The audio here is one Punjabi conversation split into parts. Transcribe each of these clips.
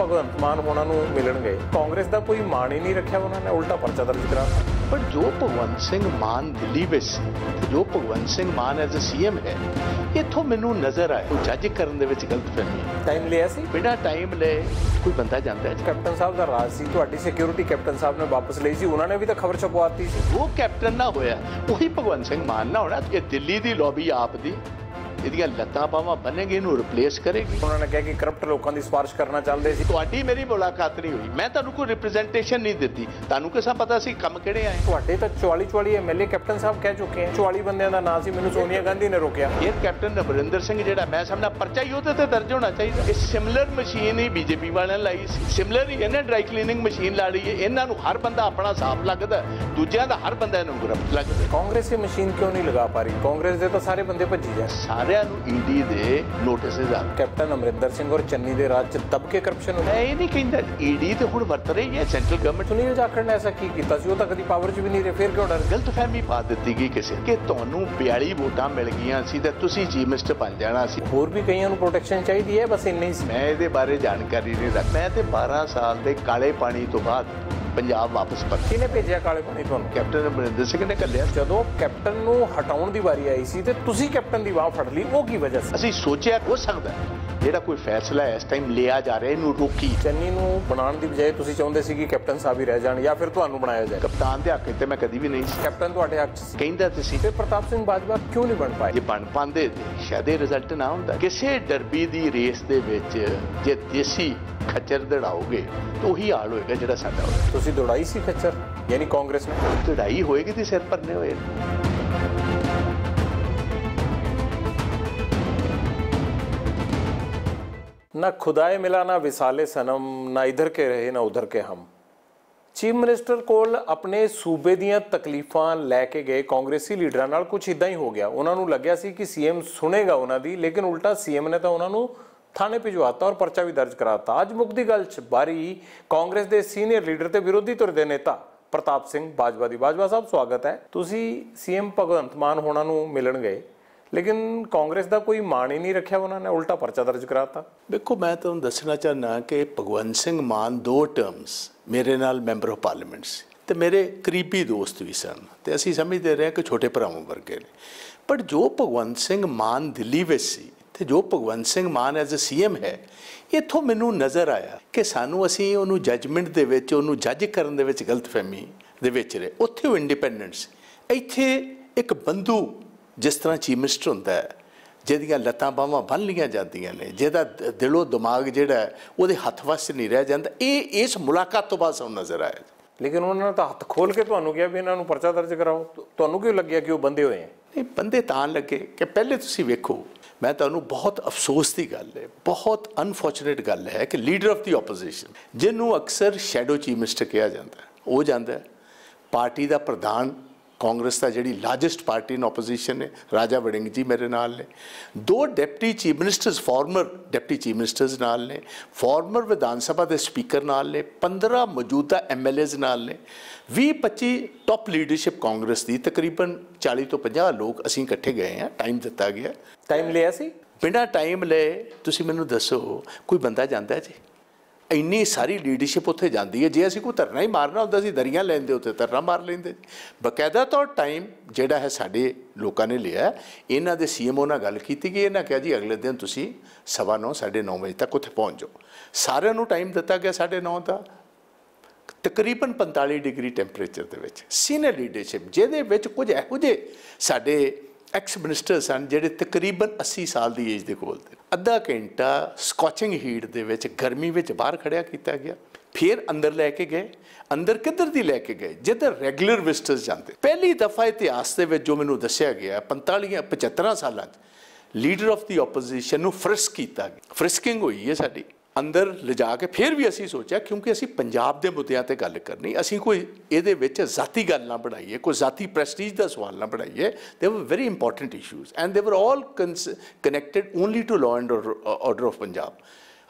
ਭਗਵੰਤ ਮਾਨ ਉਹਨਾਂ ਨੂੰ ਮਿਲਣਗੇ ਕਾਂਗਰਸ ਦਾ ਕੋਈ ਮਾਣ ਹੀ ਨਹੀਂ ਰੱਖਿਆ ਉਹਨਾਂ ਨੇ ਉਲਟਾ ਪਰਚਾ ਦਰਜ ਕਰਾ ਪਰ ਜੋ ਭਗਵੰਤ ਸਿੰਘ ਮਾਨ ਦਿੱਲੀ ਵਿੱਚ ਸੀ ਜੋ Bhagwant Singh Mann as a CM ਹੈ ਇੱਥੋਂ ਮੈਨੂੰ ਨਜ਼ਰ ਆਇਆ ਉਹ ਜੱਜ ਕਰਨ ਦੇ ਵਿੱਚ ਗਲਤ ਫਹਿਮੀ ਟਾਈਮ ਲਿਆ ਸੀ ਬਿਨਾ ਟਾਈਮ ਲੈ ਕੋਈ ਬੰਦਾ ਜਾਂਦਾ ਹੈ ਕੈਪਟਨ ਸਾਹਿਬ ਦਾ ਰਾਜ ਸੀ ਤੁਹਾਡੀ ਸਿਕਿਉਰਿਟੀ ਕੈਪਟਨ ਸਾਹਿਬ ਨੇ ਵਾਪਸ ਲਈ ਸੀ ਉਹਨਾਂ ਨੇ ਵੀ ਤਾਂ ਖਬਰ ਛਪਵਾਤੀ ਸੀ ਉਹ ਕੈਪਟਨ ਨਾ ਹੋਇਆ ਉਹੀ ਭਗਵੰਤ ਸਿੰਘ ਮਾਨ ਨਾ ਹੋਣਾ ਇਹ ਦਿੱਲੀ ਦੀ ਲੌਬੀ ਆਪ ਦੀ ਇਹਦੀਆਂ ਲੱਤਾਂ ਪਾਵਾਂ ਬੰਨੇਗੇ ਇਹਨੂੰ ਰਿਪਲੇਸ ਕਰੇਗੀ ਉਹਨਾਂ ਨੇ ਕਿਹਾ ਕਿ ਕਰਪਟ ਲੋਕਾਂ ਦੀ ਸਵਾਰਸ਼ ਕਰਨਾ ਚਾਹੁੰਦੇ ਸੀ ਤੁਹਾਡੀ ਮੇਰੀ ਮੁਲਾਕਾਤ ਨਹੀਂ ਹੋਈ ਮੈਂ ਤੁਹਾਨੂੰ ਕੋਈ ਰਿਪਰੈਜ਼ੈਂਟੇਸ਼ਨ ਨਹੀਂ ਦਿੱਤੀ ਤੁਹਾਨੂੰ ਕਿਸਾ ਪਤਾ ਸੀ ਕੰਮ ਕਿਹੜੇ ਆਏ ਤੁਹਾਡੇ ਤਾਂ 44 44 ਐਮਐਲਏ ਕੈਪਟਨ ਸਾਹਿਬ ਕਹਿ ਚੁੱਕੇ ਆ 44 ਬੰਦਿਆਂ ਦਾ ਨਾਮ ਸੀ ਮੈਨੂੰ ਸੋਨੀਆ ਗਾਂਧੀ ਨੇ ਰੋਕਿਆ ਇਹ ਕੈਪਟਨ ਨਵਰਿੰਦਰ ਸਿੰਘ ਜਿਹੜਾ ਮੈਂ ਸਾਹਮਣਾ ਪਰਚਾ ਹੀ ਉਹਦੇ ਤੇ ਦਰਜ ਹੋਣਾ ਚਾਹੀਦਾ ਇਹ ਸਿਮਿਲਰ ਮਸ਼ੀਨ ਹੀ ਬੀਜੇਪੀ ਵਾਲਿਆਂ ਲਾਈ ਸੀ ਸਿਮਿਲਰ ਹੀ ਇਹਨੇ ਡਰਾਈ ਕਲੀਨਿੰਗ ਮਸ਼ੀਨ ਲਾ ਲਈ ਹੈ ਇਹਨਾਂ ਨੂੰ ਹਰ ਬੰਦਾ ਆਪਣਾ ਸਾਫ ਲੱਗਦਾ ਦੂਜਿਆਂ ਦਾ ਹਰ ਬੰਦਾ ਇਹਨੂੰ ਗਰਮ ਲੱਗਦਾ ਕਾਂਗਰਸ ਮਸ਼ੀਨ ਕਿਉਂ ਨਹੀਂ ਲਗਾ ਪਾ ਰਹੀ ਕਾਂਗਰਸ ਦੇ ਤਾਂ ਸਾਰੇ ਬੰਦੇ ਭੱਜੀ ਜਾ ਸਾਰੇ ਸਾਰਿਆਂ ਨੂੰ ਈਡੀ ਦੇ ਨੋਟਿਸਸ ਆ ਕੈਪਟਨ ਅਮਰਿੰਦਰ ਸਿੰਘ ਔਰ ਚੰਨੀ ਦੇ ਰਾਜ ਚ ਦਬ ਕੇ ਕਰਪਸ਼ਨ ਹੋ ਰਿਹਾ ਇਹ ਨਹੀਂ ਕਹਿੰਦਾ ਈਡੀ ਤੇ ਹੁਣ ਵਰਤ ਰਹੀ ਹੈ ਸੈਂਟਰਲ ਗਵਰਨਮੈਂਟ ਨੂੰ ਜਾਖੜ ਨੇ ਐਸਾ ਕੀ ਕੀਤਾ ਸੀ ਉਹ ਤਾਂ ਕਦੀ ਪਾਵਰ ਚ ਵੀ ਨਹੀਂ ਰਹੇ ਫਿਰ ਕਿਉਂ ਡਰ ਗਲਤ ਫਹਿਮੀ ਪਾ ਦਿੱਤੀ ਗਈ ਕਿਸੇ ਕਿ ਤੁਹਾਨੂੰ 42 ਵੋਟਾਂ ਮਿਲ ਗਈਆਂ ਸੀ ਤੇ ਤੁਸੀਂ ਜੀ ਮਿਸਟਰ ਬਣ ਜਾਣਾ ਸੀ ਹੋਰ ਵੀ ਕਈਆਂ ਨੂੰ ਪ੍ਰੋਟੈਕਸ਼ਨ ਚਾਹੀਦੀ ਹੈ ਬਸ ਇੰਨੀ ਮੈਂ ਇਹਦੇ ਬਾਰੇ ਜਾਣਕਾਰੀ ਨਹੀਂ ਰੱਖ ਮੈਂ ਤੇ 12 ਸਾਲ ਦੇ ਕਾਲੇ ਪਾਣੀ ਤੋਂ ਬਾਅਦ ਪੰਜਾਬ ਵਾਪਸ ਪਰ ਕਿਨੇ ਭੇਜਿਆ ਕਾਲੇ ਪਾਣੀ ਤੁਹਾਨੂੰ ਕੈਪਟਨ ਅਮਰਿੰਦਰ ਸਿੰਘ ਨੇ ਕੱਲਿਆ ਜਦੋਂ ਕੈਪਟਨ ਨੂੰ ਹਟਾਉਣ ਦੀ ਵਾਰੀ ਆਈ ਸੀ ਤੇ ਤੁਸੀਂ ਕੈਪਟਨ ਦੀ ਬਾਹ ਫੜ ਲਈ ਉਹ ਕੀ ਵਜ੍ਹਾ ਸੀ ਅਸੀਂ ਸੋਚਿਆ ਹੋ ਸਕਦਾ ਜਿਹੜਾ ਕੋਈ ਫੈਸਲਾ ਇਸ ਟਾਈਮ ਲਿਆ ਜਾ ਰਿਹਾ ਇਹਨੂੰ ਰੋਕੀ ਚੰਨੀ ਨੂੰ ਬਣਾਉਣ ਦੀ ਬਜਾਏ ਤੁਸੀਂ ਚਾਹੁੰਦੇ ਸੀ ਕਿ ਕੈਪਟਨ ਸਾਹਿਬ ਹੀ ਰਹਿ ਜਾਣ ਜਾਂ ਫਿਰ ਤੁਹਾਨੂੰ ਬਣਾਇਆ ਜਾਏ ਕਪਤਾਨ ਦੇ ਹੱਕ ਤੇ ਮੈਂ ਕਦੀ ਵੀ ਨਹੀਂ ਕੈਪਟਨ ਤੁਹਾਡੇ ਹੱਕ ਸੀ ਕਹਿੰਦਾ ਤੁਸੀਂ ਤੇ ਪ੍ਰਤਾਪ ਸਿੰਘ ਬਾਜਵਾ ਕਿਉਂ ਨਹੀਂ ਬਣ ਪਾਏ ਜੇ ਬਣ ਪਾਉਂਦੇ ਸ਼ਾਇਦ ਇਹ ਰਿਜ਼ਲਟ ਨਾ ਹੁੰਦਾ ਕਿਸੇ ਡਰਬੀ ਦੀ ਰੇਸ ਦੇ ਵਿੱਚ ਜੇ ਦੇਸੀ ਖੱਚਰ ਦੜਾਓਗੇ ਤਾਂ ਉਹੀ ਹਾਲ ਹੋਏਗਾ ਜਿਹੜਾ ਸਾਡਾ ਹੋਇਆ ਤੁਸੀਂ ਦੜਾਈ ਸੀ ਖੱਚਰ ਯਾਨੀ ਕਾਂਗਰਸ ਨੇ ਦੜਾਈ ਹੋਏਗੀ ਤੇ ਸਿਰ ਭਰਨੇ ਹੋਏ ਨਾ ਖੁਦਾਏ मिला ना विसाले सनम ना ਇਧਰ ਕੇ ਰਹੇ ਨਾ ਉਧਰ ਕੇ ਹਮ ਚੀਫ ਮਿਨਿਸਟਰ ਕੋਲ ਆਪਣੇ ਸੂਬੇ ਦੀਆਂ ਤਕਲੀਫਾਂ ਲੈ ਕੇ ਗਏ ਕਾਂਗਰਸੀ ਲੀਡਰਾਂ ਨਾਲ ਕੁਝ ਇਦਾਂ ਹੀ ਹੋ ਗਿਆ ਉਹਨਾਂ ਨੂੰ ਲੱਗਿਆ ਸੀ ਕਿ ਸੀਐਮ ਸੁਣੇਗਾ ਉਹਨਾਂ ਦੀ ਲੇਕਿਨ ਉਲਟਾ ਸੀਐਮ ਨੇ ਤਾਂ ਉਹਨਾਂ ਨੂੰ ਥਾਣੇ ਭਿਜਵਾਤਾ ਔਰ ਪਰਚਾ ਵੀ ਦਰਜ ਕਰਾਤਾ ਅੱਜ ਮੁਕਦੀ ਗੱਲ ਚ ਬਾਰੀ ਕਾਂਗਰਸ ਦੇ ਸੀਨੀਅਰ ਲੀਡਰ ਤੇ ਵਿਰੋਧੀ ਧਿਰ ਦੇ ਨੇਤਾ ਪ੍ਰਤਾਪ ਸਿੰਘ ਬਾਜਵਾ ਦੀ ਬਾਜਵਾ ਸਾਹਿਬ ਸਵਾਗਤ ਹੈ ਤੁਸੀਂ ਸੀਐਮ ਭਗਵੰਤ ਮਾਨ ਹੋਣਾ ਨੂੰ ਮਿਲਣ ਗਏ ਲੇਕਿਨ ਕਾਂਗਰਸ ਦਾ ਕੋਈ ਮਾਣ ਹੀ ਨਹੀਂ ਰੱਖਿਆ ਉਹਨਾਂ ਨੇ ਉਲਟਾ ਪਰਚਾ ਦਰਜ ਕਰਾਤਾ ਦੇਖੋ ਮੈਂ ਤੁਹਾਨੂੰ ਦੱਸਣਾ ਚਾਹਨਾ ਕਿ ਭਗਵੰਤ ਸਿੰਘ ਮਾਨ ਦੋ ਟਰਮਸ ਮੇਰੇ ਨਾਲ ਮੈਂਬਰ ਆਫ ਪਾਰਲੀਮੈਂਟ ਸੀ ਤੇ ਮੇਰੇ ਕਰੀਬੀ ਦੋਸਤ ਵੀ ਸਨ ਤੇ ਅਸੀਂ ਸਮਝਦੇ ਰਹੇ ਕਿ ਛੋਟੇ ਭਰਾਵਾਂ ਵਰਗੇ ਨੇ ਪਰ ਜੋ ਭਗਵੰਤ ਸਿੰਘ ਮਾਨ ਦਿੱਲੀ ਵਿੱਚ ਸੀ ਤੇ ਜੋ Bhagwant Singh Mann as a CM ਹੈ ਇਥੋਂ ਮੈਨੂੰ ਨਜ਼ਰ ਆਇਆ ਕਿ ਸਾਨੂੰ ਅਸੀਂ ਉਹਨੂੰ ਜੱਜਮੈਂਟ ਦੇ ਵਿੱਚ ਉਹਨੂੰ ਜੱਜ ਕਰਨ ਦੇ ਵਿੱਚ ਗਲਤਫਹਿਮੀ ਦੇ ਵਿੱਚ ਰਹੇ ਉੱਥੇ ਉਹ ਇੰਡੀਪੈਂਡੈਂਟ ਸੀ ਇੱਥੇ ਇੱਕ ਬੰਦੂ ਜਿਸ ਤਰ੍ਹਾਂ ਚੀਮਿਸਟ ਹੁੰਦਾ ਹੈ ਜਿਹਦੀਆਂ ਲੱਤਾਂ ਬਾਹਾਂ ਬੰਨ ਲੀਆਂ ਜਾਂਦੀਆਂ ਨੇ ਜਿਹਦਾ ਦਿਲੋਂ ਦਿਮਾਗ ਜਿਹੜਾ ਉਹਦੇ ਹੱਥ ਵਸ ਨਹੀਂ ਰਹਿ ਜਾਂਦਾ ਇਹ ਇਸ ਮੁਲਾਕਾਤ ਤੋਂ ਬਾਅਦ ਸਾਨੂੰ ਨਜ਼ਰ ਆਇਆ ਲੇਕਿਨ ਉਹਨਾਂ ਨੇ ਤਾਂ ਹੱਥ ਖੋਲ ਕੇ ਤੁਹਾਨੂੰ ਕਿਹਾ ਵੀ ਇਹਨਾਂ ਨੂੰ ਪਰਚਾ ਦਰਜ ਕਰਾਓ ਤੁਹਾਨੂੰ ਕਿਉਂ ਲੱਗਿਆ ਕਿ ਉਹ ਬੰਦੇ ਹੋਏ ਨੇ ਨਹੀਂ ਬੰਦੇ ਤਾਂ ਲੱਗੇ ਕਿ ਪਹਿਲੇ ਤੁਸੀਂ ਵੇਖੋ ਮੈਂ ਤੁਹਾਨੂੰ ਬਹੁਤ ਅਫਸੋਸ ਦੀ ਗੱਲ ਹੈ ਬਹੁਤ ਅਨਫੋਰਚੂਨੇਟ ਗੱਲ ਹੈ ਕਿ ਲੀਡਰ ਆਫ ਦੀ ਆਪੋਜੀਸ਼ਨ ਜਿਹਨੂੰ ਅਕਸਰ ਸ਼ੈਡੋ ਚੀਫ ਮਿਸਟਰ ਕਿਹਾ ਜਾਂਦਾ ਉਹ ਜਾਂਦਾ ਪਾਰਟੀ ਦਾ ਪ੍ਰਧਾਨ ਕਾਂਗਰਸ ਦਾ ਜਿਹੜੀ ਲਾਰਜੈਸਟ ਪਾਰਟੀ ਇਨ ਆਪੋਜੀਸ਼ਨ ਹੈ ਰਾਜਾ ਵੜਿੰਗ ਜੀ ਮੇਰੇ ਨਾਲ ਨੇ ਦੋ deputy chief ministers former deputy chief ministers ਨਾਲ ਨੇ ਫਾਰਮਰ ਵਿਧਾਨ ਸਭਾ ਦੇ ਸਪੀਕਰ ਨਾਲ ਨੇ 15 ਮੌਜੂਦਾ ਐਮਐਲਏਜ਼ ਨਾਲ ਨੇ 20-25 ਟੌਪ ਲੀਡਰਸ਼ਿਪ ਕਾਂਗਰਸ ਦੀ ਤਕਰੀਬਨ 40 ਤੋਂ 50 ਲੋਕ ਅਸੀਂ ਇਕੱਠੇ ਗਏ ਆ ਟਾਈਮ ਦਿੱਤਾ ਗਿਆ ਟਾਈਮ ਲਿਆ ਸੀ ਬਿਨਾਂ ਟਾਈਮ ਲਏ ਤੁਸੀਂ ਮੈਨੂੰ ਦੱਸੋ ਕੋਈ ਬੰਦਾ ਜਾਂਦਾ ਜੀ ਇੰਨੀ ਸਾਰੀ ਲੀਡਰਸ਼ਿਪ ਉੱਥੇ ਜਾਂਦੀ ਹੈ ਜੇ ਅਸੀਂ ਕੋਈ ਧਰਨਾ ਹੀ ਮਾਰਨਾ ਹੁੰਦਾ ਸੀ ਦਰੀਆਂ ਲੈਂਦੇ ਉੱਤੇ ਧਰਨਾ ਮਾਰ ਲੈਂਦੇ ਬਕਾਇਦਾ ਤੌਰ ਟਾਈਮ ਜਿਹੜਾ ਹੈ ਸਾਡੇ ਲੋਕਾਂ ਨੇ ਲਿਆ ਇਹਨਾਂ ਦੇ ਸੀਐਮਓ ਨਾਲ ਗੱਲ ਕੀਤੀ ਕਿ ਇਹਨਾਂ ਕਿਹਾ ਜੀ ਅਗਲੇ ਦਿਨ ਤੁਸੀਂ ਸਾਢੇ 9:30 ਵਜੇ ਤੱਕ ਉੱਥੇ ਪਹੁੰਚ ਜਾਓ ਸਾਰਿਆਂ ਨੂੰ ਟਾਈਮ ਦਿੱਤਾ ਗਿਆ 9:30 ਦਾ ਤਕਰੀਬਨ 45 ਡਿਗਰੀ ਟੈਂਪਰੇਚਰ ਦੇ ਵਿੱਚ ਸੀਨੀਅਰ ਲੀਡਰਸ਼ਿਪ ਜਿਹਦੇ ਵਿੱਚ ਕੁਝ ਇਹੋ ਜਿਹੇ ਸਾਡੇ ਐਕਸ ਮਿਨਿਸਟਰਸ ਹਨ ਜਿਹੜੇ ਤਕਰੀਬਨ 80 ਸਾਲ ਦੀ ਏਜ ਦੇ ਕੋਲ ਦੇ ਅੱਧਾ ਘੰਟਾ ਸਕੌਚਿੰਗ ਹੀਟ ਦੇ ਵਿੱਚ ਗਰਮੀ ਵਿੱਚ ਬਾਹਰ ਖੜਿਆ ਕੀਤਾ ਗਿਆ ਫਿਰ ਅੰਦਰ ਲੈ ਕੇ ਗਏ ਅੰਦਰ ਕਿੱਧਰ ਦੀ ਲੈ ਕੇ ਗਏ ਜਿੱਧਰ ਰੈਗੂਲਰ ਵਿਜ਼ਟਰਸ ਜਾਂਦੇ ਪਹਿਲੀ ਦਫਾ ਇਤਿਹਾਸ ਦੇ ਵਿੱਚ ਜੋ ਮੈਨੂੰ ਦੱਸਿਆ ਗਿਆ 45 75 ਸਾਲਾਂ 'ਚ ਲੀਡਰ ਆਫ ਦੀ ਆਪੋਜੀਸ਼ਨ ਨੂੰ ਫ੍ਰਿਸਕ ਕੀਤਾ ਗਿਆ ਫ੍ਰਿਸਕਿੰਗ ਹੋਈ ਹੈ ਸਾਡੀ ਅੰਦਰ ਲਿਜਾ ਕੇ ਫਿਰ ਵੀ ਅਸੀਂ ਸੋਚਿਆ ਕਿਉਂਕਿ ਅਸੀਂ ਪੰਜਾਬ ਦੇ ਮੁੱਦਿਆਂ ਤੇ ਗੱਲ ਕਰਨੀ ਅਸੀਂ ਕੋਈ ਇਹਦੇ ਵਿੱਚ ਜ਼ਾਤੀ ਗੱਲ ਨਾ ਬਣਾਈਏ ਕੋਈ ਜ਼ਾਤੀ ਪ੍ਰੈਸਟੀਜ ਦਾ ਸਵਾਲ ਨਾ ਬਣਾਈਏ ਦੇ ਵਰ very important issues and they were all connected only to law and order of Punjab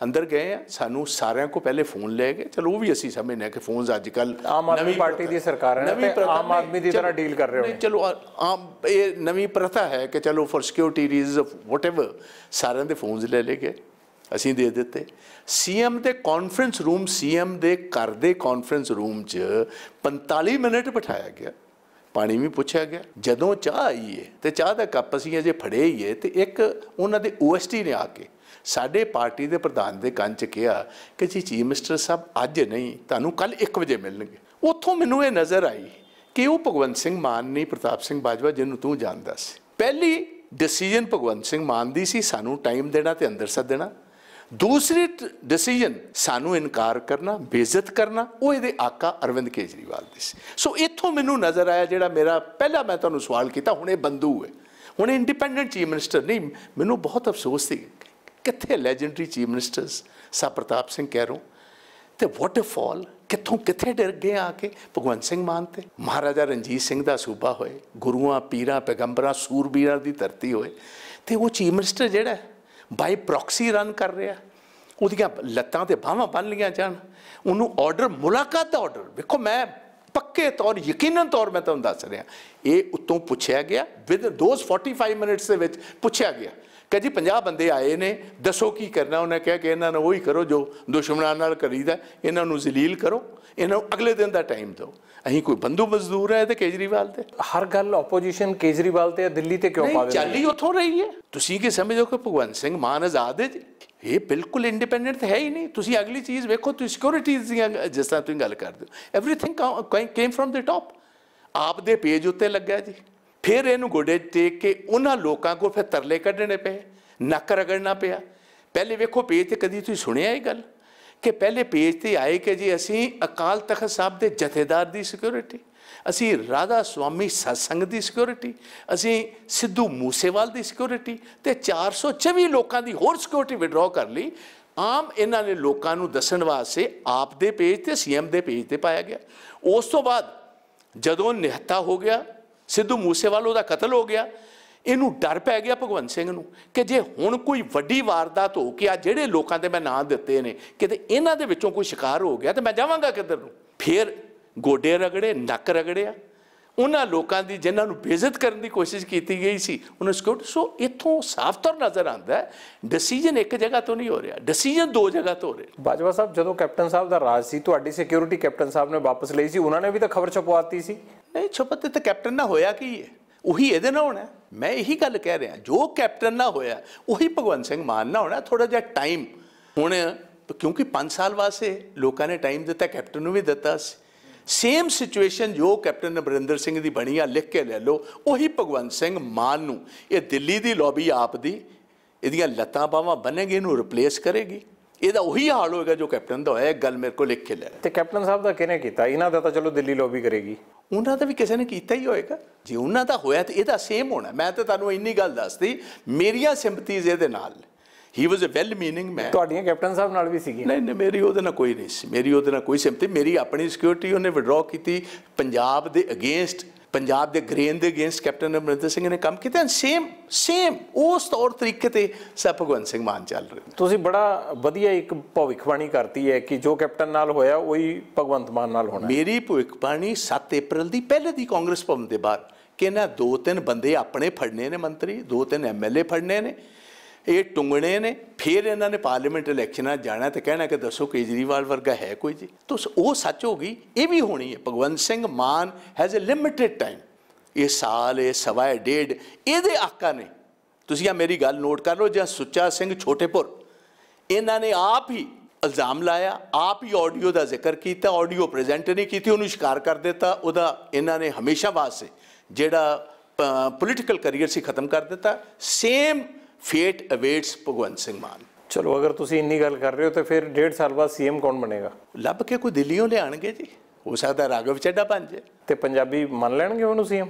ਅੰਦਰ ਗਏ ਸਾਨੂੰ ਸਾਰਿਆਂ ਕੋ ਪਹਿਲੇ ਫੋਨ ਲੈ ਗਏ ਚਲੋ ਉਹ ਵੀ ਅਸੀਂ ਸਮਝਨੇ ਆ ਕਿ ਫੋਨਸ ਅੱਜ ਕੱਲ ਆਮ ਆਦਮੀ ਪਾਰਟੀ ਦੀ ਸਰਕਾਰ ਹੈ ਤੇ ਆਮ ਆਦਮੀ ਦੀ ਤਰ੍ਹਾਂ ਡੀਲ ਕਰ ਰਹੇ ਹੋ ਚਲੋ ਆਮ ਇਹ ਨਵੀਂ ਪ੍ਰਥਾ ਹੈ ਕਿ ਚਲੋ for security reasons of whatever ਸਾਰਿਆਂ ਦੇ ਫੋਨਸ ਲੈ ਲੈ ਗਏ ਅਸੀਂ ਦੇ ਦਿੱਤੇ ਸੀਐਮ ਦੇ ਕਾਨਫਰੰਸ ਰੂਮ ਸੀਐਮ ਦੇ ਘਰ ਦੇ ਕਾਨਫਰੰਸ ਰੂਮ 'ਚ 45 ਮਿੰਟ ਬਿਠਾਇਆ ਗਿਆ ਪਾਣੀ ਵੀ ਪੁੱਛਿਆ ਗਿਆ ਜਦੋਂ ਚਾਹ ਆਈ ਏ ਤੇ ਚਾਹ ਦਾ ਕੱਪ ਅਸੀਂ ਅਜੇ ਫੜੇ ਹੀ ਏ ਤੇ ਇੱਕ ਉਹਨਾਂ ਦੇ ਓਐਸਟੀ ਨੇ ਆ ਕੇ ਸਾਡੇ ਪਾਰਟੀ ਦੇ ਪ੍ਰਧਾਨ ਦੇ ਕੰਨ 'ਚ ਕਿਹਾ ਕਿ ਜੀ ਚੀਫ ਮਿਸਟਰ ਸਾਹਿਬ ਅੱਜ ਨਹੀਂ ਤੁਹਾਨੂੰ ਕੱਲ 1 ਵਜੇ ਮਿਲਣਗੇ ਉੱਥੋਂ ਮੈਨੂੰ ਇਹ ਨਜ਼ਰ ਆਈ ਕਿ ਉਹ ਭਗਵੰਤ ਸਿੰਘ ਮਾਨ ਨਹੀਂ ਪ੍ਰਤਾਪ ਸਿੰਘ ਬਾਜਵਾ ਜਿਹਨੂੰ ਤੂੰ ਜਾਣਦਾ ਸੀ ਪਹਿਲੀ ਡਿਸੀਜਨ ਭਗਵੰਤ ਸਿੰਘ ਮਾਨ ਦੀ ਸੀ ਸਾਨੂੰ ਟਾਈਮ ਦੇਣਾ ਤੇ ਅੰਦਰ ਸੱਦਣਾ ਦੂਸਰੀ ਡਿਸੀਜਨ ਸਾਨੂੰ ਇਨਕਾਰ ਕਰਨਾ ਬੇਇੱਜ਼ਤ ਕਰਨਾ ਉਹ ਇਹਦੇ ਆਕਾ ਅਰਵਿੰਦ ਕੇਜਰੀਵਾਲ ਦੀ ਸੀ ਸੋ ਇੱਥੋਂ ਮੈਨੂੰ ਨਜ਼ਰ ਆਇਆ ਜਿਹੜਾ ਮੇਰਾ ਪਹਿਲਾ ਮੈਂ ਤੁਹਾਨੂੰ ਸਵਾਲ ਕੀਤਾ ਹੁਣ ਇਹ ਬੰਦੂ ਹੈ ਹੁਣ ਇੰਡੀਪੈਂਡੈਂਟ ਚੀਫ ਮਿਨਿਸਟਰ ਨਹੀਂ ਮੈਨੂੰ ਬਹੁਤ ਅਫਸੋਸ ਸੀ ਕਿੱਥੇ ਲੈਜੈਂਡਰੀ ਚੀਫ ਮਿਨਿਸਟਰਸ ਸਾ ਪ੍ਰਤਾਪ ਸਿੰਘ ਕਹਿ ਰੋ ਤੇ ਵਾਟ ਅ ਫਾਲ ਕਿੱਥੋਂ ਕਿੱਥੇ ਡਰ ਗਏ ਆ ਕੇ ਭਗਵੰਤ ਸਿੰਘ ਮਾਨ ਤੇ ਮਹਾਰਾਜਾ ਰਣਜੀਤ ਸਿੰਘ ਦਾ ਸੂਬਾ ਹੋਏ ਗੁਰੂਆਂ ਪੀਰਾਂ ਪੈਗੰਬਰਾਂ ਸੂਰਬੀਰਾਂ ਦੀ ਧਰਤੀ ਹੋਏ ਤੇ ਉਹ ਚੀਫ ਮਿਨਿਸਟਰ ਜਿਹੜਾ ਬਾਈ ਪ੍ਰੌਕਸੀ ਰਨ ਕਰ ਰਿਹਾ ਉਹਦੀਆਂ ਲੱਤਾਂ ਤੇ ਬਾਹਾਂ ਬੰਨ ਲੀਆਂ ਜਾਣ ਉਹਨੂੰ ਆਰਡਰ ਮੁਲਾਕਾਤ ਦਾ ਆਰਡਰ ਵੇਖੋ ਮੈਂ ਪੱਕੇ ਤੌਰ ਯਕੀਨਨ ਤੌਰ ਮੈਂ ਤੁਹਾਨੂੰ ਦੱਸ ਰਿਹਾ ਇਹ ਉਤੋਂ ਪੁੱਛਿਆ ਗਿਆ ਵਿਦ ਦੋਸ 45 ਮਿੰਟਸ ਦੇ ਵਿੱਚ ਪੁੱਛਿਆ ਗਿਆ ਕਿ ਜੀ 50 ਬੰਦੇ ਆਏ ਨੇ ਦੱਸੋ ਕੀ ਕਰਨਾ ਉਹਨੇ ਕਿਹਾ ਕਿ ਇਹਨਾਂ ਨੂੰ ਉਹੀ ਕਰੋ ਜੋ ਦੁਸ਼ਮਣਾਂ ਨਾਲ ਕਰੀਦਾ ਇਹਨਾਂ ਨੂੰ ਜ਼ਲੀਲ ਕਰੋ ਇਹਨਾਂ ਨੂੰ ਅਗਲੇ ਦਿਨ ਦਾ ਟਾਈਮ ਦਿਓ ਅਹੀਂ ਕੋਈ ਬੰਦੂ ਮਜ਼ਦੂਰ ਹੈ ਤੇ ਕੇਜਰੀਵਾਲ ਤੇ ਹਰ ਗੱਲ ਆਪੋਜੀਸ਼ਨ ਕੇਜਰੀਵਾਲ ਤੇ ਦਿੱਲੀ ਤੇ ਕਿਉਂ ਪਾਵੇ ਚੱਲੀ ਉੱਥੋਂ ਰਹੀ ਹੈ ਤੁਸੀਂ ਕੀ ਸਮਝੋ ਕਿ ਭਗਵੰਤ ਸਿੰਘ ਮਾਨ ਆਜ਼ਾਦ ਹੈ ਇਹ ਬਿਲਕੁਲ ਇੰਡੀਪੈਂਡੈਂਟ ਤਾਂ ਹੈ ਹੀ ਨਹੀਂ ਤੁਸੀਂ ਅਗਲੀ ਚੀਜ਼ ਵੇਖੋ ਤੁਸੀਂ ਸਿਕਿਉਰਿਟੀਜ਼ ਦੀਆਂ ਜਿਸ ਤਰ੍ਹਾਂ ਤੁਸੀਂ ਗੱਲ ਕਰਦੇ ਹੋ everything came from the top ਆਪ ਦੇ ਪੇਜ ਉੱਤੇ ਲੱਗਿਆ ਜੀ ਫਿਰ ਇਹਨੂੰ ਗੋਡੇ ਤੇ ਕੇ ਉਹਨਾਂ ਲੋਕਾਂ ਕੋਲ ਫਿਰ ਤਰਲੇ ਕੱਢਣੇ ਪਏ ਨੱਕ ਰਗੜਨਾ ਪਿਆ ਪਹਿਲੇ ਵੇਖੋ ਪੇਜ ਤੇ ਕਦੀ ਤੁਸੀਂ ਸੁਣਿਆ ਇਹ ਗੱਲ ਕਿ ਪਹਿਲੇ ਪੇਜ ਤੇ ਆਏ ਕਿ ਜੀ ਅਸੀਂ ਅਕਾਲ ਤਖਤ ਸਾਹਿਬ ਦੇ ਜਥੇਦਾਰ ਦੀ ਸਿਕਿਉਰਿਟੀ ਅਸੀਂ ਰਾਧਾ ਸੁਆਮੀ ਸਤਸੰਗ ਦੀ ਸਿਕਿਉਰਿਟੀ ਅਸੀਂ ਸਿੱਧੂ ਮੂਸੇਵਾਲ ਦੀ ਸਿਕਿਉਰਿਟੀ ਤੇ 424 ਲੋਕਾਂ ਦੀ ਹੋਰ ਸਿਕਿਉਰਿਟੀ ਵਿਡਰਾਅ ਕਰ ਲਈ ਆਮ ਇਹਨਾਂ ਨੇ ਲੋਕਾਂ ਨੂੰ ਦੱਸਣ ਵਾਸਤੇ ਆਪ ਦੇ ਪੇਜ ਤੇ ਸੀਐਮ ਦੇ ਪੇਜ ਤੇ ਪਾਇਆ ਗਿਆ ਉਸ ਤੋਂ ਬਾਅਦ ਜਦੋਂ ਨਿਹਤਾ ਹੋ ਗਿਆ ਸਿੱਧੂ ਵਾਲੋ ਦਾ ਕਤਲ ਹੋ ਗਿਆ ਇਹਨੂੰ ਡਰ ਪੈ ਗਿਆ ਭਗਵੰਤ ਸਿੰਘ ਨੂੰ ਕਿ ਜੇ ਹੁਣ ਕੋਈ ਵੱਡੀ ਵਾਰਦਾਤ ਹੋ ਕੇ ਆ ਜਿਹੜੇ ਲੋਕਾਂ ਦੇ ਮੈਂ ਨਾਂ ਦਿੱਤੇ ਨੇ ਕਿਤੇ ਇਹਨਾਂ ਦੇ ਵਿੱਚੋਂ ਕੋਈ ਸ਼ਿਕਾਰ ਹੋ ਗਿਆ ਤੇ ਮੈਂ ਜਾਵਾਂਗਾ ਕਿੱਧਰ ਨੂੰ ਫੇਰ ਗੋਡੇ ਰਗੜੇ ਨੱਕ ਰਗੜਿਆ ਉਹਨਾਂ ਲੋਕਾਂ ਦੀ ਜਿਨ੍ਹਾਂ ਨੂੰ ਬੇਇੱਜ਼ਤ ਕਰਨ ਦੀ ਕੋਸ਼ਿਸ਼ ਕੀਤੀ ਗਈ ਸੀ ਉਹਨਾਂ ਸਿਕਿਉਰਿਟੀ ਸੋ ਇੱਥੋਂ ਸਾਫ਼ ਤੌਰ ਨਜ਼ਰ ਆਉਂਦਾ ਹੈ ਡਿਸੀਜਨ ਇੱਕ ਜਗ੍ਹਾ ਤੋਂ ਨਹੀਂ ਹੋ ਰਿਹਾ ਡਿਸੀਜਨ ਦੋ ਜਗ੍ਹਾ ਤੋਂ ਹੋ ਰਿਹਾ ਬਾਜਵਾ ਸਾਹਿਬ ਜਦੋਂ ਕੈਪਟਨ ਸਾਹਿਬ ਦਾ ਰਾਜ ਸੀ ਤੁਹਾਡੀ ਸਿਕਿਉਰਿਟੀ ਕੈਪਟਨ ਸਾਹਿਬ ਨੇ ਵਾਪਸ ਲਈ ਸੀ ਉਹਨਾਂ ਨੇ ਵੀ ਤਾਂ ਖਬਰ ਛਪਵਾਤੀ ਸੀ ਨਹੀਂ ਛਪਤੇ ਤਾਂ ਕੈਪਟਨ ਨਾ ਹੋਇਆ ਕੀ ਹੈ ਉਹੀ ਇਹਦੇ ਨਾਲ ਹੋਣਾ ਮੈਂ ਇਹੀ ਗੱਲ ਕਹਿ ਰਿਹਾ ਜੋ ਕੈਪਟਨ ਨਾ ਹੋਇਆ ਉਹੀ ਭਗਵੰਤ ਸਿੰਘ ਮਾਨ ਨਾ ਹੋਣਾ ਥੋੜਾ ਜਿਹਾ ਟਾਈਮ ਹੁਣ ਕਿਉਂਕਿ 5 ਸਾਲ ਵਾਸਤੇ ਲੋਕਾਂ ਨੇ ਟਾਈਮ ਦਿੱਤਾ ਕੈਪਟਨ ਨੂੰ ਵੀ ਦਿੱਤਾ ਸੀ ਸੇਮ ਸਿਚੁਏਸ਼ਨ ਜੋ ਕੈਪਟਨ ਅਮਰਿੰਦਰ ਸਿੰਘ ਦੀ ਬਣੀ ਆ ਲਿਖ ਕੇ ਲੈ ਲਓ ਉਹੀ ਭਗਵੰਤ ਸਿੰਘ ਮਾਨ ਨੂੰ ਇਹ ਦਿੱਲੀ ਦੀ ਲੌਬੀ ਆਪ ਦੀ ਇਹਦੀਆਂ ਲੱਤਾਂ ਬਾਹਾਂ ਬਣਨਗੇ ਇਹਨੂੰ ਰਿਪਲੇਸ ਕਰੇਗੀ ਇਹਦਾ ਉਹੀ ਹਾਲ ਹੋਏਗਾ ਜੋ ਕੈਪਟਨ ਦਾ ਹੋਇਆ ਇਹ ਗੱਲ ਮੇਰੇ ਕੋਲ ਲਿਖ ਕੇ ਲੈ ਤੇ ਕੈਪਟਨ ਸਾਹਿਬ ਦਾ ਕਿਹਨੇ ਕੀਤਾ ਇਹਨਾਂ ਦਾ ਤਾਂ ਚਲੋ ਦਿੱਲੀ ਲੋਬੀ ਕਰੇਗੀ ਉਹਨਾਂ ਦਾ ਵੀ ਕਿਸੇ ਨੇ ਕੀਤਾ ਹੀ ਹੋਏਗਾ ਜੇ ਉਹਨਾਂ ਦਾ ਹੋਇਆ ਤੇ ਇਹਦਾ ਸੇਮ ਹੋਣਾ ਮੈਂ ਤਾਂ ਤੁਹਾਨੂੰ ਇੰਨੀ ਗੱਲ ਦੱਸਦੀ ਮੇਰੀਆਂ ਸਿੰਪਥੀਜ਼ ਇਹਦੇ ਨਾਲ ਹੀ ਵਾਸ ਅ ਵੈਲ ਮੀਨਿੰਗ ਮੈਨ ਤੁਹਾਡੀਆਂ ਕੈਪਟਨ ਸਾਹਿਬ ਨਾਲ ਵੀ ਸੀਗੀ ਨਹੀਂ ਨਹੀਂ ਮੇਰੀ ਉਹਦੇ ਨਾਲ ਕੋਈ ਨਹੀਂ ਸੀ ਮੇਰੀ ਉਹਦੇ ਨਾਲ ਕੋਈ ਸਿਮਤੀ ਮੇਰੀ ਆਪਣੀ ਸਿਕਿਉਰਿਟੀ ਉਹਨੇ ਵਿਡਰਾ ਕੀਤੀ ਪੰਜਾਬ ਦੇ ਅਗੇਂਸਟ ਪੰਜਾਬ ਦੇ ਗ੍ਰੇਨ ਦੇ ਅਗੇਂਸਟ ਕੈਪਟਨ ਅਮਰਿੰਦਰ ਸਿੰਘ ਨੇ ਕੰਮ ਕੀਤਾ ਸੇਮ ਸੇਮ ਉਸ ਤੌਰ ਤਰੀਕੇ ਤੇ ਸਭ ਭਗਵੰਤ ਸਿੰਘ ਮਾਨ ਚੱਲ ਰਹੇ ਤੁਸੀਂ ਬੜਾ ਵਧੀਆ ਇੱਕ ਭਵਿੱਖਬਾਣੀ ਕਰਤੀ ਹੈ ਕਿ ਜੋ ਕੈਪਟਨ ਨਾਲ ਹੋਇਆ ਉਹੀ ਭਗਵੰਤ ਮਾਨ ਨਾਲ ਹੋਣਾ ਮੇਰੀ ਭਵਿੱਖਬਾਣੀ 7 ਅਪ੍ਰੈਲ ਦੀ ਪਹਿਲੇ ਦੀ ਕਾਂਗਰਸ ਭਵਨ ਦੇ ਬਾਹਰ ਕਿ ਨਾ ਦੋ ਤਿੰਨ ਬੰਦੇ ਆਪਣੇ ਫੜਨੇ ਨੇ ਮੰਤਰੀ ਦੋ ਤਿੰਨ ਐਮਐਲਏ ਫੜਨੇ ਨੇ ਇਹ ਟੁੰਗਣੇ ਨੇ ਫਿਰ ਇਹਨਾਂ ਨੇ ਪਾਰਲੀਮੈਂਟ ਇਲੈਕਸ਼ਨਾਂ ਜਾਣਾ ਤੇ ਕਹਿਣਾ ਕਿ ਦੱਸੋ ਕੇਜਰੀਵਾਲ ਵਰਗਾ ਹੈ ਕੋਈ ਜੀ ਤਾਂ ਉਹ ਸੱਚ ਹੋ ਗਈ ਇਹ ਵੀ ਹੋਣੀ ਹੈ Bhagwant Singh Mann has a limited time ਇਹ ਸਾਲ ਇਹ ਸਵਾ ਡੇਢ ਇਹਦੇ ਆਕਾ ਨੇ ਤੁਸੀਂ ਆ ਮੇਰੀ ਗੱਲ ਨੋਟ ਕਰ ਲਓ ਜਾਂ ਸੁੱਚਾ ਸਿੰਘ ਛੋਟੇਪੁਰ ਇਹਨਾਂ ਨੇ ਆਪ ਹੀ ਇਲਜ਼ਾਮ ਲਾਇਆ ਆਪ ਹੀ ਆਡੀਓ ਦਾ ਜ਼ਿਕਰ ਕੀਤਾ ਆਡੀਓ ਪ੍ਰੈਜ਼ੈਂਟ ਨਹੀਂ ਕੀਤੀ ਉਹਨੂੰ ਸ਼ਿਕਾਰ ਕਰ ਦਿੱਤਾ ਉਹਦਾ ਇਹਨਾਂ ਨੇ ਹਮੇਸ਼ਾ ਵਾਸਤੇ ਜਿਹੜਾ ਪੋਲੀਟੀਕਲ ਕੈਰੀਅਰ ਸੀ ਖਤਮ ਕਰ ਦਿੱਤਾ ਸੇਮ ਫੇਟ ਅਵੇਟਸ ਭਗਵੰਤ ਸਿੰਘ ਮਾਨ ਚਲੋ ਅਗਰ ਤੁਸੀਂ ਇੰਨੀ ਗੱਲ ਕਰ ਰਹੇ ਹੋ ਤਾਂ ਫਿਰ ਡੇਢ ਸਾਲ ਬਾਅਦ ਸੀਐਮ ਕੌਣ ਬਣੇਗਾ ਲੱਭ ਕੇ ਕੋਈ ਦਿੱਲੀੋਂ ਲਿਆਣਗੇ ਜੀ ਹੋ ਸਕਦਾ ਰਾਗਵ ਚੱਡਾ ਬਣ ਜੇ ਤੇ ਪੰਜਾਬੀ ਮੰਨ ਲੈਣਗੇ ਉਹਨੂੰ ਸੀਐਮ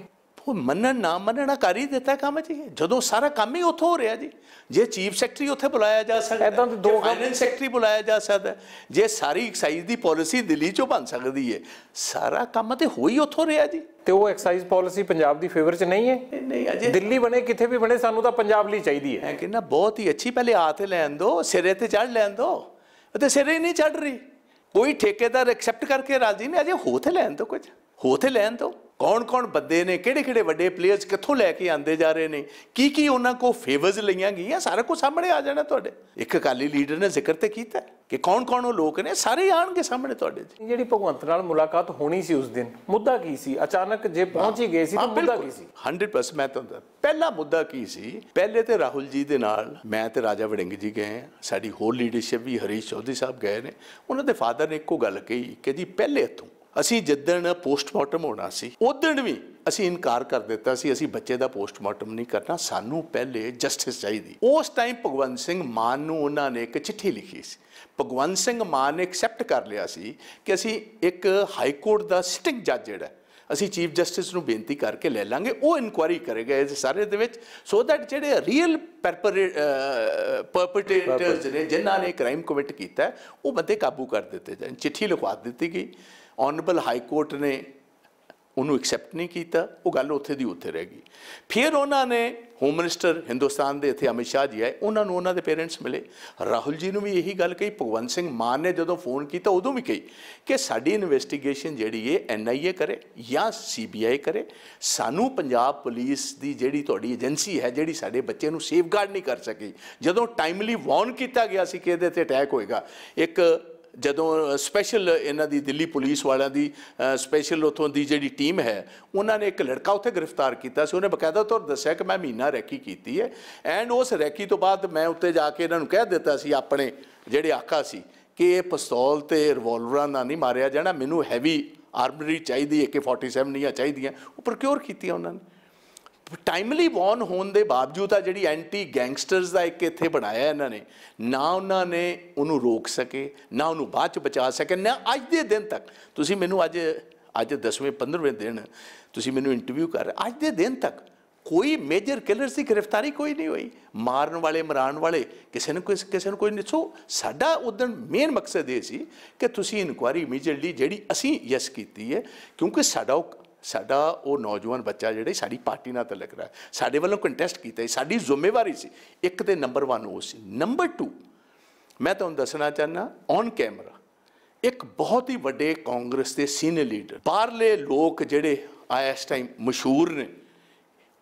ਕੋਈ ਮੰਨਣ ਨਾ ਮੰਨਣਾ ਕਰ ਹੀ ਦਿੱਤਾ ਕੰਮ ਜੀ ਜਦੋਂ ਸਾਰਾ ਕੰਮ ਹੀ ਉੱਥੋਂ ਹੋ ਰਿਹਾ ਜੀ ਜੇ ਚੀਫ ਸੈਕਟਰੀ ਉੱਥੇ ਬੁਲਾਇਆ ਜਾ ਸਕਦਾ ਐਦਾਂ ਤੇ ਦੋ ਫਾਈਨੈਂਸ ਸੈਕਟਰੀ ਬੁਲਾਇਆ ਜਾ ਸਕਦਾ ਜੇ ਸਾਰੀ ਐਕਸਾਈਜ਼ ਦੀ ਪਾਲਿਸੀ ਦਿੱਲੀ ਚੋਂ ਬਣ ਸਕਦੀ ਹੈ ਸਾਰਾ ਕੰਮ ਤੇ ਹੋ ਹੀ ਉੱਥੋਂ ਰਿਹਾ ਜੀ ਤੇ ਉਹ ਐਕਸਾਈਜ਼ ਪਾਲਿਸੀ ਪੰਜਾਬ ਦੀ ਫੇਵਰ 'ਚ ਨਹੀਂ ਹੈ ਨਹੀਂ ਅਜੇ ਦਿੱਲੀ ਬਣੇ ਕਿਥੇ ਵੀ ਬਣੇ ਸਾਨੂੰ ਤਾਂ ਪੰਜਾਬ ਲਈ ਚਾਹੀਦੀ ਹੈ ਮੈਂ ਕਹਿੰਦਾ ਬਹੁਤ ਹੀ ਅੱਛੀ ਪਹਿਲੇ ਆ ਤੇ ਲੈਣ ਦੋ ਸਿਰੇ ਤੇ ਚੜ ਲੈਣ ਦੋ ਤੇ ਸਿਰੇ ਹੀ ਨਹੀਂ ਚੜ ਰਹੀ ਕੋਈ ਠੇਕੇਦਾਰ ਐਕਸੈਪਟ ਕਰਕੇ ਰਾਜੀ ਨਹੀਂ ਅਜੇ ਹੋ ਤੇ ਲੈਣ ਦੋ ਕੁਝ ਹੋ ਤੇ ਲੈਣ ਤੋਂ ਕੌਣ ਕੌਣ ਬੱਦੇ ਨੇ ਕਿਹੜੇ ਕਿਹੜੇ ਵੱਡੇ ਪਲੇਅਰਸ ਕਿੱਥੋਂ ਲੈ ਕੇ ਆਂਦੇ ਜਾ ਰਹੇ ਨੇ ਕੀ ਕੀ ਉਹਨਾਂ ਕੋ ਫੇਵਰਸ ਲਈਆਂ ਗਈਆਂ ਸਾਰਾ ਕੁਝ ਸਾਹਮਣੇ ਆ ਜਾਣਾ ਤੁਹਾਡੇ ਇੱਕ ਅਕਾਲੀ ਲੀਡਰ ਨੇ ਜ਼ਿਕਰ ਤੇ ਕੀਤਾ ਕਿ ਕੌਣ ਕੌਣ ਉਹ ਲੋਕ ਨੇ ਸਾਰੇ ਆਣਗੇ ਸਾਹਮਣੇ ਤੁਹਾਡੇ ਜੀ ਜਿਹੜੀ ਭਗਵੰਤ ਨਾਲ ਮੁਲਾਕਾਤ ਹੋਣੀ ਸੀ ਉਸ ਦਿਨ ਮੁੱਦਾ ਕੀ ਸੀ ਅਚਾਨਕ ਜੇ ਪਹੁੰਚ ਹੀ ਗਏ ਸੀ ਤਾਂ ਮੁੱਦਾ ਕੀ ਸੀ 100% ਮੈਂ ਤੁਹਾਨੂੰ ਪਹਿਲਾ ਮੁੱਦਾ ਕੀ ਸੀ ਪਹਿਲੇ ਤੇ ਰਾਹੁਲ ਜੀ ਦੇ ਨਾਲ ਮੈਂ ਤੇ ਰਾਜਾ ਵੜਿੰਗ ਜੀ ਗਏ ਸਾਡੀ ਹੋਰ ਲੀਡਰਸ਼ਿਪ ਵੀ ਹਰੀਸ਼ ਚੌਧਰੀ ਸਾਹਿਬ ਗਏ ਨੇ ਉਹਨਾਂ ਦੇ ਫਾਦਰ ਨੇ ਇੱਕੋ ਗੱਲ ਕਹੀ ਕਿ ਜੀ ਪਹਿਲੇ ਤੋਂ ਅਸੀਂ ਜਿੱਦਣ ਪੋਸਟਮਾਰਟਮ ਹੋਣਾ ਸੀ ਉਦੋਂ ਵੀ ਅਸੀਂ ਇਨਕਾਰ ਕਰ ਦਿੱਤਾ ਸੀ ਅਸੀਂ ਬੱਚੇ ਦਾ ਪੋਸਟਮਾਰਟਮ ਨਹੀਂ ਕਰਨਾ ਸਾਨੂੰ ਪਹਿਲੇ ਜਸਟਿਸ ਚਾਹੀਦੀ ਉਸ ਟਾਈਮ ਭਗਵੰਤ ਸਿੰਘ ਮਾਨ ਨੂੰ ਉਹਨਾਂ ਨੇ ਇੱਕ ਚਿੱਠੀ ਲਿਖੀ ਸੀ ਭਗਵੰਤ ਸਿੰਘ ਮਾਨ ਨੇ ਐਕਸੈਪਟ ਕਰ ਲਿਆ ਸੀ ਕਿ ਅਸੀਂ ਇੱਕ ਹਾਈ ਕੋਰਟ ਦਾ ਸਿਟਿੰਗ ਜੱਜ ਜਿਹੜਾ ਅਸੀਂ ਚੀਫ ਜਸਟਿਸ ਨੂੰ ਬੇਨਤੀ ਕਰਕੇ ਲੈ ਲਾਂਗੇ ਉਹ ਇਨਕੁਆਇਰੀ ਕਰੇਗਾ ਇਸ ਸਾਰੇ ਦੇ ਵਿੱਚ ਸੋ ਦੈਟ ਜਿਹੜੇ ਰੀਅਲ ਪਰਪਰੇਟਰਸ ਨੇ ਜਿਨ੍ਹਾਂ ਨੇ ਕ੍ਰਾਈਮ ਕਮਿਟ ਕੀਤਾ ਉਹ ਬੰਦੇ ਕਾਬੂ ਕਰ ਦਿੱਤੇ ਜਾਣ ਚਿੱਠੀ ਲਿਖਵਾ ਦਿੱਤੀ ਗਈ ਆਨਰੇਬਲ ਹਾਈ ਕੋਰਟ ਨੇ ਉਹਨੂੰ ਐਕਸੈਪਟ ਨਹੀਂ ਕੀਤਾ ਉਹ ਗੱਲ ਉੱਥੇ ਦੀ ਉੱਥੇ ਰਹਿ ਗਈ ਫਿਰ ਉਹਨਾਂ ਨੇ ਹੋਮ ਮਿਨਿਸਟਰ ਹਿੰਦੁਸਤਾਨ ਦੇ ਇੱਥੇ ਅਮਿਤ ਸ਼ਾਹ ਜੀ ਆਏ ਉਹਨਾਂ ਨੂੰ ਉਹਨਾਂ ਦੇ ਪੇਰੈਂਟਸ ਮਿਲੇ ਰਾਹੁਲ ਜੀ ਨੂੰ ਵੀ ਇਹੀ ਗੱਲ ਕਹੀ ਭਗਵੰਤ ਸਿੰਘ ਮਾਨ ਨੇ ਜਦੋਂ ਫੋਨ ਕੀਤਾ ਉਦੋਂ ਵੀ ਕਹੀ ਕਿ ਸਾਡੀ ਇਨਵੈਸਟੀਗੇਸ਼ਨ ਜਿਹੜੀ ਹੈ ਐਨਆਈਏ ਕਰੇ ਜਾਂ ਸੀਬੀਆਈ ਕਰੇ ਸਾਨੂੰ ਪੰਜਾਬ ਪੁਲਿਸ ਦੀ ਜਿਹੜੀ ਤੁਹਾਡੀ ਏਜੰਸੀ ਹੈ ਜਿਹੜੀ ਸਾਡੇ ਬੱਚੇ ਨੂੰ ਸੇਫਗਾਰਡ ਨਹੀਂ ਕਰ ਸਕੀ ਜਦੋਂ ਟਾਈਮਲੀ ਵਾਰਨ ਕੀਤਾ ਗਿਆ ਸੀ ਕਿ ਇਹਦੇ ਤੇ ਅਟੈਕ ਹੋਏਗਾ ਇੱਕ ਜਦੋਂ ਸਪੈਸ਼ਲ ਇਹਨਾਂ ਦੀ ਦਿੱਲੀ ਪੁਲਿਸ ਵਾਲਿਆਂ ਦੀ ਸਪੈਸ਼ਲ ਉਥੋਂ ਦੀ ਜਿਹੜੀ ਟੀਮ ਹੈ ਉਹਨਾਂ ਨੇ ਇੱਕ ਲੜਕਾ ਉੱਥੇ ਗ੍ਰਿਫਤਾਰ ਕੀਤਾ ਸੀ ਉਹਨੇ ਬਕਾਇਦਾ ਤੌਰ ਦੱਸਿਆ ਕਿ ਮੈਂ ਮਹੀਨਾ ਰੈਕੀ ਕੀਤੀ ਹੈ ਐਂਡ ਉਸ ਰੈਕੀ ਤੋਂ ਬਾਅਦ ਮੈਂ ਉੱਤੇ ਜਾ ਕੇ ਇਹਨਾਂ ਨੂੰ ਕਹਿ ਦਿੱਤਾ ਸੀ ਆਪਣੇ ਜਿਹੜੇ ਆਕਾ ਸੀ ਕਿ ਇਹ ਪਿਸਤੌਲ ਤੇ ਰਿਵਾਲਵਰਾਂ ਨਾਲ ਨਹੀਂ ਮਾਰਿਆ ਜਾਣਾ ਮੈਨੂੰ ਹੈਵੀ ਆਰਮਰੀ ਚਾਹੀਦੀ ਹੈ ਕਿ 47 ਨਹੀਂ ਚਾਹੀਦੀਆਂ ਉਹ ਪ੍ਰੋਕਿਊਰ ਕੀਤੀ ਉਹਨਾਂ ਨੇ ਟਾਈਮਲੀ ਵਾਰਨ ਹੋਣ ਦੇ ਬਾਵਜੂਦ ਆ ਜਿਹੜੀ ਐਂਟੀ ਗੈਂਗਸਟਰਸ ਦਾ ਇੱਕ ਇੱਥੇ ਬਣਾਇਆ ਇਹਨਾਂ ਨੇ ਨਾ ਉਹਨਾਂ ਨੇ ਉਹਨੂੰ ਰੋਕ ਸਕੇ ਨਾ ਉਹਨੂੰ ਬਾਅਦ ਚ ਬਚਾ ਸਕੇ ਨਾ ਅੱਜ ਦੇ ਦਿਨ ਤੱਕ ਤੁਸੀਂ ਮੈਨੂੰ ਅੱਜ ਅੱਜ 10ਵੇਂ 15ਵੇਂ ਦਿਨ ਤੁਸੀਂ ਮੈਨੂੰ ਇੰਟਰਵਿਊ ਕਰ ਅੱਜ ਦੇ ਦਿਨ ਤੱਕ ਕੋਈ ਮੇਜਰ ਕਿਲਰ ਦੀ ਗ੍ਰਿਫਤਾਰੀ ਕੋਈ ਨਹੀਂ ਹੋਈ ਮਾਰਨ ਵਾਲੇ ਮਰਾਨ ਵਾਲੇ ਕਿਸੇ ਨੂੰ ਕਿਸੇ ਕਿਸੇ ਨੂੰ ਕੋਈ ਨਹੀਂ ਸੋ ਸਾਡਾ ਉਦੋਂ ਮੇਨ ਮਕਸਦ ਇਹ ਸੀ ਕਿ ਤੁਸੀਂ ਇਨਕੁਆਰੀ ਇਮੀਡੀਏਟਲੀ ਜਿਹੜੀ ਅਸੀਂ ਯੈਸ ਕੀਤੀ ਹੈ ਕਿਉਂਕਿ ਸਾਡਾ ਸਾਡਾ ਉਹ ਨੌਜਵਾਨ ਬੱਚਾ ਜਿਹੜਾ ਸਾਡੀ ਪਾਰਟੀ ਨਾਲ ਤਲਕ ਰਿਹਾ ਸਾਡੇ ਵੱਲੋਂ ਕੰਟੈਸਟ ਕੀਤਾ ਸਾਡੀ ਜ਼ਿੰਮੇਵਾਰੀ ਸੀ ਇੱਕ ਤੇ ਨੰਬਰ 1 ਉਹ ਸੀ ਨੰਬਰ 2 ਮੈਂ ਤੁਹਾਨੂੰ ਦੱਸਣਾ ਚਾਹਨਾ ਔਨ ਕੈਮਰਾ ਇੱਕ ਬਹੁਤ ਹੀ ਵੱਡੇ ਕਾਂਗਰਸ ਦੇ ਸੀਨੀਅਰ ਲੀਡਰ ਬਾਹਰਲੇ ਲੋਕ ਜਿਹੜੇ ਆ ਇਸ ਟਾਈਮ ਮਸ਼ਹੂਰ ਨੇ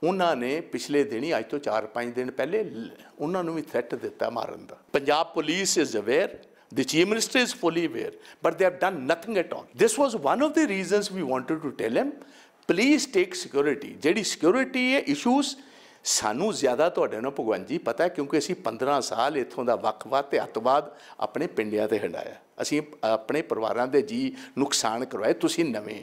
ਉਹਨਾਂ ਨੇ ਪਿਛਲੇ ਦਿਨੀ ਅੱਜ ਤੋਂ 4-5 ਦਿਨ ਪਹਿਲੇ ਉਹਨਾਂ ਨੂੰ ਵੀ ਥ੍ਰੈਟ ਦਿੱਤਾ ਮਾਰਨ ਦਾ Punjab police is aware The chief minister is fully aware, but they have done nothing at all. This was one of the reasons we wanted to tell him, please take security ਜਿਹੜੀ ਸਿਕਿਉਰਿਟੀ ਹੈ ਇਸ਼ੂਸ ਸਾਨੂੰ ਜ਼ਿਆਦਾ ਤੁਹਾਡੇ ਨਾਲ ਭਗਵਾਨ ਜੀ ਪਤਾ ਹੈ ਕਿਉਂਕਿ ਅਸੀਂ 15 ਸਾਲ ਇੱਥੋਂ ਦਾ ਵਕਵਾ ਤੇ ਅਤਵਾਦ ਆਪਣੇ ਪਿੰਡਿਆਂ ਤੇ ਹੰਡਾਇਆ ਅਸੀਂ ਆਪਣੇ ਪਰਿਵਾਰਾਂ ਦੇ ਜੀ ਨੁਕਸਾਨ ਕਰਵਾਏ ਤੁਸੀਂ ਨਵੇਂ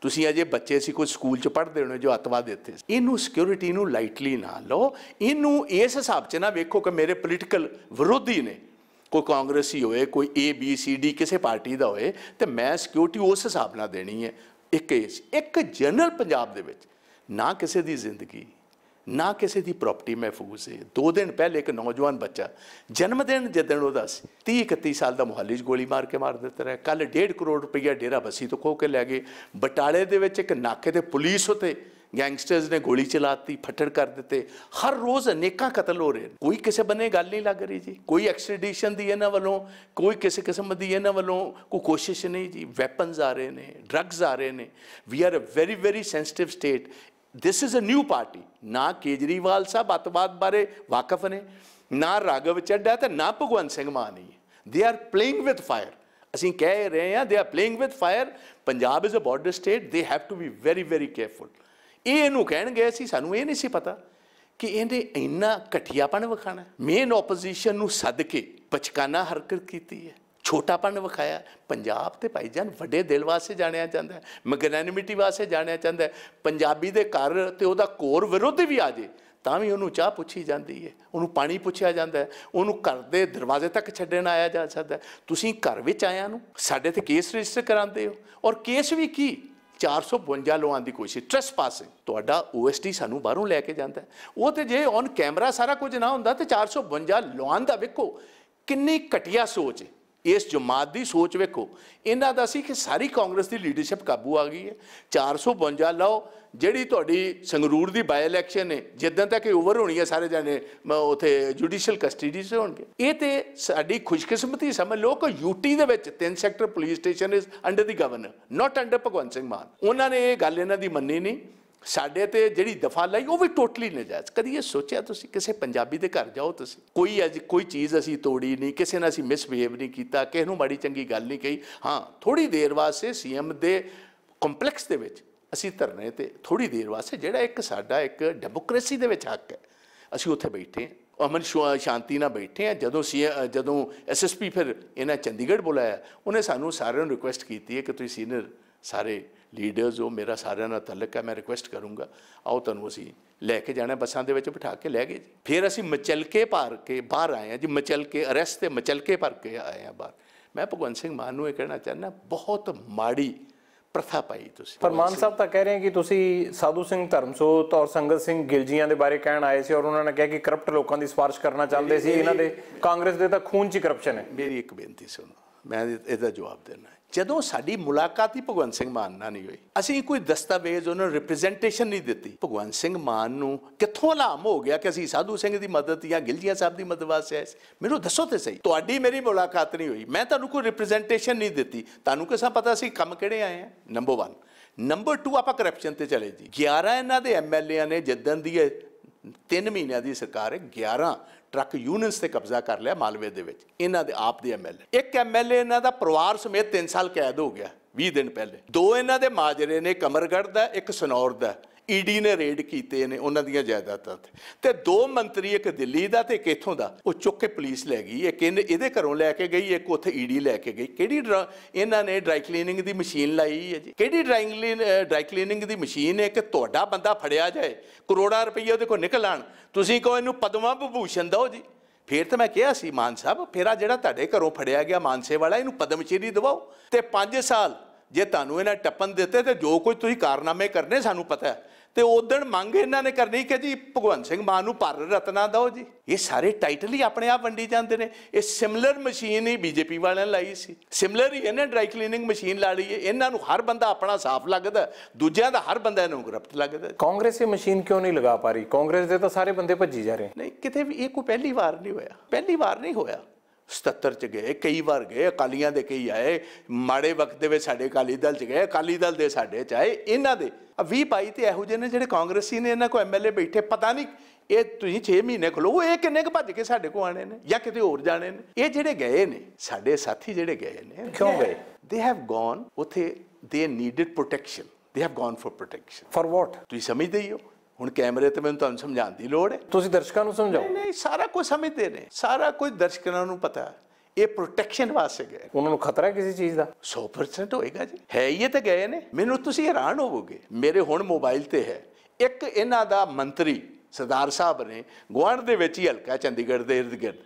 ਤੁਸੀਂ ਅਜੇ ਬੱਚੇ ਸੀ ਕੋਈ ਸਕੂਲ ਚ ਪੜ੍ਹਦੇ ਹੋਣੇ ਜੋ ਅਤਵਾਦ ਇੱਥੇ ਇਹਨੂੰ ਸਿਕਿਉਰਿਟੀ ਨੂੰ ਲਾਈਟਲੀ ਨਾ ਲਓ ਇਹਨੂੰ ਇਸ ਹਿਸਾਬ 'ਚ ਨਾ ਵੇਖੋ ਕਿ ਮੇਰੇ ਪੋਲੀਟੀਕਲ ਵਿਰੋਧੀ ਨੇ ਕੋਈ ਕਾਂਗਰਸੀ ਹੋਵੇ ਕੋਈ ਏ ਬੀ ਸੀ ਡੀ ਕਿਸੇ ਪਾਰਟੀ ਦਾ ਹੋਵੇ ਤੇ ਮੈਂ ਸਿਕਿਉਰਿਟੀ ਉਸ ਹਿਸਾਬ ਨਾਲ ਦੇਣੀ ਹੈ ਇੱਕ ਕੇਸ ਇੱਕ ਜਨਰਲ ਪੰਜਾਬ ਦੇ ਵਿੱਚ ਨਾ ਕਿਸੇ ਦੀ ਜ਼ਿੰਦਗੀ ਨਾ ਕਿਸੇ ਦੀ ਪ੍ਰਾਪਰਟੀ ਮਹਿਫੂਜ਼ ਹੈ ਦੋ ਦਿਨ ਪਹਿਲੇ ਇੱਕ ਨੌਜਵਾਨ ਬੱਚਾ ਜਨਮ ਦਿਨ ਜਦੋਂ ਉਹਦਾ ਸੀ 30 31 ਸਾਲ ਦਾ ਮੁਹੱਲੀ 'ਚ ਗੋਲੀ ਮਾਰ ਕੇ ਮਾਰ ਦਿੱਤਾ ਰਿਹਾ ਕੱਲ 1.5 ਕਰੋੜ ਰੁਪਈਆ ਡੇਰਾ ਬਸੀ ਤੋਂ ਖੋ ਕੇ ਲੈ ਗਏ ਬਟਾਲੇ ਦੇ ਵਿੱਚ ਇੱਕ ਨਾਕੇ ਤੇ ਪੁਲਿਸ ਉਤੇ ਗੈਂਗਸਟਰਸ ਨੇ ਗੋਲੀ ਚਲਾਤੀ ਫੱਟੜ ਕਰ ਦਿੱਤੇ ਹਰ ਰੋਜ਼ ਅਨੇਕਾਂ ਕਤਲ ਹੋ ਰਹੇ ਨੇ ਕੋਈ ਕਿਸੇ ਬੰਨੇ ਗੱਲ ਨਹੀਂ ਲੱਗ ਰਹੀ ਜੀ ਕੋਈ ਐਕਸਟ੍ਰੈਡੀਸ਼ਨ ਦੀ ਇਹਨਾਂ ਵੱਲੋਂ ਕੋਈ ਕਿਸੇ ਕਿਸਮ ਦੀ ਇਹਨਾਂ ਵੱਲੋਂ ਕੋਈ ਕੋਸ਼ਿਸ਼ ਨਹੀਂ ਜੀ ਵੈਪਨਸ ਆ ਰਹੇ ਨੇ ਡਰੱਗਸ ਆ ਰਹੇ ਨੇ we are a very very sensitive state this is a new party ਨਾ ਕੇਜਰੀਵਾਲ ਸਾਹਿਬ ਅਤਵਾਦ ਬਾਰੇ ਵਾਕਫ ਨੇ ਨਾ ਰਾਗਵ ਚੱਡਾ ਤੇ ਨਾ ਭਗਵੰਤ ਸਿੰਘ ਮਾਨ ਹੀ ਦੇ ਆਰ ਪਲੇਇੰਗ ਵਿਦ ਫਾਇਰ ਅਸੀਂ ਕਹਿ ਰਹੇ ਹਾਂ they are playing with fire Punjab is a border state they have to be very very careful ਇਹ ਇਹਨੂੰ ਕਹਿਣ ਗਏ ਸੀ ਸਾਨੂੰ ਇਹ ਨਹੀਂ ਸੀ ਪਤਾ ਕਿ ਇਹਨੇ ਇੰਨਾ ਘਟਿਆਪਣ ਵਿਖਾਣਾ ਮੇਨ ਆਪੋਜੀਸ਼ਨ ਨੂੰ ਸੱਦ ਕੇ ਬਚਕਾਨਾ ਹਰਕਤ ਕੀਤੀ ਹੈ ਛੋਟਾਪਨ ਵਿਖਾਇਆ ਪੰਜਾਬ ਤੇ ਭਾਈ ਜਾਨ ਵੱਡੇ ਦਿਲ ਵਾਸਤੇ ਜਾਣਿਆ ਜਾਂਦਾ ਮੈਗਨੈਨਿਮਿਟੀ ਵਾਸਤੇ ਜਾਣਿਆ ਜਾਂਦਾ ਪੰਜਾਬੀ ਦੇ ਘਰ ਤੇ ਉਹਦਾ ਕੋਰ ਵਿਰੋਧ ਵੀ ਆ ਜੇ ਤਾਂ ਵੀ ਉਹਨੂੰ ਚਾਹ ਪੁੱਛੀ ਜਾਂਦੀ ਹੈ ਉਹਨੂੰ ਪਾਣੀ ਪੁੱਛਿਆ ਜਾਂਦਾ ਹੈ ਉਹਨੂੰ ਘਰ ਦੇ ਦਰਵਾਜ਼ੇ ਤੱਕ ਛੱਡਣ ਆਇਆ ਜਾ ਸਕਦਾ ਤੁਸੀਂ ਘਰ ਵਿੱਚ ਆਇਆ ਨੂੰ ਸਾਡੇ ਤੇ ਕੇਸ ਰਜਿਸਟਰ ਕਰਾਉਂਦੇ ਹੋ ਔਰ ਕੇਸ ਵੀ ਕੀ 452 ਲੋਆਂ ਦੀ ਕੋਸ਼ਿਸ਼ ਟ੍ਰੈਸ ਪਾਸਿੰਗ ਤੁਹਾਡਾ OST ਸਾਨੂੰ ਬਾਹਰੋਂ ਲੈ ਕੇ ਜਾਂਦਾ ਉਹ ਤੇ ਜੇ ਔਨ ਕੈਮਰਾ ਸਾਰਾ ਕੁਝ ਨਾ ਹੁੰਦਾ ਤੇ 452 ਲੋਆਂ ਦਾ ਵੇਖੋ ਕਿੰਨੀ ਘਟਿਆ ਸੋਚ ਹੈ ਇਸ ਜਮਾਤ ਦੀ ਸੋਚ ਵੇਖੋ ਇਹਨਾਂ ਦਾ ਸੀ ਕਿ ਸਾਰੀ ਕਾਂਗਰਸ ਦੀ ਲੀਡਰਸ਼ਿਪ ਕਾਬੂ ਆ ਗਈ ਹੈ 452 ਲਓ ਜਿਹੜੀ ਤੁਹਾਡੀ ਸੰਗਰੂਰ ਦੀ ਬਾਈ ਇਲੈਕਸ਼ਨ ਹੈ ਜਿੱਦਾਂ ਤੱਕ ਓਵਰ ਹੋਣੀ ਹੈ ਸਾਰੇ ਜਾਣੇ ਉਥੇ ਜੁਡੀਸ਼ੀਅਲ ਕਸਟਡੀ ਸੇ ਹੋਣਗੇ ਇਹ ਤੇ ਸਾਡੀ ਖੁਸ਼ਕਿਸਮਤੀ ਸਮਝ ਲੋਕ ਕਿ ਯੂਟੀ ਦੇ ਵਿੱਚ ਤਿੰਨ sector police station is under the governor not under Bhagwant Singh Mann ਉਹਨਾਂ ਨੇ ਇਹ ਗੱਲ ਇਹਨਾਂ ਦੀ ਮੰਨੀ ਨਹੀਂ ਸਾਡੇ ਤੇ ਜਿਹੜੀ ਦਫਾ ਲਈ ਉਹ ਵੀ ਟੋਟਲੀ ਨਜਾਇਜ਼ ਕਦੀ ਇਹ ਸੋਚਿਆ ਤੁਸੀਂ ਕਿਸੇ ਪੰਜਾਬੀ ਦੇ ਘਰ ਜਾਓ ਤੁਸੀਂ ਕੋਈ ਅਜ ਕੋਈ ਚੀਜ਼ ਅਸੀਂ ਤੋੜੀ ਨਹੀਂ ਕਿਸੇ ਨਾਲ ਅਸੀਂ ਮਿਸਬਿਹੇਵ ਨਹੀਂ ਕੀਤਾ ਕਿਸੇ ਨੂੰ ਮਾੜੀ ਚੰਗੀ ਗੱਲ ਨਹੀਂ ਕਹੀ ਹਾਂ ਥੋੜੀ ਦੇਰ ਵਾਸਤੇ ਸੀਐਮ ਦੇ ਕੰਪਲੈਕਸ ਦੇ ਵਿੱਚ ਅਸੀਂ ਧਰਨੇ ਤੇ ਥੋੜੀ ਦੇਰ ਵਾਸਤੇ ਜਿਹੜਾ ਇੱਕ ਸਾਡਾ ਇੱਕ ਡੈਮੋਕ੍ਰੇਸੀ ਦੇ ਵਿੱਚ ਹੱਕ ਹੈ ਅਸੀਂ ਉੱਥੇ ਬੈਠੇ ਅਮਨ ਸ਼ਾਂਤੀ ਨਾਲ ਬੈਠੇ ਆ ਜਦੋਂ ਸੀ ਜਦੋਂ ਐਸਐਸਪੀ ਫਿਰ ਇਹਨਾਂ ਚੰਡੀਗੜ੍ਹ ਬੁਲਾਇਆ ਉਹਨੇ ਸਾਨੂੰ ਸਾਰਿਆਂ ਨੂੰ ਰਿਕੁਐਸਟ ਕੀਤੀ ਹੈ ਕਿ ਤੁਸੀਂ ਸੀਨੀਅਰ ਸਾਰੇ ਲੀਡਰਸ ਜੋ ਮੇਰਾ ਸਾਰਿਆਂ ਨਾਲ ਤਲਕ ਹੈ ਮੈਂ ਰਿਕੁਐਸਟ ਕਰੂੰਗਾ ਆਓ ਤੁਹਾਨੂੰ ਅਸੀਂ ਲੈ ਕੇ ਜਾਣਾ ਬੱਸਾਂ ਦੇ ਵਿੱਚ ਬਿਠਾ ਕੇ ਲੈ ਗਏ ਫਿਰ ਅਸੀਂ ਮਚਲਕੇ ਭਰ ਕੇ ਬਾਹਰ ਆਏ ਆ ਜੀ ਮਚਲਕੇ ਅਰੈਸਟ ਤੇ ਮਚਲਕੇ ਭਰ ਕੇ ਆਏ ਆ ਬਾਹਰ ਮੈਂ ਭਗਵੰਤ ਸਿੰਘ ਮਾਨ ਨੂੰ ਇਹ ਕਹਿਣਾ ਚਾਹੁੰਦਾ ਬਹੁਤ ਮਾੜੀ ਪ੍ਰਥਾ ਪਾਈ ਤੁਸੀਂ ਫਰਮਾਨ ਸਾਹਿਬ ਤਾਂ ਕਹਿ ਰਹੇ ਕਿ ਤੁਸੀਂ ਸਾਧੂ ਸਿੰਘ ਧਰਮਸੋਤ ਔਰ ਸੰਗਤ ਸਿੰਘ ਗਿਲਜੀਆਂ ਦੇ ਬਾਰੇ ਕਹਿਣ ਆਏ ਸੀ ਔਰ ਉਹਨਾਂ ਨੇ ਕਿਹਾ ਕਿ ਕਰਪਟ ਲੋਕਾਂ ਦੀ ਸਿਫਾਰਿਸ਼ ਕਰਨਾ ਚਾਹੁੰਦੇ ਸੀ ਇਹਨਾਂ ਦੇ ਕਾਂਗਰਸ ਦੇ ਤਾਂ ਖੂਨ 'ਚ ਕਰਪਸ਼ਨ ਹੈ ਮੇਰੀ ਇੱਕ ਬੇਨਤੀ ਸੁਣੋ ਮੈਂ ਇਹਦਾ ਜਵਾਬ ਦੇਣਾ ਜਦੋਂ ਸਾਡੀ ਮੁਲਾਕਾਤ ਹੀ ਭਗਵੰਤ ਸਿੰਘ ਮਾਨ ਨਾਲ ਨਹੀਂ ਹੋਈ ਅਸੀਂ ਕੋਈ ਦਸਤਾਵੇਜ਼ ਉਹਨਾਂ ਨੂੰ ਰਿਪਰੈਜ਼ੈਂਟੇਸ਼ਨ ਨਹੀਂ ਦਿੱਤੀ ਭਗਵੰਤ ਸਿੰਘ ਮਾਨ ਨੂੰ ਕਿੱਥੋਂ ਲਾਮ ਹੋ ਗਿਆ ਕਿ ਅਸੀਂ ਸਾਧੂ ਸਿੰਘ ਦੀ ਮਦਦ ਜਾਂ ਗਿਲਜੀਆ ਸਾਹਿਬ ਦੀ ਮਦਦ ਵਾਸਤੇ ਆਏ ਮੈਨੂੰ ਦੱਸੋ ਤੇ ਸਹੀ ਤੁਹਾਡੀ ਮੇਰੀ ਮੁਲਾਕਾਤ ਨਹੀਂ ਹੋਈ ਮੈਂ ਤੁਹਾਨੂੰ ਕੋਈ ਰਿਪਰੈਜ਼ੈਂਟੇਸ਼ਨ ਨਹੀਂ ਦਿੱਤੀ ਤੁਹਾਨੂੰ ਕਿਸਾ ਪਤਾ ਸੀ ਕੰਮ ਕਿਹੜੇ ਆਏ ਆ ਨੰਬਰ 1 ਨੰਬਰ 2 ਆਪਾਂ ਕਰਪਸ਼ਨ ਤੇ ਚਲੇ ਜੀ 11 ਇਹਨਾਂ ਦੇ ਐਮਐਲਏ ਨੇ ਜਿੱਦਣ ਦੀ 3 ਮਹੀਨਿਆਂ ਦੀ ਸਰਕਾਰ ਹੈ 11 ਟਰੱਕ ਯੂਨੀਅਨਸ ਤੇ ਕਬਜ਼ਾ ਕਰ ਲਿਆ ਮਾਲਵੇ ਦੇ ਵਿੱਚ ਇਹਨਾਂ ਦੇ ਆਪ ਦੇ ਐਮਐਲਏ ਇੱਕ ਐਮਐਲਏ ਇਹਨਾਂ ਦਾ ਪਰਿਵਾਰ ਸਮੇਤ 3 ਸਾਲ ਕੈਦ ਹੋ ਗਿਆ 20 ਦਿਨ ਪਹਿਲੇ ਦੋ ਇਹਨਾਂ ਦੇ ਮਾਜਰੇ ਨੇ ਕਮਰਗੜ ਦਾ ਇੱਕ ਸਨੌਰ ਦਾ ਈਡੀ ਨੇ ਰੇਡ ਕੀਤੇ ਨੇ ਉਹਨਾਂ ਦੀਆਂ ਜਾਇਦਾਦਾਂ ਤੇ ਤੇ ਦੋ ਮੰਤਰੀ ਇੱਕ ਦਿੱਲੀ ਦਾ ਤੇ ਇੱਕ ਇਥੋਂ ਦਾ ਉਹ ਚੁੱਕ ਕੇ ਪੁਲਿਸ ਲੈ ਗਈ ਇਹ ਇੱਕ ਇਹਦੇ ਘਰੋਂ ਲੈ ਕੇ ਗਈ ਇੱਕ ਉੱਥੇ ਈਡੀ ਲੈ ਕੇ ਗਈ ਕਿਹੜੀ ਇਹਨਾਂ ਨੇ ਡਰਾਈ ਕਲੀਨਿੰਗ ਦੀ ਮਸ਼ੀਨ ਲਾਈ ਹੈ ਜੀ ਕਿਹੜੀ ਡਰਾਈ ਕਲੀਨਿੰਗ ਦੀ ਮਸ਼ੀਨ ਹੈ ਕਿ ਤੁਹਾਡਾ ਬੰਦਾ ਫੜਿਆ ਜਾਏ ਕਰੋੜਾ ਰੁਪਈਆ ਉਹਦੇ ਕੋਲ ਨਿਕਲ ਆਣ ਤੁਸੀਂ ਕੋ ਇਹਨੂੰ ਪਦਮਾ ਵਿਭੂਸ਼ਣ ਦਿਓ ਜੀ ਫੇਰ ਤਾਂ ਮੈਂ ਕਿਹਾ ਸੀ ਮਾਨ ਸਾਹਿਬ ਫੇਰਾ ਜਿਹੜਾ ਤੁਹਾਡੇ ਘਰੋਂ ਫੜਿਆ ਗਿਆ ਮਾਨਸੇ ਵਾਲਾ ਇਹਨੂੰ ਪਦਮ ਦਿਵਾਓ ਤੇ 5 ਸਾਲ ਜੇ ਤੁਹਾਨੂੰ ਇਹਨਾਂ ਟੱਪਣ ਦਿੱਤੇ ਤੇ ਜੋ ਕੁਝ ਤੁਸੀਂ ਕਾਰਨਾਮੇ ਕਰਨੇ ਸਾਨੂੰ ਪਤਾ ਹੈ ਤੇ ਉਦੋਂ ਮੰਗ ਇਹਨਾਂ ਨੇ ਕਰਨੀ ਕਿ ਜੀ ਭਗਵੰਤ ਸਿੰਘ ਮਾਨ ਨੂੰ ਪਰ ਰਤਨਾ ਦਿਓ ਜੀ ਇਹ ਸਾਰੇ ਟਾਈਟਲ ਹੀ ਆਪਣੇ ਆਪ ਵੰਡੀ ਜਾਂਦੇ ਨੇ ਇਹ ਸਿਮਿਲਰ ਮਸ਼ੀਨ ਹੀ ਬੀਜੇਪੀ ਵਾਲਿਆਂ ਲਾਈ ਸੀ ਸਿਮਿਲਰ ਹੀ ਇਹਨੇ ਡਰਾਈ ਕਲੀਨਿੰਗ ਮਸ਼ੀਨ ਲਾ ਲਈ ਇਹਨਾਂ ਨੂੰ ਹਰ ਬੰਦਾ ਆਪਣਾ ਸਾਫ਼ ਲੱਗਦਾ ਦੂਜਿਆਂ ਦਾ ਹਰ ਬੰਦਾ ਇਹਨੂੰ ਕਰਪਟ ਲੱਗਦਾ ਕਾਂਗਰਸ ਇਹ ਮਸ਼ੀਨ ਕਿਉਂ ਨਹੀਂ ਲਗਾ ਪਾਰੀ ਕਾਂਗਰਸ ਦੇ ਤਾਂ ਸਾਰੇ ਬੰਦੇ ਭੱਜੀ ਜਾ ਰਹੇ ਨਹੀਂ ਕਿਤੇ ਵੀ ਇਹ ਕੋਈ ਪਹਿਲੀ ਵਾਰ ਨਹੀਂ ਹੋਇਆ ਪਹਿਲੀ ਵਾਰ ਨਹੀਂ ਹੋਇਆ 77 ਚ ਗਏ ਕਈ ਵਾਰ ਗਏ ਅਕਾਲੀਆਂ ਦੇ ਕਈ ਆਏ ਮਾੜੇ ਵਕਤ ਦੇ ਵਿੱਚ ਸਾਡੇ ਅਕਾਲੀ ਦਲ ਚ ਗਏ ਅਕਾਲੀ ਦਲ ਦੇ ਸਾਡੇ ਚ ਆਏ ਇਹਨਾਂ ਦੇ ਆ 22 ਤੇ ਇਹੋ ਜਿਹੇ ਨੇ ਜਿਹੜੇ ਕਾਂਗਰਸੀ ਨੇ ਇਹਨਾਂ ਕੋ ਐਮਐਲਏ ਬੈਠੇ ਪਤਾ ਨਹੀਂ ਇਹ ਤੁਸੀਂ 6 ਮਹੀਨੇ ਖਲੋ ਇਹ ਕਿੰਨੇ ਕੁ ਭੱਜ ਕੇ ਸਾਡੇ ਕੋ ਆਣੇ ਨੇ ਜਾਂ ਕਿਤੇ ਹੋਰ ਜਾਣੇ ਨੇ ਇਹ ਜਿਹੜੇ ਗਏ ਨੇ ਸਾਡੇ ਸਾਥੀ ਜਿਹੜੇ ਗਏ ਨੇ ਕਿਉਂ ਗਏ ਦੇ ਹੈਵ ਗੋਨ ਉਥੇ they needed protection they have gone for protection for what ਤੁਸੀਂ ਸਮਝਦੇ ਹੋ ਹੁਣ ਕੈਮਰੇ ਤੇ ਮੈਨੂੰ ਤੁਹਾਨੂੰ ਸਮਝਾਉਣ ਦੀ ਲੋੜ ਹੈ ਤੁਸੀਂ ਦਰਸ਼ਕਾਂ ਨੂੰ ਸਮਝਾਓ ਨਹੀਂ ਨਹੀਂ ਸਾਰਾ ਕੁਝ ਸਮਝਦੇ ਨੇ ਸਾਰਾ ਕੁਝ ਦਰਸ਼ਕਾਂ ਨੂੰ ਪਤਾ ਹੈ ਇਹ ਪ੍ਰੋਟੈਕਸ਼ਨ ਵਾਸਤੇ ਗਏ ਉਹਨਾਂ ਨੂੰ ਖਤਰਾ ਕਿਸੇ ਚੀਜ਼ ਦਾ 100% ਹੋਏਗਾ ਜੀ ਹੈ ਇਹ ਤਾਂ ਗਏ ਨੇ ਮੈਨੂੰ ਤੁਸੀਂ ਹੈਰਾਨ ਹੋਵੋਗੇ ਮੇਰੇ ਹੁਣ ਮੋਬਾਈਲ ਤੇ ਹੈ ਇੱਕ ਇਹਨਾਂ ਦਾ ਮੰਤਰੀ ਸਰਦਾਰ ਸਾਹਿਬ ਨੇ ਗਵਾਂਡ ਦੇ ਵਿੱਚ ਹੀ ਹਲਕਾ ਚੰਡੀਗੜ੍ਹ ਦੇ ਇਰਦ ਗਿਰਦ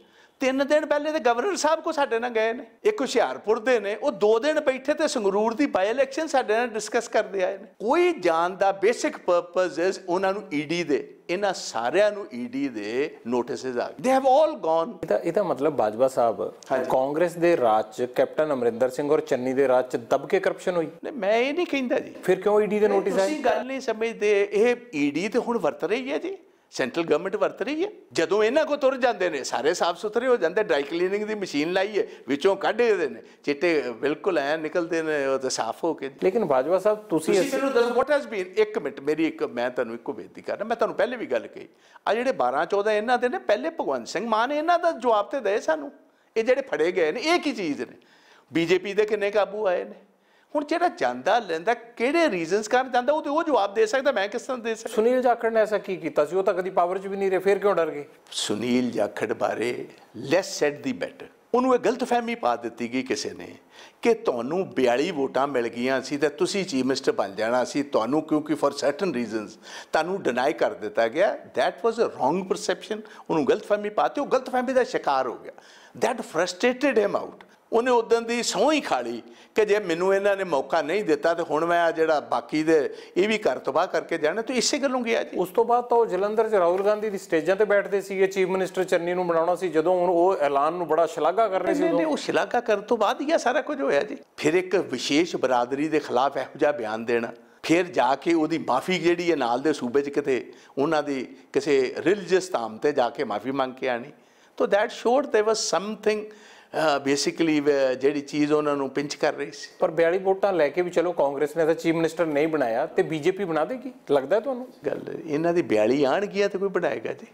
ਤਿੰਨ ਦਿਨ ਪਹਿਲੇ ਤੇ ਗਵਰਨਰ ਸਾਹਿਬ ਕੋ ਸਾਡੇ ਨਾਲ ਗਏ ਨੇ ਇੱਕ ਹੁਸ਼ਿਆਰਪੁਰ ਦੇ ਨੇ ਉਹ ਦੋ ਦਿਨ ਬੈਠੇ ਤੇ ਸੰਗਰੂਰ ਦੀ ਬਾਈ ਇਲੈਕਸ਼ਨ ਸਾਡੇ ਨਾਲ ਡਿਸਕਸ ਕਰਦੇ ਆਏ ਨੇ ਕੋਈ ਜਾਣ ਦਾ ਬੇਸਿਕ ਪਰਪਸ ਇਸ ਉਹਨਾਂ ਨੂੰ ਈਡੀ e ਦੇ ਇਹਨਾਂ ਸਾਰਿਆਂ ਨੂੰ ਈਡੀ e ਦੇ ਨੋਟਿਸਸ ਆ ਗਏ ਦੇ ਹੈਵ ਆਲ ਗੋਨ ਇਹਦਾ ਇਹਦਾ ਮਤਲਬ ਬਾਜਵਾ ਸਾਹਿਬ ਕਾਂਗਰਸ ਦੇ ਰਾਜ ਚ ਕੈਪਟਨ ਅਮਰਿੰਦਰ ਸਿੰਘ ਔਰ ਚੰਨੀ ਦੇ ਰਾਜ ਚ ਦਬ ਕੇ ਕਰਪਸ਼ਨ ਹੋਈ ਨਹੀਂ ਮੈਂ ਇਹ ਨਹੀਂ ਕਹਿੰਦਾ ਜੀ ਫਿਰ ਕਿਉਂ ਈਡੀ e ਦੇ ਨੋਟਿਸ ਆਏ ਤੁਸੀਂ ਗੱਲ ਨਹੀਂ ਸਮਝਦੇ ਇਹ ਈਡੀ ਤੇ ਹੁਣ ਵਰਤ ਰਹੀ ਹੈ ਜੀ ਸੈਂਟਰਲ ਗਵਰਨਮੈਂਟ ਵਰਤ ਰਹੀ ਹੈ ਜਦੋਂ ਇਹਨਾਂ ਕੋ ਤੁਰ ਜਾਂਦੇ ਨੇ ਸਾਰੇ ਸਾਫ ਸੁਥਰੇ ਹੋ ਜਾਂਦੇ ਡਰਾਈ ਕਲੀਨਿੰਗ ਦੀ ਮਸ਼ੀਨ ਲਾਈ ਹੈ ਵਿੱਚੋਂ ਕੱਢ ਦਿੰਦੇ ਨੇ ਚਿੱਟੇ ਬਿਲਕੁਲ ਐ ਨਿਕਲਦੇ ਨੇ ਉਹ ਤਾਂ ਸਾਫ ਹੋ ਕੇ ਲੇਕਿਨ ਬਾਜਵਾ ਸਾਹਿਬ ਤੁਸੀਂ ਤੁਸੀਂ ਨੂੰ ਦੱਸੋ ਵਾਟ ਹੈਜ਼ ਬੀਨ 1 ਮਿੰਟ ਮੇਰੀ ਇੱਕ ਮੈਂ ਤੁਹਾਨੂੰ ਇੱਕੋ ਬੇਨਤੀ ਕਰਨਾ ਮੈਂ ਤੁਹਾਨੂੰ ਪਹਿਲੇ ਵੀ ਗੱਲ ਕਹੀ ਆ ਜਿਹੜੇ 12 14 ਇਹਨਾਂ ਦੇ ਨੇ ਪਹਿਲੇ ਭਗਵੰਤ ਸਿੰਘ ਮਾਨ ਇਹਨਾਂ ਦਾ ਜਵਾਬ ਤੇ ਦੇ ਸਾਨੂੰ ਇਹ ਜਿਹੜੇ ਫੜੇ ਗਏ ਨੇ ਇਹ ਕੀ ਚੀਜ਼ ਨੇ ਬੀਜੇਪੀ ਦੇ ਕਿੰਨੇ ਕਾਬੂ ਆਏ ਨੇ ਹੁਣ ਜਿਹੜਾ ਜਾਂਦਾ ਲੈਂਦਾ ਕਿਹੜੇ ਰੀਜ਼ਨਸ ਕਾਰਨ ਜਾਂਦਾ ਉਹ ਤੇ ਉਹ ਜਵਾਬ ਦੇ ਸਕਦਾ ਮੈਂ ਕਿਸ ਤਰ੍ਹਾਂ ਦੇ ਸਕਦਾ ਸੁਨੀਲ ਜਾਖੜ ਨੇ ਐਸਾ ਕੀ ਕੀਤਾ ਸੀ ਉਹ ਤਾਂ ਕਦੀ ਪਾਵਰ 'ਚ ਵੀ ਨਹੀਂ ਰਹੇ ਫਿਰ ਕਿਉਂ ਡਰ ਗਏ ਸੁਨੀਲ ਜਾਖੜ ਬਾਰੇ ਲੈਸ ਸੈਡ ਦੀ ਬੈਟਰ ਉਹਨੂੰ ਇਹ ਗਲਤਫਹਿਮੀ ਪਾ ਦਿੱਤੀ ਗਈ ਕਿਸੇ ਨੇ ਕਿ ਤੁਹਾਨੂੰ 42 ਵੋਟਾਂ ਮਿਲ ਗਈਆਂ ਸੀ ਤੇ ਤੁਸੀਂ ਚੀਫ ਮਿਨਿਸਟਰ ਬਣ ਜਾਣਾ ਸੀ ਤੁਹਾਨੂੰ ਕਿਉਂਕਿ ਫॉर ਸਰਟਨ ਰੀਜ਼ਨਸ ਤੁਹਾਨੂੰ ਡਿਨਾਈ ਕਰ ਦਿੱਤਾ ਗਿਆ that was a wrong perception ਉਹਨੂੰ ਗਲਤਫਹਿਮੀ ਪਾਤੇ ਉਹ ਗਲਤਫਹਿਮੀ ਦਾ ਸ਼ਿਕਾਰ ਹੋ ਗਿਆ ਥੈਟ ਫਰਸਟ੍ਰੇਟਿਡ ਹਿਮ ਆਊਟ ਉਹਨੇ ਉਦੋਂ ਦੀ ਸੌਂ ਹੀ ਖਾ ਲਈ ਕਿ ਜੇ ਮੈਨੂੰ ਇਹਨਾਂ ਨੇ ਮੌਕਾ ਨਹੀਂ ਦਿੱਤਾ ਤੇ ਹੁਣ ਮੈਂ ਆ ਜਿਹੜਾ ਬਾਕੀ ਦੇ ਇਹ ਵੀ ਕਰ ਤਬਾਹ ਕਰਕੇ ਜਾਣਾ ਤੇ ਇਸੇ ਗੱਲੋਂ ਗਿਆ ਜੀ ਉਸ ਤੋਂ ਬਾਅਦ ਤਾਂ ਉਹ ਜਲੰਧਰ 'ਚ ਰਾਹੁਲ ਗਾਂਧੀ ਦੀ ਸਟੇਜਾਂ ਤੇ ਬੈਠਦੇ ਸੀਗੇ ਚੀਫ ਮਿਨਿਸਟਰ ਚੰਨੀ ਨੂੰ ਬਣਾਉਣਾ ਸੀ ਜਦੋਂ ਉਹ ਐਲਾਨ ਨੂੰ ਬੜਾ ਸ਼ਲਾਘਾ ਕਰ ਰਹੇ ਸੀ ਉਹ ਨਹੀਂ ਉਹ ਸ਼ਲਾਘਾ ਕਰਨ ਤੋਂ ਬਾਅਦ ਹੀ ਸਾਰਾ ਕੁਝ ਹੋਇਆ ਜੀ ਫਿਰ ਇੱਕ ਵਿਸ਼ੇਸ਼ ਬਰਾਦਰੀ ਦੇ ਖਿਲਾਫ ਇਹੋ ਜਿਹਾ ਬਿਆਨ ਦੇਣਾ ਫਿਰ ਜਾ ਕੇ ਉਹਦੀ ਮਾਫੀ ਜਿਹੜੀ ਹੈ ਨਾਲ ਦੇ ਸੂਬੇ 'ਚ ਕਿਤੇ ਉਹਨਾਂ ਦੀ ਕਿਸੇ ਰਿਲੀਜੀਅਸ ਧਾਮ ਤੇ ਜਾ ਕੇ ਮਾਫੀ ਮੰਗ ਕੇ ਆਣੀ so that showed there was something basically ਜਿਹੜੀ ਚੀਜ਼ ਉਹਨਾਂ ਨੂੰ ਪਿੰਚ ਕਰ ਰਹੀ ਸੀ ਪਰ 42 ਵੋਟਾਂ ਲੈ ਕੇ ਵੀ ਚਲੋ ਕਾਂਗਰਸ ਨੇ ਤਾਂ ਚੀਫ ਮਿਨਿਸਟਰ ਨਹੀਂ ਬਣਾਇਆ ਤੇ ਬੀਜੇਪੀ ਬਣਾ ਦੇਗੀ ਲੱਗਦਾ ਤੁਹਾਨੂੰ ਗੱਲ ਇਹਨਾਂ ਦੀ 42 ਆਣ ਗਿਆ ਤੇ ਕੋਈ ਬਣਾਏਗਾ ਜੀ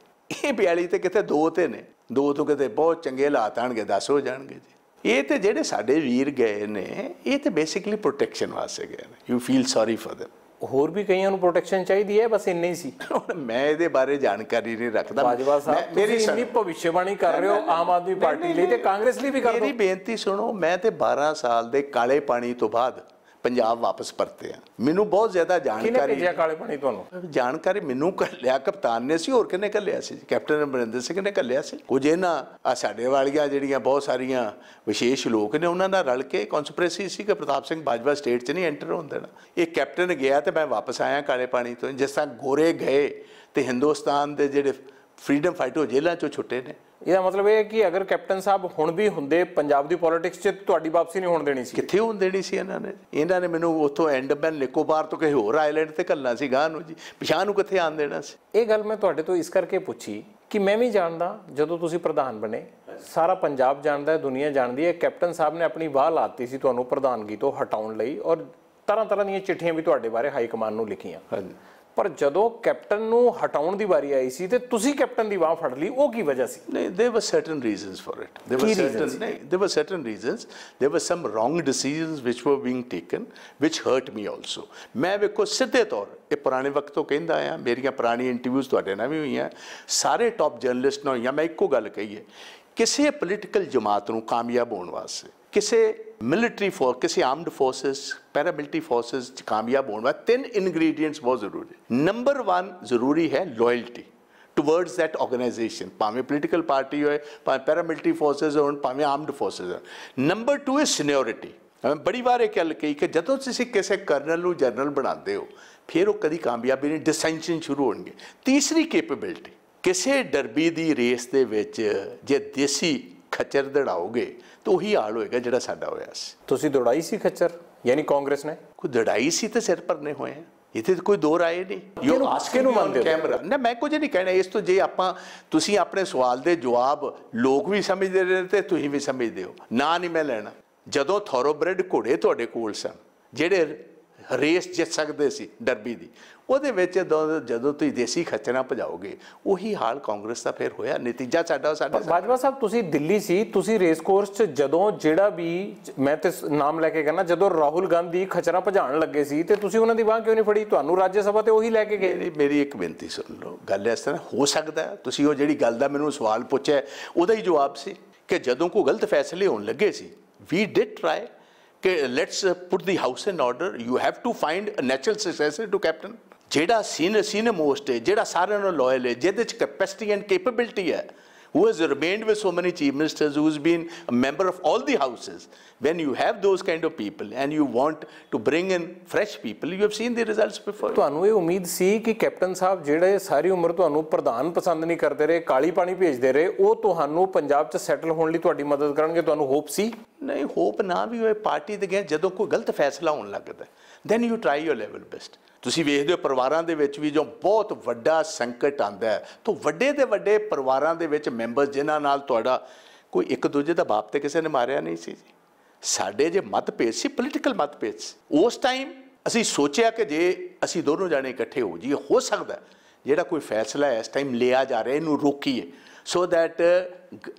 ਇਹ 42 ਤੇ ਕਿਤੇ ਦੋ ਤੇ ਨੇ ਦੋ ਤੋਂ ਕਿਤੇ ਬਹੁਤ ਚੰਗੇ ਹਾਲਾਤ ਆਣਗੇ ਦੱਸ ਹੋ ਜਾਣਗੇ ਜੀ ਇਹ ਤੇ ਜਿਹੜੇ ਸਾਡੇ ਵੀਰ ਗਏ ਨੇ ਇਹ ਤੇ ਬੇਸਿਕਲੀ ਪ੍ਰੋਟੈਕਸ਼ਨ ਵਾਸਤੇ ਗਏ ਨੇ you feel sorry for them ਹੋਰ ਵੀ ਕਈਆਂ ਨੂੰ ਪ੍ਰੋਟੈਕਸ਼ਨ ਚਾਹੀਦੀ ਹੈ ਬਸ ਇੰਨੇ ਹੀ ਸੀ ਮੈਂ ਇਹਦੇ ਬਾਰੇ ਜਾਣਕਾਰੀ ਨਹੀਂ ਰੱਖਦਾ ਬਾਜਵਾ ਸਾਹਿਬ ਮੇਰੀ ਇੰਨੀ ਭਵਿੱਖਬਾਣੀ ਕਰ ਰਹੇ ਹੋ ਆਮ ਆਦਮੀ ਪਾਰਟੀ ਲਈ ਤੇ ਕਾਂਗਰਸ ਲਈ ਵੀ ਕਰ ਦੋ ਮੇਰੀ ਬੇਨਤੀ ਸੁਣੋ ਮੈਂ ਤੇ 12 ਸਾਲ ਦੇ ਕਾਲੇ ਪਾਣੀ ਤੋਂ ਬਾਅਦ ਪੰਜਾਬ ਵਾਪਸ ਪਰਤੇ ਆ ਮੈਨੂੰ ਬਹੁਤ ਜ਼ਿਆਦਾ ਜਾਣਕਾਰੀ ਕਿਹਨੇ ਭੇਜਿਆ ਕਾਲੇ ਪਾਣੀ ਤੁਹਾਨੂੰ ਜਾਣਕਾਰੀ ਮੈਨੂੰ ਕੱਲਿਆ ਕਪਤਾਨ ਨੇ ਸੀ ਹੋਰ ਕਿਹਨੇ ਕੱਲਿਆ ਸੀ ਕੈਪਟਨ ਅਮਰਿੰਦਰ ਸਿੰਘ ਨੇ ਕੱਲਿਆ ਸੀ ਕੁਝ ਇਹਨਾਂ ਆ ਸਾਡੇ ਵਾਲੀਆਂ ਜਿਹੜੀਆਂ ਬਹੁਤ ਸਾਰੀਆਂ ਵਿਸ਼ੇਸ਼ ਲੋਕ ਨੇ ਉਹਨਾਂ ਨਾਲ ਰਲ ਕੇ ਕੌਨਸਪਰੇਸੀ ਸੀ ਕਿ ਪ੍ਰਤਾਪ ਸਿੰਘ ਬਾਜਵਾ ਸਟੇਟ 'ਚ ਨਹੀਂ ਐਂਟਰ ਹੋਣ ਦੇਣਾ ਇਹ ਕੈਪਟਨ ਗਿਆ ਤੇ ਮੈਂ ਵਾਪਸ ਆਇਆ ਕਾਲੇ ਪਾਣੀ ਤੋਂ ਜਿਸ ਤਰ੍ਹਾਂ ਗੋਰੇ ਗਏ ਤੇ ਹਿੰਦੁਸਤਾਨ ਦੇ ਜਿਹੜੇ ਫਰੀडम ਫਾਈਟਰ ਜੇਲ੍ਹਾਂ 'ਚੋਂ ਛੁੱਟੇ ਨੇ ਇਹਦਾ ਮਤਲਬ ਇਹ ਹੈ ਕਿ ਅਗਰ ਕੈਪਟਨ ਸਾਹਿਬ ਹੁਣ ਵੀ ਹੁੰਦੇ ਪੰਜਾਬ ਦੀ ਪੋਲਿਟਿਕਸ 'ਚ ਤੁਹਾਡੀ ਵਾਪਸੀ ਨਹੀਂ ਹੋਣ ਦੇਣੀ ਸੀ ਕਿੱਥੇ ਹੋਣ ਦੇਣੀ ਸੀ ਇਹਨਾਂ ਨੇ ਇਹਨਾਂ ਨੇ ਮੈਨੂੰ ਉੱਥੋਂ ਐਂਡਮੈਨ ਨਿਕੋਬਾਰ ਤੋਂ ਕਿਸੇ ਹੋਰ ਆਈਲੈਂਡ ਤੇ ਕੱਲਾ ਸੀ ਗਾਂ ਨੂੰ ਜੀ ਪਛਾਣ ਨੂੰ ਕਿੱਥੇ ਆਣ ਦੇਣਾ ਸੀ ਇਹ ਗੱਲ ਮੈਂ ਤੁਹਾਡੇ ਤੋਂ ਇਸ ਕਰਕੇ ਪੁੱਛੀ ਕਿ ਮੈਂ ਵੀ ਜਾਣਦਾ ਜਦੋਂ ਤੁਸੀਂ ਪ੍ਰਧਾਨ ਬਣੇ ਸਾਰਾ ਪੰਜਾਬ ਜਾਣਦਾ ਹੈ ਦੁਨੀਆ ਜਾਣਦੀ ਹੈ ਕੈਪਟਨ ਸਾਹਿਬ ਨੇ ਆਪਣੀ ਵਾਹ ਲਾਤੀ ਸੀ ਤੁਹਾਨੂੰ ਪ੍ਰਧਾਨਗੀ ਤੋਂ ਹਟਾਉਣ ਲਈ ਔਰ ਤਰ੍ਹਾਂ ਤਰ੍ਹਾਂ ਦੀਆਂ ਚਿੱਠੀਆਂ ਵੀ ਤੁਹਾਡੇ ਬਾਰੇ ਹਾਈ ਕਮਾਂਡ ਨੂੰ ਲਿਖੀਆਂ ਪਰ ਜਦੋਂ ਕੈਪਟਨ ਨੂੰ ਹਟਾਉਣ ਦੀ ਵਾਰੀ ਆਈ ਸੀ ਤੇ ਤੁਸੀਂ ਕੈਪਟਨ ਦੀ ਬਾਹ ਫੜ ਲਈ ਉਹ ਕੀ ਵਜ੍ਹਾ ਸੀ ਨਹੀਂ ਦੇ ਵਰ ਸਰਟਨ ਰੀਜ਼ਨਸ ਫॉर ਇਟ ਦੇ ਵਰ ਸਰਟਨ ਨਹੀਂ ਦੇ ਵਰ ਸਰਟਨ ਰੀਜ਼ਨਸ ਦੇ ਵਰ ਸਮ wrong decisions which were being taken which hurt me also ਮੈਂ ਵੇਖੋ ਸਿੱਧੇ ਤੌਰ ਇਹ ਪੁਰਾਣੇ ਵਕਤ ਤੋਂ ਕਹਿੰਦਾ ਆ ਮੇਰੀਆਂ ਪੁਰਾਣੀ ਇੰਟਰਵਿਊਜ਼ ਤੁਹਾਡੇ ਨਾਲ ਵੀ ਹੋਈਆਂ ਸਾਰੇ ਟਾਪ ਜਰਨਲਿਸਟ ਨਾਲ ਹੋਈਆਂ ਮੈਂ ਇੱਕੋ ਗੱਲ ਕਹੀ ਹੈ ਕਿਸੇ ਪੋਲੀਟੀਕਲ ਜਮਾਤ ਨੂੰ ਕਾਮਯਾਬ ਹੋਣ ਵਾਸਤੇ ਕਿਸੇ ਮਿਲਟਰੀ ਫੋਰ ਕਿਸੇ ਆਰਮਡ ਫੋਰਸਸ ਪੈਰਾਮਿਲਟਰੀ ਫੋਰਸਸ ਚ ਕਾਮਯਾਬ ਹੋਣ ਵਾਸਤੇ ਤਿੰਨ ਇਨਗਰੀਡੀਐਂਟਸ ਬਹੁਤ ਜ਼ਰੂਰੀ ਹੈ ਨੰਬਰ 1 ਜ਼ਰੂਰੀ ਹੈ ਲਾਇਲਟੀ ਟੁਵਰਡਸ ਥੈਟ ਆਰਗੇਨਾਈਜੇਸ਼ਨ ਭਾਵੇਂ ਪੋਲੀਟੀਕਲ ਪਾਰਟੀ ਹੋਏ ਭਾਵੇਂ ਪੈਰਾਮਿਲਟਰੀ ਫੋਰਸਸ ਹੋਣ ਭਾਵੇਂ ਆਰਮਡ ਫੋਰਸਸ ਹੋਣ ਨੰਬਰ 2 ਇਜ਼ ਸੀਨੀਓਰਿਟੀ ਮੈਂ ਬੜੀ ਵਾਰ ਇਹ ਕਹਿ ਲਈ ਕਿ ਜਦੋਂ ਤੁਸੀਂ ਕਿਸੇ ਕਰਨਲ ਨੂੰ ਜਨਰਲ ਬਣਾਉਂਦੇ ਹੋ ਫਿਰ ਉਹ ਕਦੀ ਕਾਮਯਾਬੀ ਨਹੀਂ ਡਿਸੈਂਸ਼ਨ ਸ਼ੁਰੂ ਹੋਣਗੇ ਤੀਸਰੀ ਕੈਪੇਬਿਲਟੀ ਕਿਸੇ ਡਰਬੀ ਦੀ ਰੇਸ ਦੇ ਵਿੱਚ ਜੇ ਦੇਸੀ ਖਚਰ ਦੜਾਓਗੇ ਤੇ ਉਹੀ ਹਾਲ ਹੋਏਗਾ ਜਿਹੜਾ ਸਾਡਾ ਹੋਇਆ ਸੀ ਤੁਸੀਂ ਦੜਾਈ ਸੀ ਖੱਚਰ ਯਾਨੀ ਕਾਂਗਰਸ ਨੇ ਕੋਈ ਦੜਾਈ ਸੀ ਤੇ ਸਿਰ ਪਰਨੇ ਹੋਏ ਆ ਇਥੇ ਕੋਈ ਦੋ ਰਾਏ ਨਹੀਂ ਯੋ ਆਸਕੇ ਨੂੰ ਮੰਨਦੇ ਕੈਮਰਾ ਨਾ ਮੈਂ ਕੁਝ ਨਹੀਂ ਕਹਿਣਾ ਇਸ ਤੋਂ ਜੇ ਆਪਾਂ ਤੁਸੀਂ ਆਪਣੇ ਸਵਾਲ ਦੇ ਜਵਾਬ ਲੋਕ ਵੀ ਸਮਝਦੇ ਰਹੇ ਤੇ ਤੁਸੀਂ ਵੀ ਸਮਝਦੇ ਹੋ ਨਾ ਨਹੀਂ ਮੈਂ ਲੈਣਾ ਜਦੋਂ ਥੋਰੋਬ੍ਰੈਡ ਘੋੜੇ ਤੁਹਾਡੇ ਕੋਲ ਸਨ ਜਿਹੜੇ ਰੇਸ ਜਿੱਤ ਸਕਦੇ ਸੀ ਡਰਬੀ ਦੀ ਉਹਦੇ ਵਿੱਚ ਜਦੋਂ ਤੁਸੀਂ ਦੇਸੀ ਖੱਚਣਾ ਭਜਾਓਗੇ ਉਹੀ ਹਾਲ ਕਾਂਗਰਸ ਦਾ ਫਿਰ ਹੋਇਆ ਨਤੀਜਾ ਸਾਡਾ ਸਾਡਾ ਬਾਜਵਾ ਸਾਹਿਬ ਤੁਸੀਂ ਦਿੱਲੀ ਸੀ ਤੁਸੀਂ ਰੇਸ ਕੋਰਸ 'ਚ ਜਦੋਂ ਜਿਹੜਾ ਵੀ ਮੈਂ ਤੇ ਨਾਮ ਲੈ ਕੇ ਕਹਿੰਦਾ ਜਦੋਂ ਰਾਹੁਲ ਗਾਂਧੀ ਖਚਰਾ ਭਜਾਣ ਲੱਗੇ ਸੀ ਤੇ ਤੁਸੀਂ ਉਹਨਾਂ ਦੀ ਬਾਹ ਕਿਉਂ ਨਹੀਂ ਫੜੀ ਤੁਹਾਨੂੰ ਰਾਜ ਸਭਾ ਤੇ ਉਹੀ ਲੈ ਕੇ ਗਏ ਮੇਰੀ ਇੱਕ ਬੇਨਤੀ ਸੁਣ ਲਓ ਗੱਲ ਇਸ ਤਰ੍ਹਾਂ ਹੋ ਸਕਦਾ ਤੁਸੀਂ ਉਹ ਜਿਹੜੀ ਗੱਲ ਦਾ ਮੈਨੂੰ ਸਵਾਲ ਪੁੱਛਿਆ ਉਹਦਾ ਹੀ ਜਵਾਬ ਸੀ ਕਿ ਜਦੋਂ ਕੋ ਗਲਤ ਫੈਸਲੇ ਹੋਣ ਲੱਗੇ ਸੀ ਵੀ ਡਿਡ ਟਰਾਈ ਕਿ let's put the house in order you have to find a natural successor to captain ਜਿਹੜਾ ਸੀਨੀਅਰ ਸੀਨੀਅਰ ਮੋਸਟ ਹੈ ਜਿਹੜਾ ਸਾਰਿਆਂ ਨੂੰ ਲਾਇਲ ਹੈ ਜਿਹਦੇ ਚ ਕੈਪੈਸਿਟੀ ਐਂਡ ਕੈਪੇਬਿਲਿਟੀ ਹੈ who has remained with so many chief ministers, who's been a member of all the houses, when you have those kind of people and you want to bring in fresh people, you have seen the results before. ਤੁਹਾਨੂੰ ਇਹ ਉਮੀਦ ਸੀ ਕਿ ਕੈਪਟਨ ਸਾਹਿਬ ਜਿਹੜੇ ਸਾਰੀ ਉਮਰ ਤੁਹਾਨੂੰ ਪ੍ਰਧਾਨ ਪਸੰਦ ਨਹੀਂ ਕਰਦੇ ਰਹੇ ਕਾਲੀ ਪਾਣੀ ਭੇਜਦੇ ਰਹੇ ਉਹ ਤੁਹਾਨੂੰ ਪੰਜਾਬ 'ਚ ਸੈਟਲ ਹੋਣ ਲਈ ਤੁਹਾਡੀ ਮਦਦ ਕਰਨਗੇ ਤੁਹਾਨੂੰ ਹੋਪ ਸੀ ਨਹੀਂ ਹੋਪ ਨਾ ਵੀ ਹੋਏ ਪਾਰਟੀ ਦੇ ਗਏ ਜਦੋਂ ਕੋਈ ਗਲਤ ਫੈਸਲਾ ਹੋਣ ਲੱਗਦਾ then you try your level best ਤੁਸੀਂ ਵੇਖਦੇ ਹੋ ਪਰਿਵਾਰਾਂ ਦੇ ਵਿੱਚ ਵੀ ਜੋ ਬਹੁਤ ਵੱਡਾ ਸੰਕਟ ਆਂਦਾ ਹੈ ਤਾਂ ਵੱਡੇ ਦੇ ਵੱਡੇ ਪਰਿਵਾਰਾਂ ਦੇ ਵਿੱਚ ਮੈਂਬਰ ਜਿਨ੍ਹਾਂ ਨਾਲ ਤੁਹਾਡਾ ਕੋਈ ਇੱਕ ਦੂਜੇ ਦਾ ਬਾਪ ਤੇ ਕਿਸੇ ਨੇ ਮਾਰਿਆ ਨਹੀਂ ਸੀ ਜੀ ਸਾਡੇ ਜੇ ਮਤਭੇਦ ਸੀ ਪੋਲੀਟੀਕਲ ਮਤਭੇਦ ਉਸ ਟਾਈਮ ਅਸੀਂ ਸੋਚਿਆ ਕਿ ਜੇ ਅਸੀਂ ਦੋਨੋਂ ਜਾਣੇ ਇਕੱਠੇ ਹੋ ਜੀ ਹੋ ਸਕਦਾ ਜਿਹੜਾ ਕੋਈ ਫੈਸਲਾ ਇਸ ਟਾਈਮ ਲਿਆ ਜਾ ਰਿਹਾ ਇਹਨੂੰ ਰੋਕੀਏ ਸੋ ਥੈਟ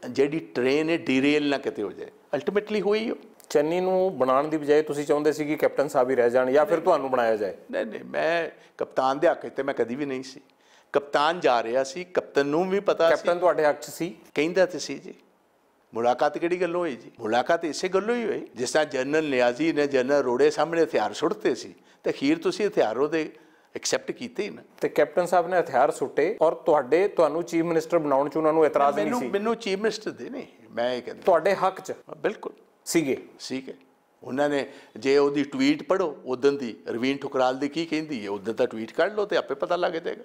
ਜਿਹੜੀ ਟ੍ਰੇਨ ਹੈ ਡੀਰੇਲ ਨਾ ਕਿਤੇ ਹੋ ਜਾਏ ਅਲਟੀਮੇਟਲੀ ਹੋਈ ਉਹ ਚੰਨੀ ਨੂੰ ਬਣਾਉਣ ਦੀ ਬਜਾਏ ਤੁਸੀਂ ਚਾਹੁੰਦੇ ਸੀ ਕਿ ਕੈਪਟਨ ਸਾਹਿਬ ਹੀ ਰਹਿ ਜਾਣ ਜਾਂ ਫਿਰ ਤੁਹਾਨੂੰ ਬਣਾਇਆ ਜਾਏ ਨਹੀਂ ਨਹੀਂ ਮੈਂ ਕਪਤਾਨ ਦੇ ਹੱਕ ਤੇ ਮੈਂ ਕਦੀ ਵੀ ਨਹੀਂ ਸੀ ਕਪਤਾਨ ਜਾ ਰਿਹਾ ਸੀ ਕਪਤਨ ਨੂੰ ਵੀ ਪਤਾ ਸੀ ਕੈਪਟਨ ਤੁਹਾਡੇ ਹੱਕ 'ਚ ਸੀ ਕਹਿੰਦਾ ਤੇ ਸੀ ਜੀ ਮੁਲਾਕਾਤ ਕਿਹੜੀ ਗੱਲ ਹੋਈ ਜੀ ਮੁਲਾਕਾਤ ਇਸੇ ਗੱਲ ਹੀ ਹੋਈ ਜਿਸ ਤਰ੍ਹਾਂ ਜਨਰਲ ਨਿਆਜ਼ੀ ਨੇ ਜਨਰਲ ਰੋੜੇ ਸਾਹਮਣੇ ਹਥਿਆਰ ਸੁੱਟਤੇ ਸੀ ਤੇ ਅਖੀਰ ਤੁਸੀਂ ਹਥਿਆਰ ਉਹਦੇ ਐਕਸੈਪਟ ਕੀਤੇ ਨਾ ਤੇ ਕੈਪਟਨ ਸਾਹਿਬ ਨੇ ਹਥਿਆਰ ਸੁੱਟੇ ਔਰ ਤੁਹਾਡੇ ਤੁਹਾਨੂੰ ਚੀਫ ਮਿਨਿਸਟਰ ਬਣਾਉਣ ਚ ਉਹਨਾਂ ਨੂੰ ਇਤਰਾਜ਼ ਨਹੀਂ ਸੀ ਮੈਨੂੰ ਮੈਨੂੰ ਚੀਫ ਮਿਨਿਸਟਰ ਦੇ ਨਹੀਂ ਮੈਂ ਇਹ ਕਹਿੰਦਾ ਤੁਹਾਡੇ ਹੱਕ ਚ ਬਿਲਕੁਲ ਸੀਗੇ ਠੀਕ ਹੈ ਉਹਨਾਂ ਨੇ ਜੇ ਉਹਦੀ ਟਵੀਟ ਪੜੋ ਉਦੋਂ ਦੀ ਰਵੀਨ ਠੁਕਰਾਲ ਦੀ ਕੀ ਕਹਿੰਦੀ ਹੈ ਉਦੋਂ ਤਾਂ ਟਵੀਟ ਕੱਢ ਲਓ ਤੇ ਆਪੇ ਪਤਾ ਲੱਗ ਜਾਏਗਾ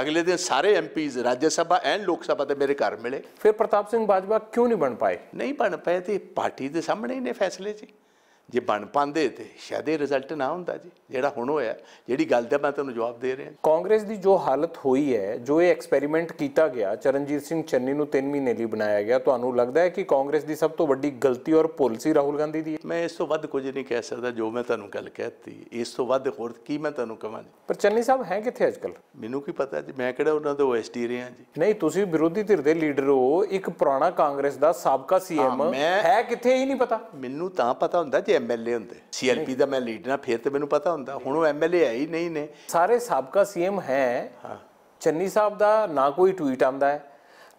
ਅਗਲੇ ਦਿਨ ਸਾਰੇ ਐਮਪੀਜ਼ ਰਾਜ ਸਭਾ ਐਂਡ ਲੋਕ ਸਭਾ ਤੇ ਮੇਰੇ ਘਰ ਮਿਲੇ ਫਿਰ ਪ੍ਰਤਾਪ ਸਿੰਘ ਬਾਜਵਾ ਕਿਉਂ ਨਹੀਂ ਬਣ ਪਾਏ ਨਹੀਂ ਬਣ ਪਏ ਤੇ ਪਾਰਟੀ ਦੇ ਸਾਹਮਣੇ ਹੀ ਨੇ ਫੈਸਲੇ ਜੀ ਜੇ ਬਣ ਪਾਂਦੇ ਤੇ ਸ਼ਾਇਦ ਇਹ ਰਿਜ਼ਲਟ ਨਾ ਹੁੰਦਾ ਜੀ ਜਿਹੜਾ ਹੁਣ ਹੋਇਆ ਜਿਹੜੀ ਗੱਲ ਦਾ ਮੈਂ ਤੁਹਾਨੂੰ ਜਵਾਬ ਦੇ ਰਿਹਾ ਕਾਂਗਰਸ ਦੀ ਜੋ ਹਾਲਤ ਹੋਈ ਹੈ ਜੋ ਇਹ ਐਕਸਪੈਰੀਮੈਂਟ ਕੀਤਾ ਗਿਆ ਚਰਨਜੀਤ ਸਿੰਘ ਚੰਨੀ ਨੂੰ 3 ਮਹੀਨੇ ਲਈ ਬਣਾਇਆ ਗਿਆ ਤੁਹਾਨੂੰ ਲੱਗਦਾ ਹੈ ਕਿ ਕਾਂਗਰਸ ਦੀ ਸਭ ਤੋਂ ਵੱਡੀ ਗਲਤੀ ਔਰ ਪਾਲਿਸੀ ਰਾਹੁਲ ਗਾਂਧੀ ਦੀ ਹੈ ਮੈਂ ਇਸ ਤੋਂ ਵੱਧ ਕੁਝ ਨਹੀਂ ਕਹਿ ਸਕਦਾ ਜੋ ਮੈਂ ਤੁਹਾਨੂੰ ਗੱਲ ਕਹਿਤੀ ਇਸ ਤੋਂ ਵੱਧ ਹੋਰ ਕੀ ਮੈਂ ਤੁਹਾਨੂੰ ਕਹਾਂ ਜੀ ਪਰ ਚੰਨੀ ਸਾਹਿਬ ਹੈ ਕਿੱਥੇ ਅੱਜਕੱਲ ਮੈਨੂੰ ਕੀ ਪਤਾ ਜੀ ਮੈਂ ਕਿਹੜਾ ਉਹਨਾਂ ਦੇ ਓਐਸਟੀ ਰਿਹਾ ਜੀ ਨਹੀਂ ਤੁਸੀਂ ਵਿਰੋਧੀ ਧਿਰ ਦੇ ਲੀਡਰ ਹੋ ਇੱਕ ਪੁਰਾਣਾ ਕਾਂਗਰਸ ਦਾ ਸਾਬਕਾ ਸੀਐਮ ਹੈ ਕਿੱਥੇ ਹੀ ਨਹੀਂ ਪਤਾ ਮੈਨੂੰ ਤਾਂ ਪਤਾ ਹੁੰਦਾ ਜੇ ਐਮਐਲਏ ਹੁੰਦੇ ਸੀਐਲਪੀ ਦਾ ਮੈਂ ਲੀਡ ਨਾ ਫਿਰ ਤੇ ਮੈਨੂੰ ਪਤਾ ਹੁੰਦਾ ਹੁਣ ਉਹ ਐਮਐਲਏ ਹੈ ਹੀ ਨਹੀਂ ਨੇ ਸਾਰੇ ਸਾਬਕਾ ਸੀਐਮ ਹੈ ਚੰਨੀ ਸਾਹਿਬ ਦਾ ਨਾ ਕੋਈ ਟਵੀਟ ਆਉਂਦਾ ਹੈ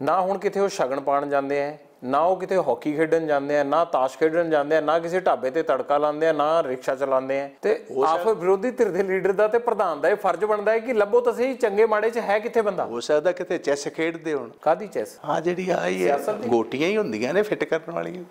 ਨਾ ਹੁਣ ਕਿਤੇ ਉਹ ਸ਼ਗਨ ਪਾਣ ਜਾਂਦੇ ਆ ਨਾ ਉਹ ਕਿਤੇ ਹਾਕੀ ਖੇਡਣ ਜਾਂਦੇ ਆ ਨਾ ਤਾਸ਼ ਖੇਡਣ ਜਾਂਦੇ ਆ ਨਾ ਕਿਸੇ ਢਾਬੇ ਤੇ ਤੜਕਾ ਲਾਉਂਦੇ ਆ ਨਾ ਰਿਕਸ਼ਾ ਚਲਾਉਂਦੇ ਆ ਤੇ ਆਪ ਵਿਰੋਧੀ ਧਿਰ ਦੇ ਲੀਡਰ ਦਾ ਤੇ ਪ੍ਰਧਾਨ ਦਾ ਇਹ ਫਰਜ਼ ਬਣਦਾ ਹੈ ਕਿ ਲੱਭੋ ਤਾਂ ਸਹੀ ਚੰਗੇ ਮਾੜੇ 'ਚ ਹੈ ਕਿੱਥੇ ਬੰਦਾ ਹੋ ਸਕਦਾ ਕਿਤੇ ਚੈਸ ਖੇਡਦੇ ਹੋਣ ਕਾਦੀ ਚੈਸ ਹਾਂ ਜਿਹੜੀ ਆਈ ਹੈ ਗੋਟੀਆਂ ਹੀ ਹੁੰਦੀਆਂ ਨੇ ਫਿੱਟ ਕਰਨ ਵਾਲੀਆਂ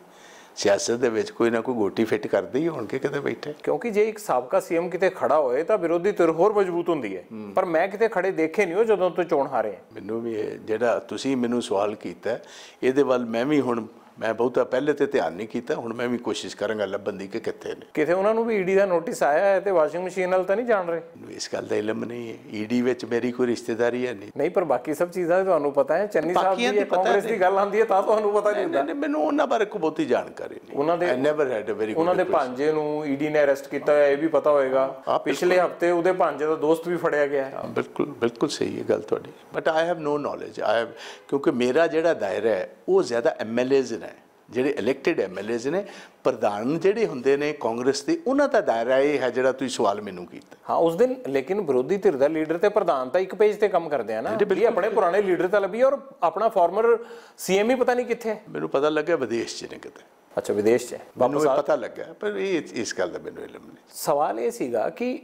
ਸਿਆਸਤ ਦੇ ਵਿੱਚ ਕੋਈ ਨਾ ਕੋਈ ਗੋਟੀ ਫਿੱਟ ਕਰਦੇ ਹੀ ਹੋਣਗੇ ਕਿਤੇ ਬੈਠੇ ਕਿਉਂਕਿ ਜੇ ਇੱਕ ਸਾਬਕਾ ਸੀਐਮ ਕਿਤੇ ਖੜਾ ਹੋਏ ਤਾਂ ਵਿਰੋਧੀ ਧਿਰ ਹੋਰ ਮਜ਼ਬੂਤ ਹੁੰਦੀ ਹੈ ਪਰ ਮੈਂ ਕਿਤੇ ਖੜੇ ਦੇਖੇ ਨਹੀਂ ਉਹ ਜਦੋਂ ਤੋਂ ਚੋਣ ਹਾਰੇ ਮੈਨੂੰ ਵੀ ਜਿਹੜਾ ਤੁਸੀਂ ਮੈਨੂੰ ਸਵਾਲ ਕੀਤਾ ਇਹਦੇ ਵੱਲ ਮੈਂ ਵੀ ਹੁਣ ਮੈਂ ਬਹੁਤਾ ਪਹਿਲੇ ਤੇ ਧਿਆਨ ਨਹੀਂ ਕੀਤਾ ਹੁਣ ਮੈਂ ਵੀ ਕੋਸ਼ਿਸ਼ ਕਰਾਂਗਾ ਲੱਭਣ ਦੀ ਕਿ ਕਿੱਥੇ ਨੇ ਕਿਥੇ ਉਹਨਾਂ ਨੂੰ ਵੀ ਈਡੀ ਦਾ ਨੋਟਿਸ ਆਇਆ ਹੈ ਤੇ ਵਾਸ਼ਿੰਗ ਮਸ਼ੀਨ ਨਾਲ ਤਾਂ ਨਹੀਂ ਜਾਣ ਰਹੇ ਇਸ ਗੱਲ ਦਾ ਇਲਮ ਨਹੀਂ ਹੈ ਈਡੀ ਵਿੱਚ ਮੇਰੀ ਕੋਈ ਰਿਸ਼ਤੇਦਾਰੀ ਹੈ ਨਹੀਂ ਨਹੀਂ ਪਰ ਬਾਕੀ ਸਭ ਚੀਜ਼ਾਂ ਤੁਹਾਨੂੰ ਪਤਾ ਹੈ ਚੰਨੀ ਸਾਹਿਬ ਦੀ ਕਾਂਗਰਸ ਦੀ ਗੱਲ ਆਉਂਦੀ ਹੈ ਤਾਂ ਤੁਹਾਨੂੰ ਪਤਾ ਨਹੀਂ ਹੁੰਦਾ ਮੈਨੂੰ ਉਹਨਾਂ ਬਾਰੇ ਕੋਈ ਬਹੁਤੀ ਜਾਣਕਾਰੀ ਨਹੀਂ ਉਹਨਾਂ ਦੇ ਨੈਵਰ ਹੈਡ ਅ ਵੈਰੀ ਉਹਨਾਂ ਦੇ ਭਾਂਜੇ ਨੂੰ ਈਡੀ ਨੇ ਅਰੈਸਟ ਕੀਤਾ ਹੈ ਇਹ ਵੀ ਪਤਾ ਹੋਏਗਾ ਪਿਛਲੇ ਹਫਤੇ ਉਹਦੇ ਭਾਂਜੇ ਦਾ ਦੋਸਤ ਵੀ ਫੜਿਆ ਗਿਆ ਹੈ ਬਿਲਕੁਲ ਬਿਲਕੁਲ ਸਹੀ ਹੈ ਗੱਲ ਤੁਹਾਡੀ but I have no knowledge I ਕਿਉਂਕਿ ਮੇਰਾ ਜਿਹੜਾ ਦਾਇਰਾ ਹੈ ਉਹ ਜ਼ਿਆਦਾ ਐਮਐਲਏਜ਼ ਜਿਹੜੇ ਇਲੈਕਟਿਡ ਐਮਐਲਏਜ਼ ਨੇ ਪ੍ਰਧਾਨ ਜਿਹੜੇ ਹੁੰਦੇ ਨੇ ਕਾਂਗਰਸ ਦੇ ਉਹਨਾਂ ਦਾ ਦਾਇਰਾ ਇਹ ਹੈ ਜਿਹੜਾ ਤੁਸੀਂ ਸਵਾਲ ਮੈਨੂੰ ਕੀਤਾ ਹਾਂ ਉਸ ਦਿਨ ਲੇਕਿਨ ਵਿਰੋਧੀ ਧਿਰ ਦਾ ਲੀਡਰ ਤੇ ਪ੍ਰਧਾਨ ਤਾਂ ਇੱਕ ਪੇਜ ਤੇ ਕੰਮ ਕਰਦੇ ਆ ਨਾ ਇਹ ਆਪਣੇ ਪੁਰਾਣੇ ਲੀਡਰ ਤਾਂ ਲੱਭੀ ਔਰ ਆਪਣਾ ਫਾਰਮਰ ਸੀਐਮ ਹੀ ਪਤਾ ਨਹੀਂ ਕਿੱਥੇ ਮੈਨੂੰ ਪਤਾ ਲੱਗਿਆ ਵਿਦੇਸ਼ 'ਚ ਨੇ ਕਿਤੇ ਅੱਛਾ ਵਿਦੇਸ਼ 'ਚ ਮੈਨੂੰ ਪਤਾ ਲੱਗਿਆ ਪਰ ਇਹ ਇਸ ਗੱਲ ਦਾ ਮੈਨੂੰ ਇਲਮ ਨਹੀਂ ਸਵਾਲ ਇਹ ਸੀਗਾ ਕਿ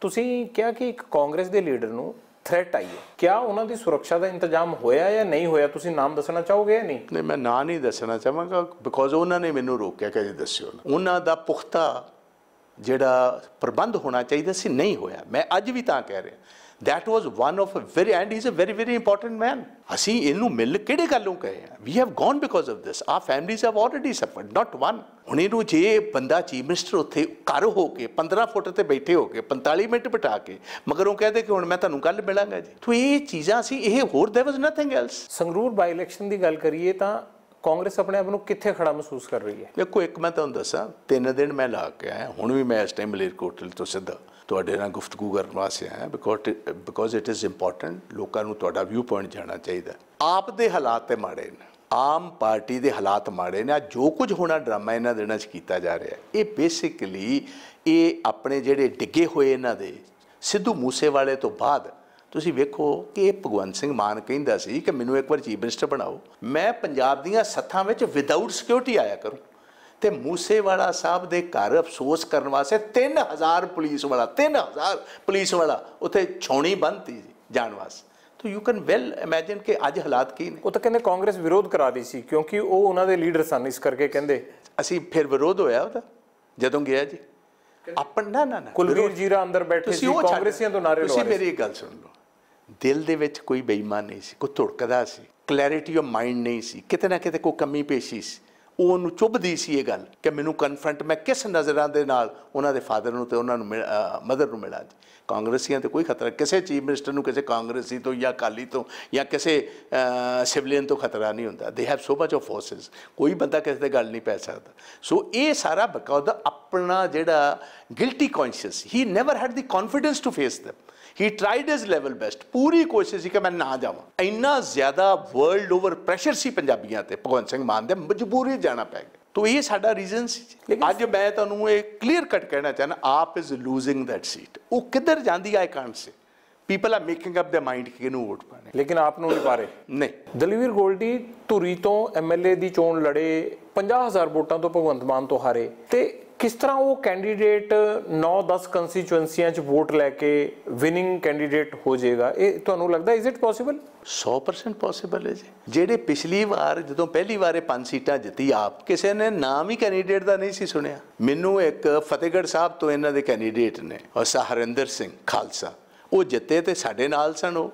ਤੁਸੀਂ ਕਿਹਾ ਕਿ ਇੱਕ ਕਾਂਗਰਸ ਦੇ ਲੀਡਰ ਨੂੰ ਥ੍ਰੈਟ ਆਈ ਹੈ ਕਿਆ ਉਹਨਾਂ ਦੀ ਸੁਰੱਖਿਆ ਦਾ ਇੰਤਜ਼ਾਮ ਹੋਇਆ ਜਾਂ ਨਹੀਂ ਹੋਇਆ ਤੁਸੀਂ ਨਾਮ ਦੱਸਣਾ ਚਾਹੋਗੇ ਜਾਂ ਨਹੀਂ ਨਹੀਂ ਮੈਂ ਨਾਂ ਨਹੀਂ ਦੱਸਣਾ ਚਾਹਾਂਗਾ ਬਿਕੋਜ਼ ਉਹਨਾਂ ਨੇ ਮੈਨੂੰ ਰੋਕਿਆ ਕਿ ਜੀ ਦੱਸਿਓ ਉਹਨਾਂ ਦਾ ਪੁਖਤਾ ਜਿਹੜਾ ਪ੍ਰਬੰਧ ਹੋਣਾ ਚਾਹੀਦਾ ਸੀ ਨਹੀਂ ਹੋਇਆ ਮੈਂ ਅੱਜ ਵੀ ਤਾਂ ਕਹਿ ਰਿਹਾ that was one of a very, and he's a very, very important man. ਅਸੀਂ ਇਹਨੂੰ ਮਿਲ ਕਿਹੜੇ ਗੱਲੋਂ ਕਹੇ ਆ we have gone because of this ਆ families have already suffered not one ਹੁਣ ਇਹਨੂੰ ਜੇ ਬੰਦਾ ਚੀਫ ਮਿਨਿਸਟਰ ਉੱਥੇ ਘਰ ਹੋ ਕੇ 15 ਫੁੱਟ ਤੇ ਬੈਠੇ ਹੋ ਕੇ 45 ਮਿੰਟ ਬਿਠਾ ਕੇ ਮਗਰੋਂ ਕਹਦੇ ਕਿ ਹੁਣ ਮੈਂ ਤੁਹਾਨੂੰ ਕੱਲ ਮਿਲਾਂਗਾ ਜੀ ਤੋ ਇਹ ਚੀਜ਼ਾਂ ਸੀ ਇਹ ਹੋਰ there was nothing else Sangrur by election ਦੀ ਗੱਲ ਕਰੀਏ ਤਾਂ ਕਾਂਗਰਸ ਆਪਣੇ ਆਪ ਨੂੰ ਕਿੱਥੇ ਖੜਾ ਮਹਿਸੂਸ ਕਰ ਰਹੀ ਹੈ ਦੇਖੋ ਇੱਕ ਮੈਂ ਤੁਹਾਨੂੰ ਦੱਸਾਂ ਤਿੰਨ ਦਿਨ ਮੈਂ ਲਾ ਕੇ ਆਇਆ ਹੁਣ ਵੀ ਮੈਂ ਇਸ ਟਾਈਮ ਮਲੇਰਕੋਟਲ ਤੋਂ ਸਿੱਧਾ ਤੁਹਾਡੇ ਨਾਲ ਗੁਫ਼ਤਗੂ ਕਰਨ ਵਾਸਤੇ ਆਇਆ ਬਿਕੋਜ਼ ਇਟ ਇਜ਼ ਇੰਪੋਰਟੈਂਟ ਲੋਕਾਂ ਨੂੰ ਤੁਹਾਡਾ ਵਿਊ ਪੁਆਇੰਟ ਜਾਣਾ ਚਾਹੀਦਾ ਆਪ ਦੇ ਹਾਲਾਤ ਤੇ ਮਾੜੇ ਨੇ ਆਮ ਪਾਰਟੀ ਦੇ ਹਾਲਾਤ ਮਾੜੇ ਨੇ ਜੋ ਕੁਝ ਹੋਣਾ ਡਰਾਮਾ ਇਹਨਾਂ ਦਿਨਾਂ 'ਚ ਕੀਤਾ ਜਾ ਰਿਹਾ ਇਹ ਬੇਸਿਕਲੀ ਇਹ ਆਪਣੇ ਜਿਹੜੇ ਡਿੱਗੇ ਹੋਏ ਇਹਨਾਂ ਦੇ ਸਿੱਧੂ ਮੂਸੇਵਾਲੇ ਤੋਂ ਬਾਅਦ ਤੁਸੀਂ ਵੇਖੋ ਕਿ ਇਹ ਭਗਵੰਤ ਸਿੰਘ ਮਾਨ ਕਹਿੰਦਾ ਸੀ ਕਿ ਮੈਨੂੰ ਇੱਕ ਵਾਰ ਚੀਫ ਮਿਨਿਸਟਰ ਬਣਾਓ ਮੈਂ ਪੰਜਾਬ ਦੀਆਂ ਸੱਥਾਂ ਵਿੱਚ ਵਿਦਆਊਟ ਸਿਕਿਉਰਿਟੀ ਆਇਆ ਕਰੂੰ ਤੇ ਮੂਸੇਵਾਲਾ ਸਾਹਿਬ ਦੇ ਘਰ ਅਫਸੋਸ ਕਰਨ ਵਾਸਤੇ 3000 ਪੁਲਿਸ ਵਾਲਾ 3000 ਪੁਲਿਸ ਵਾਲਾ ਉੱਥੇ ਛੋਣੀ ਬੰਦਤੀ ਜਾਣ ਵਾਸਤੇ ਤੋ ਯੂ ਕੈਨ ਵੈਲ ਇਮੇਜਿਨ ਕਿ ਅੱਜ ਹਾਲਾਤ ਕੀ ਨੇ ਉਹ ਤਾਂ ਕਹਿੰਦੇ ਕਾਂਗਰਸ ਵਿਰੋਧ ਕਰਾ ਦੀ ਸੀ ਕਿਉਂਕਿ ਉਹ ਉਹਨਾਂ ਦੇ ਲੀਡਰ ਸਨ ਇਸ ਕਰਕੇ ਕਹਿੰਦੇ ਅਸੀਂ ਫਿਰ ਵਿਰੋਧ ਹੋਇਆ ਉਹਦਾ ਜਦੋਂ ਗਿਆ ਜੀ ਆਪਣ ਨਾ ਨਾ ਕੁਲਵੀਰ ਜੀਰਾ ਅੰਦਰ ਬੈਠੇ ਸੀ ਕਾਂਗਰਸੀਆਂ ਤੋਂ ਨਾਰੇ ਲਵਾ ਤੁਸੀਂ ਮੇਰੀ ਗੱਲ ਸੁਣ ਲਓ ਦਿਲ ਦੇ ਵਿੱਚ ਕੋਈ ਬੇਈਮਾਨ ਨਹੀਂ ਸੀ ਕੋਈ ਧੜਕਦਾ ਸੀ ਕਲੈਰਿਟੀ ਆਫ ਮਾਈਂਡ ਨਹੀਂ ਸੀ ਕਿਤੇ ਨਾ ਕਿਤੇ ਕੋਈ ਕਮੀ ਪੇਸ਼ੀ ਸੀ ਉਹਨੂੰ ਚੁਬਦੀ ਸੀ ਇਹ ਗੱਲ ਕਿ ਮੈਨੂੰ ਕਨਫਰੰਟ ਮੈਂ ਕਿਸ ਨਜ਼ਰਾਂ ਦੇ ਨਾਲ ਉਹਨਾਂ ਦੇ ਫਾਦਰ ਨੂੰ ਤੇ ਉਹਨਾਂ ਨੂੰ ਮਦਰ ਨੂੰ ਮਿਲਾਂ ਜੀ ਕਾਂਗਰਸੀਆਂ ਤੇ ਕੋਈ ਖਤਰਾ ਕਿਸੇ ਚੀਫ ਮਿਨਿਸਟਰ ਨੂੰ ਕਿਸੇ ਕਾਂਗਰਸੀ ਤੋਂ ਜਾਂ ਕਾਲੀ ਤੋਂ ਜਾਂ ਕਿਸੇ ਸਿਵਲੀਅਨ ਤੋਂ ਖਤਰਾ ਨਹੀਂ ਹੁੰਦਾ they have so much of forces ਕੋਈ ਬੰਦਾ ਕਿਸੇ ਤੇ ਗੱਲ ਨਹੀਂ ਪੈ ਸਕਦਾ ਸੋ ਇਹ ਸਾਰਾ ਬਕਾਉਦਾ ਆਪਣਾ ਜਿਹੜਾ guilty conscious he never had the confidence to face them he tried his level best ਪੂਰੀ ਕੋਸ਼ਿਸ਼ ਸੀ ਕਿ ਮੈਂ ਨਾ ਜਾਵਾਂ ਇੰਨਾ ਜ਼ਿਆਦਾ ਵਰਲਡ ਓਵਰ ਪ੍ਰੈਸ਼ਰ ਸੀ ਪੰਜਾਬੀਆਂ ਤੇ ਭਗਵੰਤ ਸਿੰਘ ਮਾਨ ਦੇ ਮਜਬੂਰੀ ਜਾਣਾ ਪੈ ਗਿਆ ਤੋ ਇਹ ਸਾਡਾ ਰੀਜ਼ਨ ਸੀ ਅੱਜ ਮੈਂ ਤੁਹਾਨੂੰ ਇਹ ਕਲੀਅਰ ਕੱਟ ਕਹਿਣਾ ਚਾਹਨਾ ਆਪ ਇਜ਼ ਲੂਜ਼ਿੰਗ ਦੈਟ ਸੀਟ ਉਹ ਕਿੱਧਰ ਜਾਂਦੀ I can't say people are making up their mind ਕਿ ਕਿਨੂੰ ਵੋਟ ਪਾਣੇ ਲੇਕਿਨ ਆਪ ਨੂੰ ਨਹੀਂ ਪਾਰੇ ਨਹੀਂ ਦਲਵੀਰ ਗੋਲਡੀ ਧੁਰੀ ਤੋਂ ਐਮਐਲਏ ਦੀ ਚੋਣ ਲੜੇ 50000 ਵੋਟਾਂ ਤੋਂ ਭਗਵੰਤ ਮਾਨ ਤੋਂ ਹਾਰੇ ਤੇ ਕਿਸ ਤਰ੍ਹਾਂ ਉਹ ਕੈਂਡੀਡੇਟ 9-10 ਕੰਸਟੀਚੁਐਂਸੀਆਂ 'ਚ ਵੋਟ ਲੈ ਕੇ ਵਿਨਿੰਗ ਕੈਂਡੀਡੇਟ ਹੋ ਜਾਏਗਾ ਇਹ ਤੁਹਾਨੂੰ ਲੱਗਦਾ ਇਜ਼ ਇਟ ਪੋਸੀਬਲ 100% ਪੋਸੀਬਲ ਹੈ ਜੀ ਜਿਹੜੇ ਪਿਛਲੀ ਵਾਰ ਜਦੋਂ ਪਹਿਲੀ ਵਾਰੇ ਪੰਜ ਸੀਟਾਂ ਜਿੱਤੀ ਆਪ ਕਿਸੇ ਨੇ ਨਾਮ ਹੀ ਕੈਂਡੀਡੇਟ ਦਾ ਨਹੀਂ ਸੀ ਸੁਣਿਆ ਮੈਨੂੰ ਇੱਕ ਫਤਿਹਗੜ੍ਹ ਸਾਹਿਬ ਤੋਂ ਇਹਨਾਂ ਦੇ ਕੈਂਡੀਡੇਟ ਨੇ ਔਰ ਸਹਰਿੰਦਰ ਸਿੰਘ ਖਾਲਸਾ ਉਹ ਜਿੱਤੇ ਤੇ ਸਾਡੇ ਨਾਲ ਸਨ ਉਹ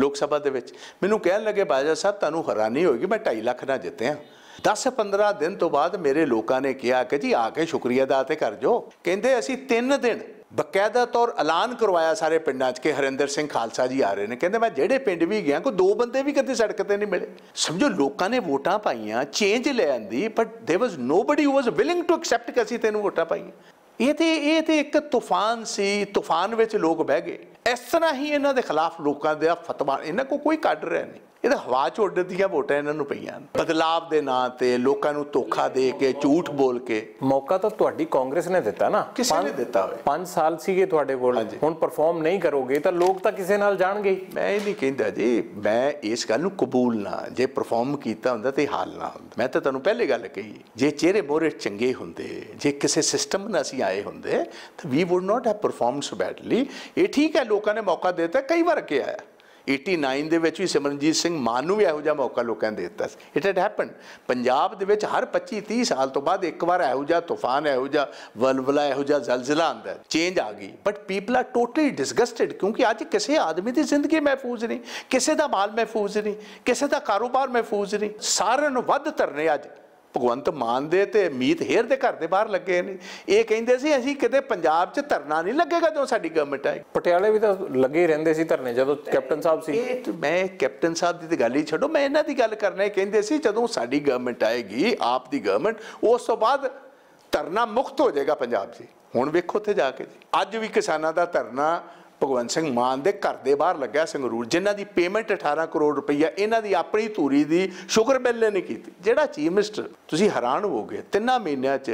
ਲੋਕ ਸਭਾ ਦੇ ਵਿੱਚ ਮੈਨੂੰ ਕਹਿਣ ਲੱਗੇ ਬਾਜਾ ਸਾਹਿਬ ਤੁਹਾਨੂੰ ਹੈਰਾਨੀ ਹੋਏਗੀ ਮੈਂ 2.5 ਲੱਖ ਨਾਲ ਆ 10-15 ਦਿਨ ਤੋਂ ਬਾਅਦ ਮੇਰੇ ਲੋਕਾਂ ਨੇ ਕਿਹਾ ਕਿ ਜੀ ਆ ਕੇ ਸ਼ੁਕਰੀਆ ਅਦਾ ਤੇ ਕਰ ਜੋ ਕਹਿੰਦੇ ਅਸੀਂ 3 ਦਿਨ ਬਕਾਇਦਾ ਤੌਰ ਐਲਾਨ ਕਰਵਾਇਆ ਸਾਰੇ ਪਿੰਡਾਂ 'ਚ ਕਿ ਹਰਿੰਦਰ ਸਿੰਘ ਖਾਲਸਾ ਜੀ ਆ ਰਹੇ ਨੇ ਕਹਿੰਦੇ ਮੈਂ ਜਿਹੜੇ ਪਿੰਡ ਵੀ ਗਿਆ ਕੋ ਦੋ ਬੰਦੇ ਵੀ ਕਦੇ ਸੜਕ ਤੇ ਨਹੀਂ ਮਿਲੇ ਸਮਝੋ ਲੋਕਾਂ ਨੇ ਵੋਟਾਂ ਪਾਈਆਂ ਚੇਂਜ ਲੈ ਆਂਦੀ but there was nobody who was willing to accept ਕਿ ਅਸੀਂ ਤੈਨੂੰ ਵੋਟਾਂ ਪਾਈਏ ਇਹ ਤੇ ਇਹ ਤੇ ਇੱਕ ਤੂਫਾਨ ਸੀ ਤੂਫਾਨ ਵਿੱਚ ਲੋਕ ਬਹਿ ਗਏ ਇਸ ਤਰ੍ਹਾਂ ਹੀ ਇਹਨਾਂ ਦੇ ਖਿਲਾਫ ਲੋਕਾਂ ਦੇ ਫਤਵਾ ਇਹਨਾਂ ਕੋ ਕੋਈ ਕੱਢ ਰਿਹਾ ਨਹੀਂ ਇਹ ਤਾਂ ਹਵਾ 'ਚ ਉੱਡ ਦਿੱਤੀਆਂ ਵੋਟਾਂ ਇਹਨਾਂ ਨੂੰ ਪਈਆਂ ਬਦਲਾਵ ਦੇ ਨਾਂ ਤੇ ਲੋਕਾਂ ਨੂੰ ਧੋਖਾ ਦੇ ਕੇ ਝੂਠ ਬੋਲ ਕੇ ਮੌਕਾ ਤਾਂ ਤੁਹਾਡੀ ਕਾਂਗਰਸ ਨੇ ਦਿੱਤਾ ਨਾ ਕਿਸੇ ਨੇ ਦਿੱਤਾ ਹੋਵੇ 5 ਸਾਲ ਸੀਗੇ ਤੁਹਾਡੇ ਕੋਲ ਹੁਣ ਪਰਫਾਰਮ ਨਹੀਂ ਕਰੋਗੇ ਤਾਂ ਲੋਕ ਤਾਂ ਕਿਸੇ ਨਾਲ ਜਾਣਗੇ ਮੈਂ ਇਹ ਨਹੀਂ ਕਹਿੰਦਾ ਜੀ ਮੈਂ ਇਸ ਗੱਲ ਨੂੰ ਕਬੂਲ ਨਾ ਜੇ ਪਰਫਾਰਮ ਕੀਤਾ ਹੁੰਦਾ ਤੇ ਹਾਲ ਨਾ ਹੁੰਦਾ ਮੈਂ ਤਾਂ ਤੁਹਾਨੂੰ ਪਹਿਲੇ ਗੱਲ ਕਹੀ ਜੇ ਚਿਹਰੇ ਬੋਰੇ ਚੰਗੇ ਹੁੰਦੇ ਜੇ ਕਿਸੇ ਸਿਸਟਮ ਨਾਲ ਅਸੀਂ ਆਏ ਹੁੰਦੇ ਤਾਂ ਵੀ would not have performed so badly ਇਹ ਠੀਕ ਹੈ ਲੋਕਾਂ ਨੇ ਮੌਕਾ ਦਿੱਤਾ ਕਈ ਵਾਰ ਕਿਹਾ ਹੈ 89 ਦੇ ਵਿੱਚ ਵੀ ਸਿਮਰਨਜੀਤ ਸਿੰਘ ਮਾਨ ਨੂੰ ਵੀ ਇਹੋ ਜਿਹਾ ਮੌਕਾ ਲੋਕਾਂ ਨੇ ਦਿੱਤਾ ਸੀ ਇਟ ਹੈਡ ਹੈਪਨ ਪੰਜਾਬ ਦੇ ਵਿੱਚ ਹਰ 25 30 ਸਾਲ ਤੋਂ ਬਾਅਦ ਇੱਕ ਵਾਰ ਇਹੋ ਜਿਹਾ ਤੂਫਾਨ ਇਹੋ ਜਿਹਾ ਵਲਵਲਾ ਇਹੋ ਜਿਹਾ ਜ਼ਲਜ਼ਲਾ ਆਂਦਾ ਚੇਂਜ ਆ ਗਈ ਬਟ ਪੀਪਲ ਆ ਟੋਟਲੀ ਡਿਸਗਸਟਡ ਕਿਉਂਕਿ ਅੱਜ ਕਿਸੇ ਆਦਮੀ ਦੀ ਜ਼ਿੰਦਗੀ ਮਹਿਫੂਜ਼ ਨਹੀਂ ਕਿਸੇ ਦਾ ਮਾਲ ਮਹਿਫੂਜ਼ ਨਹੀਂ ਕਿਸੇ ਦਾ ਕਾਰੋਬਾਰ ਮਹਿਫੂਜ਼ ਨਹੀਂ ਸਾਰਿਆਂ ਨੂੰ ਵੱਧ ਧਰਨੇ ਅੱਜ ਭਗਵੰਤ ਮਾਨ ਦੇ ਤੇ ਮੀਤ ਹੇਰ ਦੇ ਘਰ ਦੇ ਬਾਹਰ ਲੱਗੇ ਨੇ ਇਹ ਕਹਿੰਦੇ ਸੀ ਅਸੀਂ ਕਿਤੇ ਪੰਜਾਬ 'ਚ ਧਰਨਾ ਨਹੀਂ ਲੱਗੇਗਾ ਜਦੋਂ ਸਾਡੀ ਗਵਰਨਮੈਂਟ ਆਏ ਪਟਿਆਲੇ ਵੀ ਤਾਂ ਲੱਗੇ ਰਹਿੰਦੇ ਸੀ ਧਰਨੇ ਜਦੋਂ ਕੈਪਟਨ ਸਾਹਿਬ ਸੀ ਮੈਂ ਕੈਪਟਨ ਸਾਹਿਬ ਦੀ ਤੇ ਗੱਲ ਹੀ ਛੱਡੋ ਮੈਂ ਇਹਨਾਂ ਦੀ ਗੱਲ ਕਰਨੇ ਕਹਿੰਦੇ ਸੀ ਜਦੋਂ ਸਾਡੀ ਗਵਰਨਮੈਂਟ ਆਏਗੀ ਆਪ ਦੀ ਗਵਰਨਮੈਂਟ ਉਸ ਤੋਂ ਬਾਅਦ ਧਰਨਾ ਮੁਕਤ ਹੋ ਜਾਏਗਾ ਪੰਜਾਬ 'ਚ ਹੁਣ ਵੇਖੋ ਉੱਥੇ ਜਾ ਕੇ ਅੱਜ ਵੀ ਕਿਸਾਨਾਂ ਦਾ ਧਰਨਾ ਭਗਵੰਤ ਸਿੰਘ ਮਾਨ ਦੇ ਘਰ ਦੇ ਬਾਹਰ ਲੱਗਿਆ ਸੰਗਰੂਰ ਜਿਨ੍ਹਾਂ ਦੀ ਪੇਮੈਂਟ 18 ਕਰੋੜ ਰੁਪਈਆ ਇਹਨਾਂ ਦੀ ਆਪਣੀ ਧੂਰੀ ਦੀ ਸ਼ੁਗਰ ਬਿੱਲ ਨੇ ਨਹੀਂ ਕੀਤੀ ਜਿਹੜਾ ਚੀਫ ਮਿਨਿਸਟਰ ਤੁਸੀਂ ਹੈਰਾਨ ਹੋਗੇ ਤਿੰਨਾਂ ਮਹੀਨਿਆਂ 'ਚ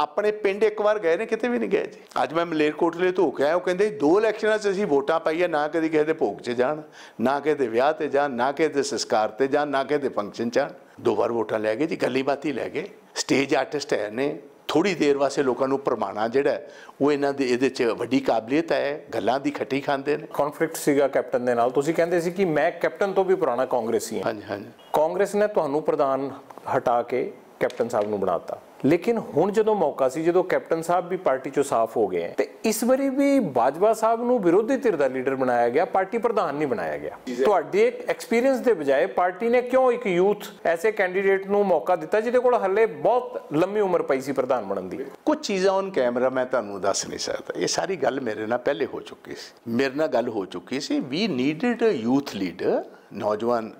ਆਪਣੇ ਪਿੰਡ ਇੱਕ ਵਾਰ ਗਏ ਨੇ ਕਿਤੇ ਵੀ ਨਹੀਂ ਗਏ ਜੀ ਅੱਜ ਮੈਂ ਮਲੇਰਕੋਟਲੇ ਤੋਂ ਕੇ ਆਇਆ ਉਹ ਕਹਿੰਦੇ ਦੋ ਇਲੈਕਸ਼ਨਾਂ 'ਚ ਅਸੀਂ ਵੋਟਾਂ ਪਾਈਆਂ ਨਾ ਕਦੀ ਕਿਸੇ ਦੇ ਭੋਗ 'ਚ ਜਾਣ ਨਾ ਕਿਸੇ ਦੇ ਵਿਆਹ ਤੇ ਜਾਣ ਨਾ ਕਿਸੇ ਦੇ ਸੰਸਕਾਰ ਤੇ ਜਾਣ ਨਾ ਕਿਸੇ ਦੇ ਫੰਕਸ਼ਨ 'ਚ ਦੋ ਵਾਰ ਵੋਟਾਂ ਲੈ ਗਏ ਜੀ ਗੱਲੀ ਬਾਤੀ ਲੈ ਗਏ ਸਟੇਜ ਆਰਟਿਸਟ ਹੈ ਨੇ ਥੋੜੀ ਦੇਰ ਵਾਸਤੇ ਲੋਕਾਂ ਨੂੰ ਪਰਮਾਣਾ ਜਿਹੜਾ ਉਹ ਇਹਨਾਂ ਦੇ ਇਹਦੇ 'ਚ ਵੱਡੀ ਕਾਬਲੀਅਤ ਹੈ ਗੱਲਾਂ ਦੀ ਖੱਟੀ ਖਾਂਦੇ ਨੇ ਕਨਫਲਿਕਟ ਸੀਗਾ ਕੈਪਟਨ ਦੇ ਨਾਲ ਤੁਸੀਂ ਕਹਿੰਦੇ ਸੀ ਕਿ ਮੈਂ ਕੈਪਟਨ ਤੋਂ ਵੀ ਪੁਰਾਣਾ ਕਾਂਗਰਸੀ ਹਾਂ ਹਾਂਜੀ ਹਾਂਜੀ ਕਾਂਗਰਸ ਨੇ ਤੁਹਾਨੂੰ ਪ੍ਰਧਾਨ ਹਟਾ ਕੇ ਕੈਪਟਨ ਸਾਹਿਬ ਨੂੰ ਬਣਾਤਾ ਲੇਕਿਨ ਹੁਣ ਜਦੋਂ ਮੌਕਾ ਸੀ ਜਦੋਂ ਕੈਪਟਨ ਸਾਹਿਬ ਵੀ ਪਾਰਟੀ ਚੋਂ ਸਾਫ਼ ਹੋ ਗਏ ਤੇ ਇਸ ਵਾਰੀ ਵੀ ਬਾਜਵਾ ਸਾਹਿਬ ਨੂੰ ਵਿਰੋਧੀ ਧਿਰ ਦਾ ਲੀਡਰ ਬਣਾਇਆ ਗਿਆ ਪਾਰਟੀ ਪ੍ਰਧਾਨ ਨਹੀਂ ਬਣਾਇਆ ਗਿਆ ਤੁਹਾਡੇ ਇੱਕ ਐਕਸਪੀਰੀਅੰਸ ਦੇ ਬਜਾਏ ਪਾਰਟੀ ਨੇ ਕਿਉਂ ਇੱਕ ਯੂਥ ਐਸੇ ਕੈਂਡੀਡੇਟ ਨੂੰ ਮੌਕਾ ਦਿੱਤਾ ਜਿਹਦੇ ਕੋਲ ਹੱਲੇ ਬਹੁਤ ਲੰਮੀ ਉਮਰ ਪਈ ਸੀ ਪ੍ਰਧਾਨ ਬਣਨ ਦੀ ਕੁਝ ਚੀਜ਼ਾਂ ਔਨ ਕੈਮਰਾ ਮੈਂ ਤੁਹਾਨੂੰ ਦੱਸ ਨਹੀਂ ਸਕਦਾ ਇਹ ਸਾਰੀ ਗੱਲ ਮੇਰੇ ਨਾਲ ਪਹਿਲੇ ਹੋ ਚੁੱਕੀ ਸੀ ਮੇਰੇ ਨਾਲ ਗੱਲ ਹੋ ਚੁੱਕੀ ਸੀ we needed a youth leader ਨੌਜਵਾਨ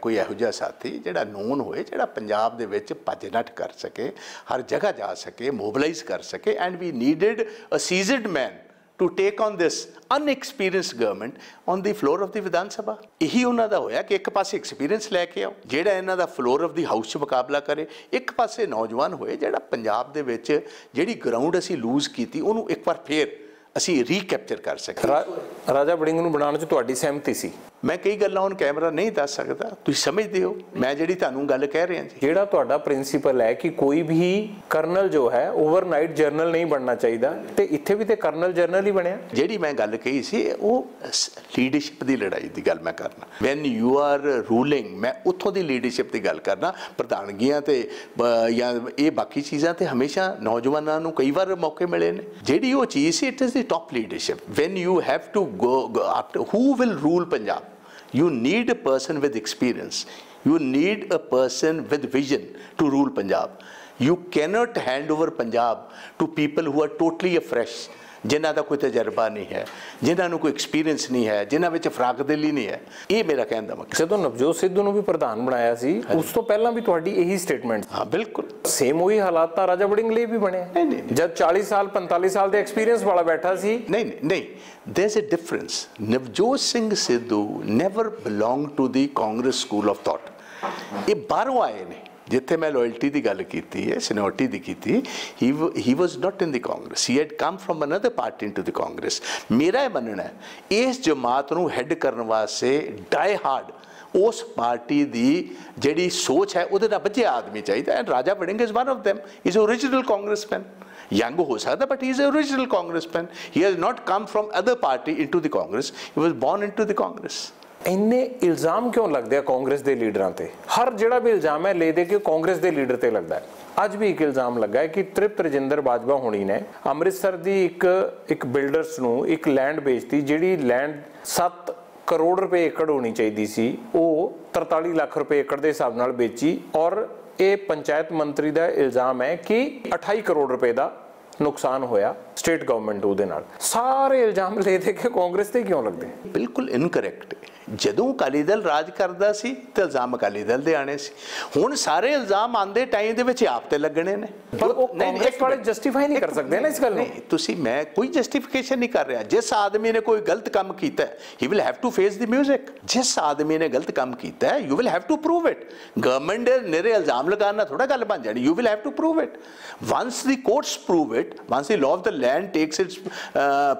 ਕੋਈ ਇਹੋ ਜਿਹਾ ਸਾਥੀ ਜਿਹੜਾ ਨੋਨ ਹੋਏ ਜਿਹੜਾ ਪੰਜਾਬ ਦੇ ਵਿੱਚ ਭੱਜ ਨੱਠ ਕਰ ਸਕੇ ਹਰ ਜਗ੍ਹਾ ਜਾ ਸਕੇ ਮੋਬਿਲਾਈਜ਼ ਕਰ ਸਕੇ and we needed a seasoned man to take on this inexperienced government on the floor of the Vidhan Sabha ਇਹੀ ਉਹਨਾਂ ਦਾ ਹੋਇਆ ਕਿ ਇੱਕ ਪਾਸੇ ਐਕਸਪੀਰੀਅੰਸ ਲੈ ਕੇ ਆਓ ਜਿਹੜਾ ਇਹਨਾਂ ਦਾ ਫਲੋਰ ਆਫ ਦੀ ਹਾਊਸ 'ਚ ਮੁਕਾਬਲਾ ਕਰੇ ਇੱਕ ਪਾਸੇ ਨੌਜਵਾਨ ਹੋਏ ਜਿਹੜਾ ਪੰਜਾਬ ਦੇ ਵਿੱਚ ਜਿਹੜੀ ਗਰਾਊਂਡ ਅਸੀਂ ਲੂਜ਼ ਕੀਤੀ ਉਹਨੂੰ ਇੱਕ ਵਾਰ ਫੇਰ ਅਸੀਂ ਰੀਕੈਪਚਰ ਕਰ ਸਕਦੇ ਰਾਜਾ ਬੜਿੰਗ ਨੂੰ ਬਣਾਉਣ 'ਚ ਤੁਹਾਡੀ ਸਹਿਮਤੀ ਸੀ ਮੈਂ ਕਈ ਗੱਲਾਂ ਹੁਣ ਕੈਮਰਾ ਨਹੀਂ ਦੱਸ ਸਕਦਾ ਤੁਸੀਂ ਸਮਝਦੇ ਹੋ ਮੈਂ ਜਿਹੜੀ ਤੁਹਾਨੂੰ ਗੱਲ ਕਹਿ ਰਿਹਾ ਜੀ ਜਿਹੜਾ ਤੁਹਾਡਾ ਪ੍ਰਿੰਸੀਪਲ ਹੈ ਕਿ ਕੋਈ ਵੀ ਕਰਨਲ ਜੋ ਹੈ ਓਵਰਨਾਈਟ ਜਰਨਲ ਨਹੀਂ ਬਣਨਾ ਚਾਹੀਦਾ ਤੇ ਇੱਥੇ ਵੀ ਤੇ ਕਰਨਲ ਜਰਨਲ ਹੀ ਬਣਿਆ ਜਿਹੜੀ ਮੈਂ ਗੱਲ ਕਹੀ ਸੀ ਉਹ ਲੀਡਰਸ਼ਿਪ ਦੀ ਲੜਾਈ ਦੀ ਗੱਲ ਮੈਂ ਕਰਨਾ ਵੈਨ ਯੂ ਆਰ ਰੂਲਿੰਗ ਮੈਂ ਉੱਥੋਂ ਦੀ ਲੀਡਰਸ਼ਿਪ ਦੀ ਗੱਲ ਕਰਨਾ ਪ੍ਰਧਾਨਗੀਆਂ ਤੇ ਜਾਂ ਇਹ ਬਾਕੀ ਚੀਜ਼ਾਂ ਤੇ ਹਮੇਸ਼ਾ ਨੌਜਵਾਨਾਂ ਨੂੰ ਕਈ ਵਾਰ ਮੌਕੇ ਮਿਲੇ ਨੇ ਜਿਹੜੀ ਉਹ ਚੀਜ਼ ਸੀ it is the top leadership when you have to go who will rule Punjab You need a person with experience. You need a person with vision to rule Punjab. You cannot hand over Punjab to people who are totally afresh ਜਿਨ੍ਹਾਂ ਦਾ ਕੋਈ ਤਜਰਬਾ ਨਹੀਂ ਹੈ ਜਿਨ੍ਹਾਂ ਨੂੰ ਕੋਈ ਐਕਸਪੀਰੀਅੰਸ ਨਹੀਂ ਹੈ ਜਿਨ੍ਹਾਂ ਵਿੱਚ ਫਰਾਕਦਿਲੀ ਨਹੀਂ ਹੈ ਇਹ ਮੇਰਾ ਕਹਿਣ ਦਾ ਮਕਸਦ ਜਦੋਂ ਨਵਜੋਤ ਸਿੱਧੂ ਨੂੰ ਵੀ ਪ੍ਰਧਾਨ ਬਣਾਇਆ ਸੀ ਉਸ ਤੋਂ ਪਹਿਲਾਂ ਵੀ ਤੁਹਾਡੀ ਇਹੀ ਸਟੇਟਮੈਂਟ ਹਾਂ ਬਿਲਕੁਲ ਸੇਮ ਉਹੀ ਹਾਲਾਤ ਤਾਂ ਰਾਜਾ ਬੜਿੰਗ ਲਈ ਵੀ ਬਣੇ ਜਦ 40 ਸਾਲ 45 ਸਾਲ ਦੇ ਐਕਸਪੀਰੀਅੰਸ ਵਾਲਾ ਬੈਠਾ ਸੀ ਨਹੀਂ ਨਹੀਂ there is a difference Navjot Singh Sidhu never belong to the Congress school of thought ਇਹ ਬਾਹਰੋਂ ਆਏ ਨੇ ਜਿੱਥੇ ਮੈਂ ਲਾਇਲਟੀ ਦੀ ਗੱਲ ਕੀਤੀ ਹੈ ਸੀਨੀਅਰਟੀ ਦੀ ਕੀਤੀ ਹੀ he was not in the Congress he had come from another party into the Congress ਮੇਰਾ ਇਹ ਮੰਨਣਾ ਹੈ ਇਸ ਜਮਾਤ ਨੂੰ ਹੈਡ ਕਰਨ ਵਾਸਤੇ ਡਾਈ ਹਾਰਡ ਉਸ ਪਾਰਟੀ ਦੀ ਜਿਹੜੀ ਸੋਚ ਹੈ ਉਹਦੇ ਦਾ ਬੱਚੇ ਆਦਮੀ ਚਾਹੀਦਾ and Raja Warring is one of them is origignal congressman young ਹੋ ਸਕਦਾ but he is origignal congressman he has not come from other party into the Congress he was born into the Congress ਇੰਨੇ ਇਲਜ਼ਾਮ ਕਿਉਂ ਲੱਗਦੇ ਆ ਕਾਂਗਰਸ ਦੇ ਲੀਡਰਾਂ ਤੇ ਹਰ ਜਿਹੜਾ ਵੀ ਇਲਜ਼ਾਮ ਹੈ ਲੈ ਦੇ ਕੇ ਕਾਂਗਰਸ ਦੇ ਲੀਡਰ ਤੇ ਲੱਗਦਾ ਹੈ ਅੱਜ ਵੀ ਇੱਕ ਇਲਜ਼ਾਮ ਲੱਗਾ ਹੈ ਕਿ ਤ੍ਰਿਪਤ ਰਜਿੰਦਰ ਬਾਜਵਾ ਹੋਣੀ ਨੇ ਅੰਮ੍ਰਿਤਸਰ ਦੀ ਇੱਕ ਇੱਕ ਬਿਲਡਰਸ ਨੂੰ ਇੱਕ ਲੈਂਡ ਵੇਚਤੀ ਜਿਹੜੀ ਲੈਂਡ 7 ਕਰੋੜ ਰੁਪਏ ਏਕੜ ਹੋਣੀ ਚਾਹੀਦੀ ਸੀ ਉਹ 43 ਲੱਖ ਰੁਪਏ ਏਕੜ ਦੇ ਹਿਸਾਬ ਨਾਲ ਵੇਚੀ ਔਰ ਇਹ ਪੰਚਾਇਤ ਮੰਤਰੀ ਦਾ ਇਲਜ਼ਾਮ ਹੈ ਕਿ 28 ਕਰੋੜ ਰੁਪਏ ਦਾ ਨੁਕਸਾਨ ਹੋਇਆ ਸਟੇਟ ਗਵਰਨਮੈਂਟ ਉਹਦੇ ਨਾਲ ਸਾਰੇ ਇਲਜ਼ਾਮ ਲੈ ਦੇ ਕੇ ਕਾਂਗਰਸ ਤੇ ਕਿਉਂ ਲੱਗਦੇ ਬਿਲਕੁਲ ਇਨਕਰੈਕਟ ਹੈ ਜਦੋਂ ਅਕਾਲੀ ਦਲ ਰਾਜ ਕਰਦਾ ਸੀ ਤੇ ਇਲਜ਼ਾਮ ਅਕਾਲੀ ਦਲ ਦੇ ਆਣੇ ਸੀ ਹੁਣ ਸਾਰੇ ਇਲਜ਼ਾਮ ਆਂਦੇ ਟਾਈਮ ਦੇ ਵਿੱਚ ਆਪ ਤੇ ਲੱਗਣੇ ਨੇ ਪਰ ਉਹ ਕਾਂਗਰਸ ਵਾਲੇ ਜਸਟੀਫਾਈ ਨਹੀਂ ਕਰ ਸਕਦੇ ਨਾ ਇਸ ਗੱਲ ਨੂੰ ਨਹੀਂ ਤੁਸੀਂ ਮੈਂ ਕੋਈ ਜਸਟੀਫਿਕੇਸ਼ਨ ਨਹੀਂ ਕਰ ਰਿਹਾ ਜਿਸ ਆਦਮੀ ਨੇ ਕੋਈ ਗਲਤ ਕੰਮ ਕੀਤਾ ਹੈ he will have to face the music ਜਿਸ ਆਦਮੀ ਨੇ ਗਲਤ ਕੰਮ ਕੀਤਾ ਹੈ you will have to prove it government ਦੇ ਨੇਰੇ ਇਲਜ਼ਾਮ ਲਗਾਉਣਾ ਥੋੜਾ ਗੱਲ ਬਣ ਜਾਣੀ you will have to prove it once the courts prove it once the law of the land takes its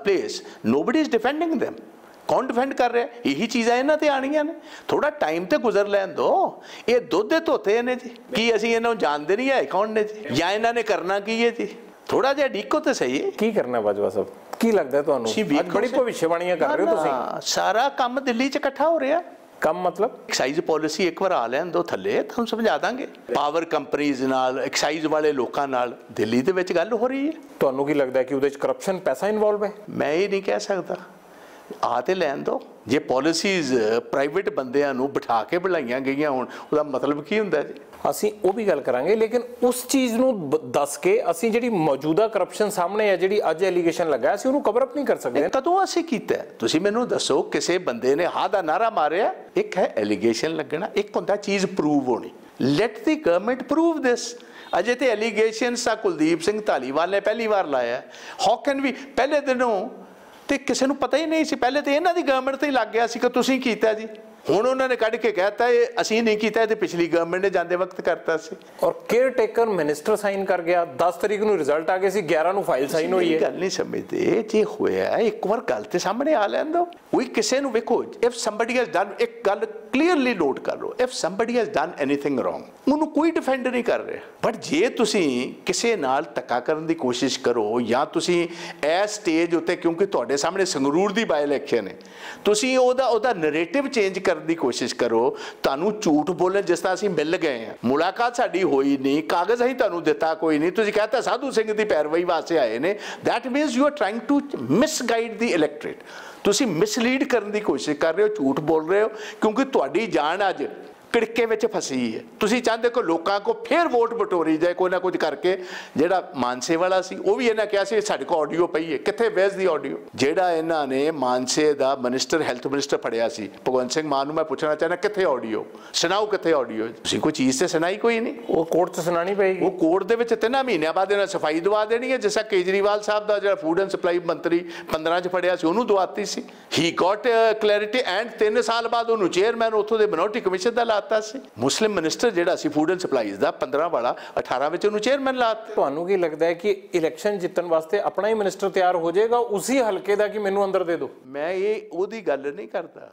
place nobody is defending them ਕੌਣ ਡਿਫੈਂਡ ਕਰ ਰਿਹਾ ਇਹੀ ਚੀਜ਼ਾਂ ਇਹਨਾਂ ਤੇ ਆਣੀਆਂ ਨੇ ਥੋੜਾ ਟਾਈਮ ਤੇ ਗੁਜ਼ਰ ਲੈਣ ਦੋ ਇਹ ਦੁੱਧ ਦੇ ਧੋਤੇ ਨੇ ਜੀ ਕੀ ਅਸੀਂ ਇਹਨਾਂ ਨੂੰ ਜਾਣਦੇ ਨਹੀਂ ਹੈ ਕੌਣ ਨੇ ਜੀ ਜਾਂ ਇਹਨਾਂ ਨੇ ਕਰਨਾ ਕੀ ਹੈ ਜੀ ਥੋੜਾ ਜਿਹਾ ਡੀਕੋ ਤੇ ਸਹੀ ਹੈ ਕੀ ਕਰਨਾ ਬਾਜਵਾ ਸਾਹਿਬ ਕੀ ਲੱਗਦਾ ਤੁਹਾਨੂੰ ਅੱਜ ਬੜੀ ਭਵਿੱਖਬਾਣੀਆਂ ਕਰ ਰਹੇ ਹੋ ਤੁਸੀਂ ਸਾਰਾ ਕੰਮ ਦਿੱਲੀ 'ਚ ਇਕੱਠਾ ਹੋ ਰਿਹਾ ਕੰਮ ਮਤਲਬ ਐਕਸਾਈਜ਼ ਪਾਲਿਸੀ ਇੱਕ ਵਾਰ ਆ ਲੈਣ ਦੋ ਥੱਲੇ ਤੁਹਾਨੂੰ ਸਮਝਾ ਦਾਂਗੇ ਪਾਵਰ ਕੰਪਨੀਆਂ ਨਾਲ ਐਕਸਾਈਜ਼ ਵਾਲੇ ਲੋਕਾਂ ਨਾਲ ਦਿੱਲੀ ਦੇ ਵਿੱਚ ਗੱਲ ਹੋ ਰਹੀ ਹੈ ਤੁਹਾਨੂੰ ਕੀ ਲੱਗਦਾ ਕਿ ਉਹਦੇ ਵਿੱਚ ਕਰਪਸ਼ਨ ਪੈਸਾ ਇਨਵੋਲਵ ਹੈ ਮੈਂ ਇਹ ਨਹੀਂ ਕਹਿ ਸਕਦਾ ਆ ਤੇ ਲੈਣ ਦੋ ਜੇ ਪਾਲਿਸੀਜ਼ ਪ੍ਰਾਈਵੇਟ ਬੰਦਿਆਂ ਨੂੰ ਬਿਠਾ ਕੇ ਬਣਾਈਆਂ ਗਈਆਂ ਹੋਣ ਉਹਦਾ ਮਤਲਬ ਕੀ ਹੁੰਦਾ ਜੀ ਅਸੀਂ ਉਹ ਵੀ ਗੱਲ ਕਰਾਂਗੇ ਲੇਕਿਨ ਉਸ ਚੀਜ਼ ਨੂੰ ਦੱਸ ਕੇ ਅਸੀਂ ਜਿਹੜੀ ਮੌਜੂਦਾ ਕਰਪਸ਼ਨ ਸਾਹਮਣੇ ਹੈ ਜਿਹੜੀ ਅੱਜ ਐਲੀਗੇਸ਼ਨ ਲੱਗਾ ਅਸੀਂ ਉਹਨੂੰ ਕਵਰ ਅਪ ਨਹੀਂ ਕਰ ਸਕਦੇ ਕਦੋਂ ਅਸੀਂ ਕੀਤਾ ਤੁਸੀਂ ਮੈਨੂੰ ਦੱਸੋ ਕਿਸੇ ਬੰਦੇ ਨੇ ਹਾ ਦਾ ਨਾਰਾ ਮਾਰਿਆ ਇੱਕ ਹੈ ਐਲੀਗੇਸ਼ਨ ਲੱਗਣਾ ਇੱਕ ਹੁੰਦਾ ਚੀਜ਼ ਪ੍ਰੂਵ ਹੋਣੀ let the government prove this ਅਜੇ ਤੇ ਐਲੀਗੇਸ਼ਨਸ ਆ ਕੁਲਦੀਪ ਸਿੰਘ ਧਾਲੀਵਾਲ ਨੇ ਪਹਿਲੀ ਵਾਰ ਲਾਇਆ ਹਾਊ ਕੈਨ ਵੀ ਪਹਿਲੇ ਦਿਨੋਂ ਤੇ ਕਿਸੇ ਨੂੰ ਪਤਾ ਹੀ ਨਹੀਂ ਸੀ ਪਹਿਲੇ ਤੇ ਇਹਨਾਂ ਦੀ ਗਵਰਨਮੈਂਟ ਤੇ ਹੀ ਲੱਗ ਗਿਆ ਸੀ ਕਿ ਤੁਸੀਂ ਕੀਤਾ ਜੀ ਹੁਣ ਉਹਨਾਂ ਨੇ ਕੱਢ ਕੇ ਕਹਿਤਾ ਇਹ ਅਸੀਂ ਨਹੀਂ ਕੀਤਾ ਇਹ ਤੇ ਪਿਛਲੀ ਗਵਰਨਮੈਂਟ ਨੇ ਜਾਂਦੇ ਵਕਤ ਕਰਤਾ ਸੀ ਔਰ ਕੇਅਰ ਟੇਕਰ ਮਿਨਿਸਟਰ ਸਾਈਨ ਕਰ ਗਿਆ 10 ਤਰੀਕ ਨੂੰ ਰਿਜ਼ਲਟ ਆ ਗਿਆ ਸੀ 11 ਨੂੰ ਫਾਈਲ ਸਾਈਨ ਹੋਈ ਹੈ ਗੱਲ ਨਹੀਂ ਸਮਝਦੇ ਇਹ ਜੇ ਹੋਇਆ ਇੱਕ ਵਾਰ ਗੱਲ ਤੇ ਸਾਹਮਣੇ ਆ ਲੈਣ ਦੋ ਕੋਈ ਕਿਸੇ ਨੂੰ ਵੇਖੋ ਇਫ ਸਮਬਡੀ ਹੈਜ਼ ਡਨ ਇੱਕ ਗੱਲ ਕਲੀਅਰਲੀ ਨੋਟ ਕਰ ਲਓ if somebody has done anything wrong ਉਹਨੂੰ ਕੋਈ ਡਿਫੈਂਡ ਨਹੀਂ ਕਰ ਰਿਹਾ ਬਟ ਜੇ ਤੁਸੀਂ ਕਿਸੇ ਨਾਲ ਤੱਕਾ ਕਰਨ ਦੀ ਕੋਸ਼ਿਸ਼ ਕਰੋ ਜਾਂ ਤੁਸੀਂ ਇਸ ਸਟੇਜ ਉੱਤੇ ਕਿਉਂਕਿ ਤੁਹਾਡੇ ਸਾਹਮਣੇ ਸੰਗਰੂਰ ਦੀ ਬਾਈ ਹੈ ਤੁਸੀਂ ਉਹਦਾ ਉਹਦਾ ਨੈਰੇਟਿਵ ਚੇਂਜ ਕਰਨ ਦੀ ਕੋਸ਼ਿਸ਼ ਕਰੋ ਤੁਹਾਨੂੰ ਝੂਠ ਬੋਲਣ ਜਿਸ ਤਰ੍ਹਾਂ ਅਸੀਂ ਮਿਲ ਗਏ ਹਾਂ ਮੁਲਾਕਾਤ ਸਾਡੀ ਹੋਈ ਨਹੀਂ ਕਾਗਜ਼ ਅਸੀਂ ਤੁਹਾਨੂੰ ਦਿੱਤਾ ਕੋਈ ਨਹੀਂ ਤੁਸੀਂ ਕਹਤਾ ਸਾਧੂ ਸਿੰਘ ਦੀ ਪੈਰਵਾਈ ਵਾਸਤੇ ਆਏ ਨੇ that means you are trying to misguide the electorate ਤੁਸੀਂ ਮਿਸਲੀਡ ਕਰਨ ਦੀ ਕੋਸ਼ਿਸ਼ ਕਰ ਰਹੇ ਹੋ ਝੂਠ ਬੋਲ ਰਹੇ ਹੋ ਕਿਉਂਕਿ ਤੁਹਾਡੀ ਜਾਨ ਅੱਜ ਕਿੜਕੇ ਵਿੱਚ ਫਸੀ ਹੈ ਤੁਸੀਂ ਚਾਹੁੰਦੇ ਕੋ ਲੋਕਾਂ ਕੋ ਫੇਰ ਵੋਟ ਬਟੋਰੀ ਜਾਏ ਕੋਈ ਨਾ ਕੁਝ ਕਰਕੇ ਜਿਹੜਾ ਮਾਨਸੇ ਵਾਲਾ ਸੀ ਉਹ ਵੀ ਇਹਨਾਂ ਕਿਹਾ ਸੀ ਸਾਡੇ ਕੋ ਆਡੀਓ ਪਈ ਹੈ ਕਿੱਥੇ ਵੇਸ ਦੀ ਆਡੀਓ ਜਿਹੜਾ ਇਹਨਾਂ ਨੇ ਮਾਨਸੇ ਦਾ ਮਿਨਿਸਟਰ ਹੈਲਥ ਮਿਨਿਸਟਰ ਫੜਿਆ ਸੀ ਭਗਵੰਤ ਸਿੰਘ ਮਾਨ ਨੂੰ ਮੈਂ ਪੁੱਛਣਾ ਚਾਹਣਾ ਕਿੱਥੇ ਆਡੀਓ ਸੁਣਾਓ ਕਿੱਥੇ ਆਡੀਓ ਤੁਸੀਂ ਕੋਈ ਚੀਜ਼ ਤੇ ਸੁਣਾਈ ਕੋਈ ਨਹੀਂ ਉਹ ਕੋਰਟ ਤੇ ਸੁਣਾਣੀ ਪਏਗੀ ਉਹ ਕੋਰਟ ਦੇ ਵਿੱਚ ਤਿੰਨਾਂ ਮਹੀਨਿਆਂ ਬਾਅਦ ਇਹਨਾਂ ਸਫਾਈ ਦਵਾ ਦੇਣੀ ਹੈ ਜਿਸਾ ਕੇਜਰੀਵਾਲ ਸਾਹਿਬ ਦਾ ਜਿਹੜਾ ਫੂਡ ਐਂਡ ਸਪਲਾਈ ਮੰਤਰੀ 15 ਚ ਫੜਿਆ ਸੀ ਉਹਨੂੰ ਦਵਾਤੀ ਸੀ ਹੀ ਗਾਟ ਕਲੈਰਿਟੀ ਐਂਡ 3 ਸਾਲ ਬਾਅਦ ਉਹਨੂੰ ਚੇਅਰਮੈਨ ਉੱਥੋਂ ਦੇ ਬਨੋਟੀ ਕਮਿਸ਼ਨ ਦਾ ਲਾਤਾ ਸੀ ਮੁਸਲਿਮ ਮਿਨਿਸਟਰ ਜਿਹੜਾ ਸੀ ਫੂਡ ਐਂਡ ਸਪਲਾਈਜ਼ ਦਾ 15 ਵਾਲਾ 18 ਵਿੱਚ ਉਹਨੂੰ ਚੇਅਰਮੈਨ ਲਾਤਾ ਤੁਹਾਨੂੰ ਕੀ ਲੱਗਦਾ ਹੈ ਕਿ ਇਲੈਕਸ਼ਨ ਜਿੱਤਣ ਵਾਸਤੇ ਆਪਣਾ ਹੀ ਮਿਨਿਸਟਰ ਤਿਆਰ ਹੋ ਜਾਏਗਾ ਉਸੇ ਹਲਕੇ ਦਾ ਕਿ ਮੈਨੂੰ ਅੰਦਰ ਦੇ ਦਿਓ ਮੈਂ ਇਹ ਉਹਦੀ ਗੱਲ ਨਹੀਂ ਕਰਦਾ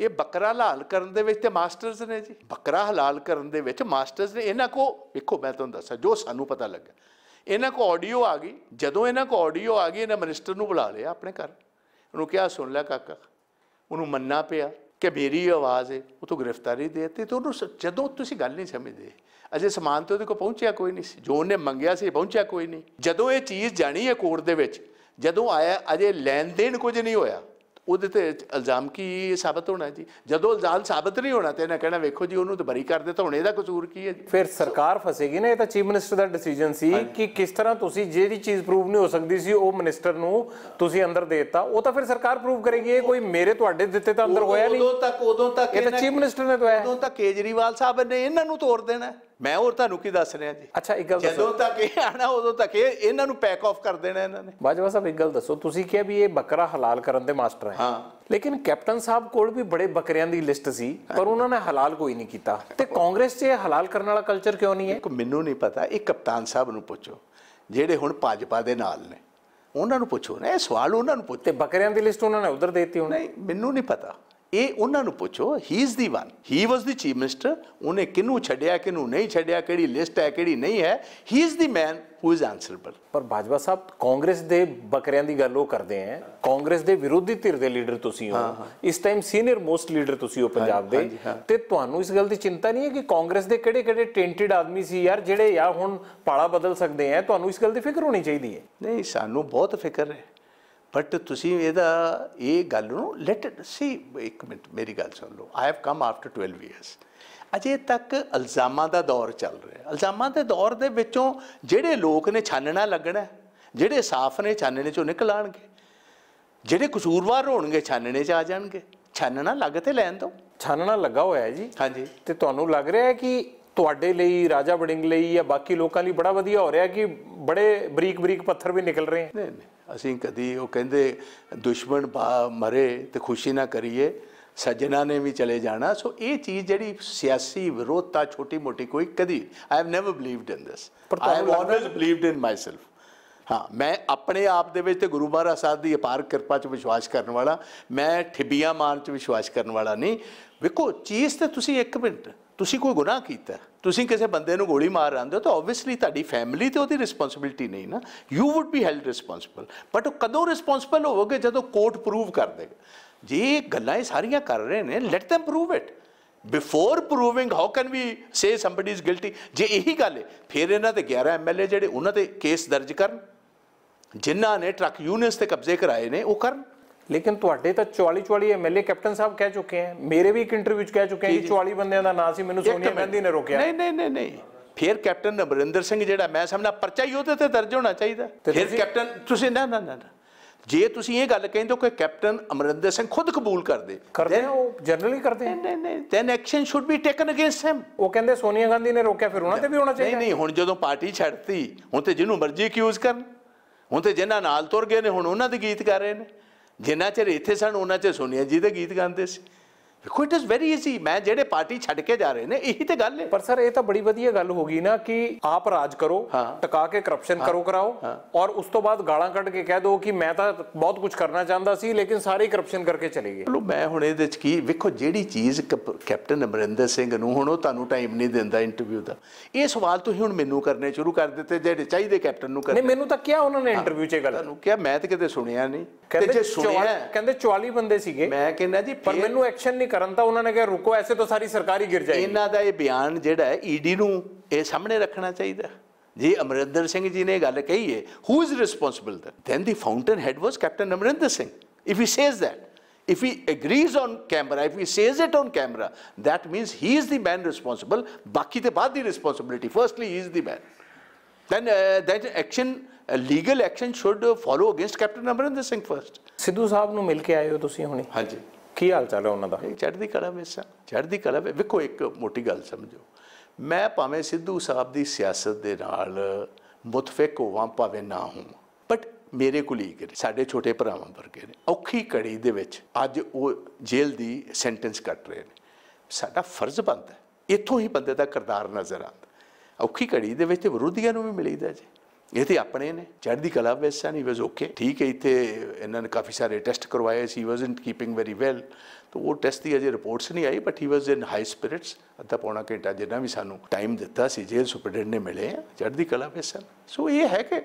ਇਹ ਬੱਕਰਾ ਹਲਾਲ ਕਰਨ ਦੇ ਵਿੱਚ ਤੇ ਮਾਸਟਰਸ ਨੇ ਜੀ ਬੱਕਰਾ ਹਲਾਲ ਕਰਨ ਦੇ ਵਿੱਚ ਮਾਸਟਰਸ ਨੇ ਇਹਨਾਂ ਕੋ ਵੇਖੋ ਮੈਂ ਤੁਹਾਨੂੰ ਦੱਸਾਂ ਜੋ ਸਾਨੂੰ ਪਤਾ ਲੱਗਾ ਇਹਨਾਂ ਕੋ ਆਡੀਓ ਆ ਗਈ ਜਦੋਂ ਇਹਨਾਂ ਕੋ ਆਡੀਓ ਆ ਗਈ ਇਹਨਾਂ ਮਿਨਿਸਟਰ ਨੂੰ ਬੁਲਾ ਲਿਆ ਆਪਣੇ ਘਰ ਉਹਨੂੰ ਕਿਹਾ ਸੁਣ ਲੈ ਕਾਕਾ ਉਹਨੂੰ ਮੰਨਣਾ ਪਿਆ ਕਿ ਮੇਰੀ ਆਵਾਜ਼ ਹੈ ਉਹ ਤੋਂ ਗ੍ਰਿਫਤਾਰੀ ਦਿੱਤੀ ਤੇ ਉਹਨੂੰ ਜਦੋਂ ਤੁਸੀਂ ਗੱਲ ਨਹੀਂ ਸਮਝਦੇ ਅਜੇ ਸਮਾਨ ਤੇ ਉਹਦੇ ਕੋ ਪਹੁੰਚਿਆ ਕੋਈ ਨਹੀਂ ਸੀ ਜੋ ਉਹਨੇ ਮੰਗਿਆ ਸੀ ਪਹੁੰਚਿਆ ਕੋਈ ਨਹੀਂ ਜਦੋਂ ਇਹ ਚੀਜ਼ ਜਾਣੀ ਹੈ ਕੋਰਟ ਦੇ ਵਿੱਚ ਜਦੋਂ ਆਇਆ ਅਜੇ ਲੈਣ ਦੇਣ ਕੁਝ ਨਹੀਂ ਹੋਇਆ ਉਹਦੇ ਤੇ ਇਲਜ਼ਾਮ ਕੀ ਸਾਬਤ ਹੋਣਾ ਜੀ ਜਦੋਂ ਇਲਜ਼ਾਮ ਸਾਬਤ ਨਹੀਂ ਹੋਣਾ ਤੇ ਇਹਨਾਂ ਕਹਿਣਾ ਵੇਖੋ ਜੀ ਉਹਨੂੰ ਤਾਂ ਬਰੀ ਕਰ ਦਿੱਤਾ ਹੁਣ ਇਹਦਾ ਕਸੂਰ ਕੀ ਹੈ ਫਿਰ ਸਰਕਾਰ ਫਸੇਗੀ ਨਾ ਇਹ ਤਾਂ ਚੀਫ ਮਿਨਿਸਟਰ ਦਾ ਡਿਸੀਜਨ ਸੀ ਕਿ ਕਿਸ ਤਰ੍ਹਾਂ ਤੁਸੀਂ ਜਿਹੜੀ ਚੀਜ਼ ਪ੍ਰੂਵ ਨਹੀਂ ਹੋ ਸਕਦੀ ਸੀ ਉਹ ਮਿਨਿਸਟਰ ਨੂੰ ਤੁਸੀਂ ਅੰਦਰ ਦੇ ਦਿੱਤਾ ਉਹ ਤਾਂ ਫਿਰ ਸਰਕਾਰ ਪ੍ਰੂਵ ਕਰੇਗੀ ਇਹ ਕੋਈ ਮੇਰੇ ਤੁਹਾਡੇ ਦਿੱਤੇ ਤਾਂ ਅੰਦਰ ਹੋਇਆ ਨਹੀਂ ਉਦੋਂ ਤੱਕ ਉਦੋਂ ਤੱਕ ਇਹ ਤਾਂ ਚੀਫ ਮਿਨਿਸਟਰ ਨੇ ਦਵਾਇਆ ਉਦੋਂ ਤੱਕ ਕੇਜਰੀਵਾਲ ਸਾਹਿਬ ਨੇ ਇਹਨਾਂ ਨੂੰ ਤੋੜ ਦੇਣਾ ਮੈਂ ਹੋਰ ਤੁਹਾਨੂੰ ਕੀ ਦੱਸ ਰਿਹਾ ਜੀ ਅੱਛਾ ਇੱਕ ਗੱਲ ਜਦੋਂ ਤੱਕ ਇਹ ਆਣਾ ਉਦੋਂ ਤੱਕ ਇਹ ਇਹਨਾਂ ਨੂੰ ਪੈਕ ਆਫ ਕਰ ਦੇਣਾ ਇਹਨਾਂ ਨੇ ਬਾਜਵਾ ਸਾਹਿਬ ਇੱਕ ਗੱਲ ਦੱਸੋ ਤੁਸੀਂ ਕਿਹਾ ਵੀ ਇਹ ਬੱਕਰਾ ਹਲਾਲ ਕਰਨ ਦੇ ਮਾਸਟਰ ਹੈ ਹਾਂ ਲੇਕਿਨ ਕੈਪਟਨ ਸਾਹਿਬ ਕੋਲ ਵੀ ਬੜੇ ਬੱਕਰਿਆਂ ਦੀ ਲਿਸਟ ਸੀ ਪਰ ਉਹਨਾਂ ਨੇ ਹਲਾਲ ਕੋਈ ਨਹੀਂ ਕੀਤਾ ਤੇ ਕਾਂਗਰਸ 'ਚ ਹਲਾਲ ਕਰਨ ਵਾਲਾ ਕਲਚਰ ਕਿਉਂ ਨਹੀਂ ਹੈ ਮੈਨੂੰ ਨਹੀਂ ਪਤਾ ਇਹ ਕਪਤਾਨ ਸਾਹਿਬ ਨੂੰ ਪੁੱਛੋ ਜਿਹੜੇ ਹੁਣ ਭਾਜਪਾ ਦੇ ਨਾਲ ਨੇ ਉਹਨਾਂ ਨੂੰ ਪੁੱਛੋ ਨਾ ਇਹ ਸਵਾਲ ਉਹਨਾਂ ਨੂੰ ਪੁੱਛ ਤੇ ਬੱਕਰਿਆਂ ਦੀ ਲਿਸਟ ਉਹਨਾਂ ਨੇ ਉਧਰ ਦੇਤੀ ਹੁਣ ਨਹੀਂ ਮੈਨੂੰ ਨਹੀਂ ਪਤਾ ਇਹ ਉਹਨਾਂ ਨੂੰ ਪੁੱਛੋ he is the one he was the chief minister ਉਹਨੇ ਕਿਨੂੰ ਛੱਡਿਆ ਕਿਨੂੰ ਨਹੀਂ ਛੱਡਿਆ ਕਿਹੜੀ ਲਿਸਟ ਹੈ ਕਿਹੜੀ ਨਹੀਂ ਹੈ he is the man who is answerable ਪਰ ਬਾਜਵਾ ਸਾਹਿਬ ਕਾਂਗਰਸ ਦੇ ਬੱਕਰਿਆਂ ਦੀ ਗੱਲ ਉਹ ਕਰਦੇ ਆ ਕਾਂਗਰਸ ਦੇ ਵਿਰੋਧੀ ਧਿਰ ਦੇ ਲੀਡਰ ਤੁਸੀਂ ਹੋ ਇਸ ਟਾਈਮ ਸੀਨੀਅਰ ਮੋਸਟ ਲੀਡਰ ਤੁਸੀਂ ਹੋ ਪੰਜਾਬ ਦੇ ਤੇ ਤੁਹਾਨੂੰ ਇਸ ਗੱਲ ਦੀ ਚਿੰਤਾ ਨਹੀਂ ਹੈ ਕਿ ਕਾਂਗਰਸ ਦੇ ਕਿਹੜੇ-ਕਿਹੜੇ ਟੈਂਟਡ ਆਦਮੀ ਸੀ ਯਾਰ ਜਿਹੜੇ ਯਾ ਹੁਣ ਪਾਲਾ ਬਦਲ ਸਕਦੇ ਆ ਤੁਹਾਨੂੰ ਇਸ ਗੱਲ ਦੀ ਫਿਕਰ ਹੋਣੀ ਚਾਹੀਦੀ ਹੈ ਨਹੀਂ ਸਾਨੂੰ ਬਹੁਤ ਫਿਕਰ ਹੈ ਬਟ ਤੁਸੀਂ ਇਹਦਾ ਇਹ ਗੱਲ ਨੂੰ ਲੈਟ ਸੀ ਇੱਕ ਮਿੰਟ ਮੇਰੀ ਗੱਲ ਸੁਣ ਲਓ I have come after 12 years ਅਜੇ ਤੱਕ ਇਲਜ਼ਾਮਾਂ ਦਾ ਦੌਰ ਚੱਲ ਰਿਹਾ ਇਲਜ਼ਾਮਾਂ ਦੇ ਦੌਰ ਦੇ ਵਿੱਚੋਂ ਜਿਹੜੇ ਲੋਕ ਨੇ ਛਾਨਣਾ ਲੱਗਣਾ ਜਿਹੜੇ ਸਾਫ਼ ਨੇ ਛਾਨਣੇ ਚੋਂ ਨਿਕਲ ਆਣਗੇ ਜਿਹੜੇ ਕਸੂਰਵਾਰ ਹੋਣਗੇ ਛਾਨਣੇ 'ਚ ਆ ਜਾਣਗੇ ਛਾਨਣਾ ਲੱਗ ਤੇ ਲੈਣ ਦੋ ਛਾਨਣਾ ਲੱਗਾ ਹੋਇਆ ਹੈ ਜੀ ਹਾਂਜੀ ਤੇ ਤੁਹਾਨੂੰ ਲੱਗ ਰਿਹਾ ਹੈ ਕਿ ਤੁਹਾਡੇ ਲਈ ਰਾਜਾ ਬੜਿੰਗ ਲਈ ਜਾਂ ਬਾਕੀ ਲੋਕਾਂ ਲਈ ਬੜਾ ਵਧੀਆ ਹੋ ਰਿਹਾ ਕਿ ਬੜੇ ਬਰੀਕ ਬਰੀਕ ਪੱਥਰ ਵੀ ਨਿਕਲ ਰਹੇ ਨੇ ਨਹੀਂ ਨਹੀਂ ਅਸੀਂ ਕਦੀ ਉਹ ਕਹਿੰਦੇ ਦੁਸ਼ਮਣ ਮਰੇ ਤੇ ਖੁਸ਼ੀ ਨਾ ਕਰੀਏ ਸੱਜਣਾ ਨੇ ਵੀ ਚਲੇ ਜਾਣਾ ਸੋ ਇਹ ਚੀਜ਼ ਜਿਹੜੀ ਸਿਆਸੀ ਵਿਰੋਧਤਾ ਛੋਟੀ ਮੋਟੀ ਕੋਈ ਕਦੀ I have never believed in this I have always believed in myself ਹਾਂ ਮੈਂ ਆਪਣੇ ਆਪ ਦੇ ਵਿੱਚ ਤੇ ਗੁਰੂ ਮਹਾਰਾਜ ਸਾਹਿਬ ਦੀ ਅਪਾਰ ਕਿਰਪਾ 'ਚ ਵਿਸ਼ਵਾਸ ਕਰਨ ਵਾਲਾ ਮੈਂ ਠਿੱਬੀਆਂ ਮਾਰਨ 'ਚ ਵਿਸ਼ਵਾਸ ਕਰਨ ਵਾਲਾ ਨਹੀਂ ਵੇਖੋ ਚੀਜ਼ ਤੇ ਤੁਸੀਂ ਇੱਕ ਮਿੰਟ ਤੁਸੀਂ ਕੋਈ ਗੁਨਾਹ ਕੀਤਾ ਤੁਸੀਂ ਕਿਸੇ ਬੰਦੇ ਨੂੰ ਗੋਲੀ ਮਾਰ ਰਹੇ ਹੋ ਤਾਂ ਆਬਵੀਅਸਲੀ ਤੁਹਾਡੀ ਫੈਮਿਲੀ ਤੇ ਉਹਦੀ ਰਿਸਪੌਂਸਿਬਿਲਟੀ ਨਹੀਂ ਨਾ you would be held responsible but ਉਹ ਕਦੋਂ ਰਿਸਪੌਂਸਿਬਲ ਹੋਵੋਗੇ ਜਦੋਂ ਕੋਰਟ ਪ੍ਰੂਵ ਕਰ ਦੇਗਾ ਜੇ ਗੱਲਾਂ ਇਹ ਸਾਰੀਆਂ ਕਰ ਰਹੇ ਨੇ let them prove it before proving how can we say somebody is guilty ਜੇ ਇਹੀ ਗੱਲ ਹੈ ਫਿਰ ਇਹਨਾਂ ਤੇ 11 ਐਮਐਲਏ ਜਿਹੜੇ ਉਹਨਾਂ ਤੇ ਕੇਸ ਦਰਜ ਕਰਨ ਜਿਨ੍ਹਾਂ ਨੇ ਟਰੱਕ ਯੂਨੀਅਨਸ ਤੇ ਕਬਜ਼ੇ ਕਰਾਏ ਨੇ ਉਹ ਕਰਨ ਲੇਕਿਨ ਤੁਹਾਡੇ ਤਾਂ 44 44 ਐਮਐਲਏ ਕੈਪਟਨ ਸਾਹਿਬ ਕਹਿ ਚੁੱਕੇ ਆ ਮੇਰੇ ਵੀ ਇੱਕ ਇੰਟਰਵਿਊ 'ਚ ਕਹਿ ਚੁੱਕੇ ਆ ਕਿ 44 ਬੰਦਿਆਂ ਦਾ ਨਾਂ ਸੀ ਮੈਨੂੰ ਸੋਨੀਆ ਗਾਂਧੀ ਨੇ ਰੋਕਿਆ ਨਹੀਂ ਨਹੀਂ ਨਹੀਂ ਨਹੀਂ ਫਿਰ ਕੈਪਟਨ ਨਵਰਿੰਦਰ ਸਿੰਘ ਜਿਹੜਾ ਮੈਂ ਸਮਝਣਾ ਪਰਚਾ ਹੀ ਉਹਦੇ ਤੇ ਦਰਜ ਹੋਣਾ ਚਾਹੀਦਾ ਫਿਰ ਕੈਪਟਨ ਤੁਸੀਂ ਨਾ ਨਾ ਨਾ ਜੇ ਤੁਸੀਂ ਇਹ ਗੱਲ ਕਹਿੰਦੇ ਹੋ ਕਿ ਕੈਪਟਨ ਅਮਰਿੰਦਰ ਸਿੰਘ ਖੁਦ ਕਬੂਲ ਕਰਦੇ ਕਰਦੇ ਉਹ ਜਨਰਲੀ ਕਰਦੇ ਨਹੀਂ ਨਹੀਂ then action should be taken against him ਉਹ ਕਹਿੰਦੇ ਸੋਨੀਆ ਗਾਂਧੀ ਨੇ ਰੋਕਿਆ ਫਿਰ ਉਹਨਾਂ ਤੇ ਵੀ ਹੋਣਾ ਚਾਹੀਦਾ ਨਹੀਂ ਨਹੀਂ ਹੁਣ ਜਦੋਂ ਪਾਰਟੀ ਛੱਡਤੀ ਹੁਣ ਤੇ ਜਿਹਨੂੰ ਮਰਜ਼ੀ ਅਕਿਊਜ਼ ਕਰਨ ਹੁਣ ਤੇ ਜਿਨ੍ਹਾਂ ਨਾਲ ਤੁਰ ਗਏ ਨੇ ਹੁਣ ਉਹਨਾਂ ਦੇ ਗੀਤ ਕਰ ਰਹੇ ਨੇ ਜਿੰਨਾ ਚਿਰ ਇੱਥੇ ਸਨ ਉਹਨਾਂ 'ਚ ਸੁਣਿਆ ਜੀ ਦੇ ਗੀਤ ਗਾਉਂਦੇ ਸੀ ਦੇਖੋ ਇਟ ਇਜ਼ ਵੈਰੀ ਈਜ਼ੀ ਮੈਂ ਜਿਹੜੇ ਪਾਰਟੀ ਛੱਡ ਕੇ ਜਾ ਰਹੇ ਨੇ ਇਹੀ ਤੇ ਗੱਲ ਹੈ ਪਰ ਸਰ ਇਹ ਤਾਂ ਬੜੀ ਵਧੀਆ ਗੱਲ ਹੋ ਗਈ ਨਾ ਕਿ ਆਪ ਰਾਜ ਕਰੋ ਟਕਾ ਕੇ ਕਰਪਸ਼ਨ ਕਰੋ ਕਰਾਓ ਔਰ ਉਸ ਤੋਂ ਬਾਅਦ ਗਾਲਾਂ ਕੱਢ ਕੇ ਕਹਿ ਦਿਓ ਕਿ ਮੈਂ ਤਾਂ ਬਹੁਤ ਕੁਝ ਕਰਨਾ ਚਾਹੁੰਦਾ ਸੀ ਲੇਕਿਨ ਸਾਰੇ ਕਰਪਸ਼ਨ ਕਰਕੇ ਚਲੇ ਗਏ ਲੋ ਮੈਂ ਹੁਣ ਇਹਦੇ ਵਿੱਚ ਕੀ ਵੇਖੋ ਜਿਹੜੀ ਚੀਜ਼ ਕੈਪਟਨ ਅਮਰਿੰਦਰ ਸਿੰਘ ਨੂੰ ਹੁਣ ਉਹ ਤੁਹਾਨੂੰ ਟਾਈਮ ਨਹੀਂ ਦਿੰਦਾ ਇੰਟਰਵਿਊ ਦਾ ਇਹ ਸਵਾਲ ਤੁਸੀਂ ਹੁਣ ਮੈਨੂੰ ਕਰਨੇ ਸ਼ੁਰੂ ਕਰ ਦਿੱਤੇ ਜਿਹੜੇ ਚਾਹੀਦੇ ਕੈਪਟਨ ਨੂੰ ਕਰਨੇ ਨਹੀਂ ਮੈਨੂੰ ਤਾਂ ਕਿਹਾ ਉਹਨਾਂ ਨੇ ਇੰਟਰਵਿਊ 'ਚ ਗੱਲ ਤੁਹਾਨੂੰ ਕਿਹਾ ਮੈਂ ਤਾਂ ਕਿਤੇ ਸੁਣਿਆ ਨਹੀਂ ਤੇ ਜੇ ਸੁਣਿਆ ਕਹਿੰਦੇ 44 ਬੰਦੇ ਸੀਗੇ ਮੈਂ ਕਹਿੰਦਾ ਜੀ ਪਰ ਮੈਨੂੰ ਐਕਸ਼ਨ ਨਹੀਂ ਨਹੀਂ ਕਰਨ ਤਾਂ ਉਹਨਾਂ ਨੇ ਕਿਹਾ ਰੁਕੋ ਐਸੇ ਤਾਂ ਸਾਰੀ ਸਰਕਾਰੀ ਗਿਰ ਜਾਏਗੀ ਇਹਨਾਂ ਦਾ ਇਹ ਬਿਆਨ ਜਿਹੜਾ ਹੈ ਈਡੀ e ਨੂੰ ਇਹ ਸਾਹਮਣੇ ਰੱਖਣਾ ਚਾਹੀਦਾ ਜੀ ਅਮਰਿੰਦਰ ਸਿੰਘ ਜੀ ਨੇ ਗੱਲ ਕਹੀ ਹੈ who is responsible then the fountain head was captain Amarinder Singh if he says that if he agrees on camera if he says it on camera that means he is the man responsible ਬਾਕੀ ਤੇ ਬਾਅਦ ਦੀ responsibility firstly is the man then that action legal action should follow against captain Amarinder Singh first Sidhu sahib ਨੂੰ ਮਿਲ ਕੇ ਆਏ ਹੋ ਤੁਸੀਂ ਹੁਣੇ ਹਾਂਜੀ ਕੀ ਹਾਲ ਚਾਲ ਹੈ ਉਹਨਾਂ ਦਾ ਚੜ੍ਹਦੀ ਕਲਾ ਵਿੱਚ ਚੜ੍ਹਦੀ ਕਲਾ ਵਿੱਚ ਵੇਖੋ ਇੱਕ ਮੋਟੀ ਗੱਲ ਸਮਝੋ ਮੈਂ ਭਾਵੇਂ ਸਿੱਧੂ ਸਾਹਿਬ ਦੀ ਸਿਆਸਤ ਦੇ ਨਾਲ ਮੁਤਫਿਕ ਹੋਵਾਂ ਭਾਵੇਂ ਨਾ ਹੋਵਾਂ ਬਟ ਮੇਰੇ ਕੁਲੀਗ ਨੇ ਸਾਡੇ ਛੋਟੇ ਭਰਾਵਾਂ ਵਰਗੇ ਨੇ ਔਖੀ ਕੜੀ ਦੇ ਵਿੱਚ ਅੱਜ ਉਹ ਜੇਲ੍ਹ ਦੀ ਸੈਂਟੈਂਸ ਕੱਟ ਰਹੇ ਨੇ ਸਾਡਾ ਫਰਜ਼ ਬਣਦਾ ਇੱਥੋਂ ਹੀ ਬੰਦੇ ਦਾ ਕਰਦਾਰ ਨਜ਼ਰ ਆਉਂਦਾ ਔਖੀ ਕੜੀ ਦੇ ਵਿੱਚ ਵਿਰੋਧੀਆਂ ਨੂੰ ਵੀ ਮਿਲੀਦਾ ਜੀ ਇਹ ਤੇ ਆਪਣੇ ਨੇ ਚੜ੍ਹਦੀ ਕਲਾ ਵੈਸਾ ਨਹੀਂ ਹੀ ਵਾਸ ਓਕੇ ਠੀਕ ਹੈ ਇੱਥੇ ਇਹਨਾਂ ਨੇ ਕਾਫੀ ਸਾਰੇ ਟੈਸਟ ਕਰਵਾਏ ਸੀ ਵਾਸਨਟ ਕੀਪਿੰਗ ਵੈਰੀ ਵੈਲ ਤੋ ਉਹ ਟੈਸਟ ਦੀ ਅਜੇ ਰਿਪੋਰਟਸ ਨਹੀਂ ਆਈ but he was in high spirits ਅੱਧਾ ਪੌਣਾ ਘੰਟਾ ਜਿੰਨਾ ਵੀ ਸਾਨੂੰ ਟਾਈਮ ਦਿੱਤਾ ਸੀ ਜੇਲ੍ਹ ਸੁਪਰਡੈਂਟ ਨੇ ਮਿਲੇ ਚੜ੍ਹਦੀ ਕਲਾ ਵੈਸਾ ਸੋ ਇਹ ਹੈ ਕਿ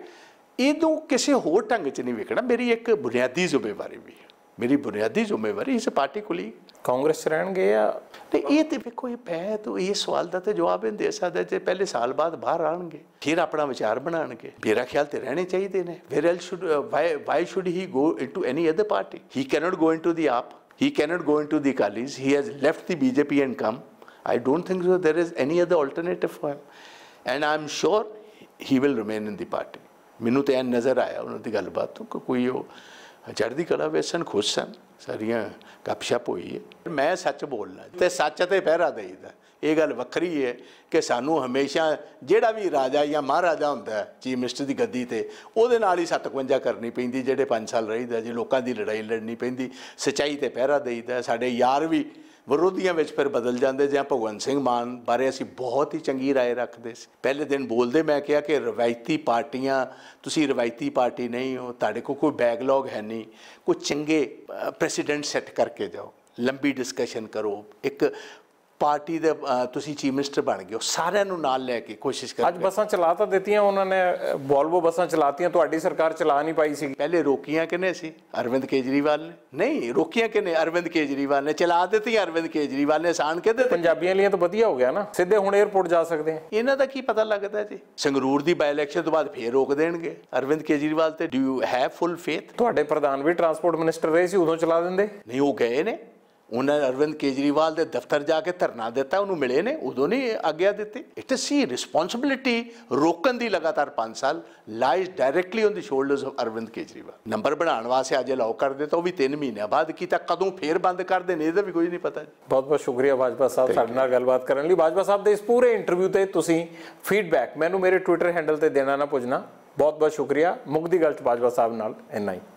ਇਹ ਤੋਂ ਕਿਸੇ ਹੋਰ ਢੰਗ 'ਚ ਨਹੀਂ ਵੇਖਣਾ ਮੇਰੀ ਇੱਕ ਬੁਨਿਆਦੀ ਜ਼ਿੰਮੇਵਾਰੀ ਵੀ ਮੇਰੀ ਬੁਨਿਆਦੀ ਜ਼ਿੰਮੇਵਾਰੀ ਇਸ ਪਾਰਟੀ ਕੁਲੀ ਕਾਂਗਰਸ ਰਹਿਣਗੇ ਆ ਤੇ ਇਹ ਤੇ ਵੇਖੋ ਇਹ ਪੈ ਤੋ ਇਹ ਸਵਾਲ ਦਾ ਤੇ ਜਵਾਬ ਇਹ ਦੇ ਸਕਦਾ ਜੇ ਪਹਿਲੇ ਸਾਲ ਬਾਅਦ ਬਾਹਰ ਆਣਗੇ ਫਿਰ ਆਪਣਾ ਵਿਚਾਰ ਬਣਾਣਗੇ ਮੇਰਾ ਖਿਆਲ ਤੇ ਰਹਿਣੇ ਚਾਹੀਦੇ ਨੇ where will should why why should he go into any other party he can not go into the AAP he can not go into the Akalis he has left the BJP and come I don't think so there is any other alternative for him and I'm sure he will remain in the party ਮੈਨੂੰ ਤੇ ਇਹ ਨਜ਼ਰ ਆਇਆ ਉਹਨਾਂ ਦੀ ਗੱਲਬਾਤ ਤੋਂ ਕਿ ਕੋਈ ਉਹ ਚੜ੍ਹਦੀ ਕਲਾ ਵਿੱਚ ਸਨ ਖੁਸ਼ ਹਨ ਸਾਰੀਆਂ ਕਪਸ਼ਪ ਹੋਈ ਹੈ ਮੈਂ ਸੱਚ ਬੋਲਣਾ ਤੇ ਸੱਚ ਤੇ ਪਹਿਰਾ ਦੇਈਦਾ ਇਹ ਗੱਲ ਵੱਖਰੀ ਹੈ ਕਿ ਸਾਨੂੰ ਹਮੇਸ਼ਾ ਜਿਹੜਾ ਵੀ ਰਾਜਾ ਜਾਂ ਮਹਾਰਾਜਾ ਹੁੰਦਾ ਚੀਫ ਮਿਨਿਸਟਰ ਦੀ ਗੱਦੀ ਤੇ ਉਹਦੇ ਨਾਲ ਹੀ 57 ਕਰਨੀ ਪੈਂਦੀ ਜਿਹੜੇ 5 ਸਾਲ ਰਹੀਦਾ ਜੇ ਲੋਕਾਂ ਦੀ ਲੜਾਈ ਲੜਨੀ ਪੈਂਦੀ ਸਚਾਈ ਤੇ ਪਹਿਰਾ ਦੇਈਦਾ ਸਾਡੇ ਯਾਰ ਵੀ ਵਿਰੋਧੀਆਂ ਵਿੱਚ ਫਿਰ ਬਦਲ ਜਾਂਦੇ ਜਾਂ ਭਗਵੰਤ ਸਿੰਘ ਮਾਨ ਬਾਰੇ ਅਸੀਂ ਬਹੁਤ ਹੀ ਚੰਗੀ رائے ਰੱਖਦੇ ਸੀ ਪਹਿਲੇ ਦਿਨ ਬੋਲਦੇ ਮੈਂ ਕਿਹਾ ਕਿ ਰਵਾਇਤੀ ਪਾਰਟੀਆਂ ਤੁਸੀਂ ਰਵਾਇਤੀ ਪਾਰਟੀ ਨਹੀਂ ਹੋ ਤੁਹਾਡੇ ਕੋਲ ਕੋਈ ਬੈਕਲੌਗ ਹੈ ਨਹੀਂ ਕੋਈ ਚੰਗੇ ਪ੍ਰੈਸੀਡੈਂਟ ਸੈੱਟ ਕਰਕੇ ਜਾਓ ਲੰਬੀ ਡਿਸਕਸ਼ਨ ਕਰੋ ਇੱਕ ਪਾਰਟੀ ਦੇ ਤੁਸੀਂ ਚੀਫ ਮਿਨਿਸਟਰ ਬਣ ਗਏ ਸਾਰਿਆਂ ਨੂੰ ਨਾਲ ਲੈ ਕੇ ਕੋਸ਼ਿਸ਼ ਕਰ ਅੱਜ ਬੱਸਾਂ ਚਲਾ ਤਾਂ ਦਿੱਤੀਆਂ ਉਹਨਾਂ ਨੇ ਵੋਲਵੋ ਬੱਸਾਂ ਚਲਾਤੀਆਂ ਤੁਹਾਡੀ ਸਰਕਾਰ ਚਲਾ ਨਹੀਂ ਪਾਈ ਸੀ ਪਹਿਲੇ ਰੋਕੀਆਂ ਕਿਨੇ ਸੀ ਅਰਵਿੰਦ ਕੇਜਰੀਵਾਲ ਨੇ ਨਹੀਂ ਰੋਕੀਆਂ ਕਿਨੇ ਅਰਵਿੰਦ ਕੇਜਰੀਵਾਲ ਨੇ ਚਲਾ ਦਿੱਤੀਆਂ ਅਰਵਿੰਦ ਕੇਜਰੀਵਾਲ ਨੇ ਆਸਾਨ ਕਿਹਦੇ ਪੰਜਾਬੀਆਂ ਲਈ ਤਾਂ ਵਧੀਆ ਹੋ ਗਿਆ ਨਾ ਸਿੱਧੇ ਹੁਣ 에어ਪੋਰਟ ਜਾ ਸਕਦੇ ਆ ਇਹਨਾਂ ਦਾ ਕੀ ਪਤਾ ਲੱਗਦਾ ਜੀ ਸੰਗਰੂਰ ਦੀ ਬਾਇਲੈਕਸ਼ਨ ਤੋਂ ਬਾਅਦ ਫੇਰ ਰੋਕ ਦੇਣਗੇ ਅਰਵਿੰਦ ਕੇਜਰੀਵਾਲ ਤੇ do you have full faith ਤੁਹਾਡੇ ਪ੍ਰਧਾਨ ਵੀ ਟਰਾਂਸਪੋਰਟ ਮਿਨਿਸਟਰ ਰਹੇ ਸੀ ਉਦੋਂ ਚਲਾ ਦਿੰਦੇ ਨਹੀਂ ਉਹ ਗਏ ਨੇ ਉਹਨਾਂ ਅਰਵਿੰਦ ਕੇਜਰੀਵਾਲ ਦੇ ਦਫ਼ਤਰ ਜਾ ਕੇ ਧਰਨਾ ਦਿੱਤਾ ਉਹਨੂੰ ਮਿਲੇ ਨੇ ਉਦੋਂ ਨਹੀਂ ਆਗਿਆ ਦਿੱਤੀ ਇਟ ਇਸ ਸੀ ਰਿਸਪੌਂਸਿਬਿਲਟੀ ਰੋਕਣ ਦੀ ਲਗਾਤਾਰ 5 ਸਾਲ lies directly on the shoulders of Arvind Kejriwal number ਬਣਾਉਣ ਵਾਸਤੇ ਅੱਜ ਲਾਉ ਕਰ ਦਿੱਤਾ ਉਹ ਵੀ 3 ਮਹੀਨੇ ਬਾਅਦ ਕੀਤਾ ਕਦੋਂ ਫੇਰ ਬੰਦ ਕਰ ਦੇ ਨੇ ਇਹਦਾ ਵੀ ਕੋਈ ਨਹੀਂ ਪਤਾ ਬਹੁਤ ਬਹੁਤ ਸ਼ੁਕਰੀਆ ਬਾਜਵਾ ਸਾਹਿਬ ਸਾਡੇ ਨਾਲ ਗੱਲਬਾਤ ਕਰਨ ਲਈ ਬਾਜਵਾ ਸਾਹਿਬ ਦੇ ਇਸ ਪੂਰੇ ਇੰਟਰਵਿਊ ਤੇ ਤੁਸੀਂ ਫੀਡਬੈਕ ਮੈਨੂੰ ਮੇਰੇ ਟਵਿੱਟਰ ਹੈਂਡਲ ਤੇ ਦੇਣਾ ਨਾ ਪੁੱਛਣਾ ਬਹੁਤ ਬਹੁਤ ਸ਼ੁਕਰੀਆ ਮੁਕਦੀ ਗੱਲ ਚ ਬਾਜਵਾ ਸਾਹਿਬ ਨਾਲ ਇੰਨਾ ਹੀ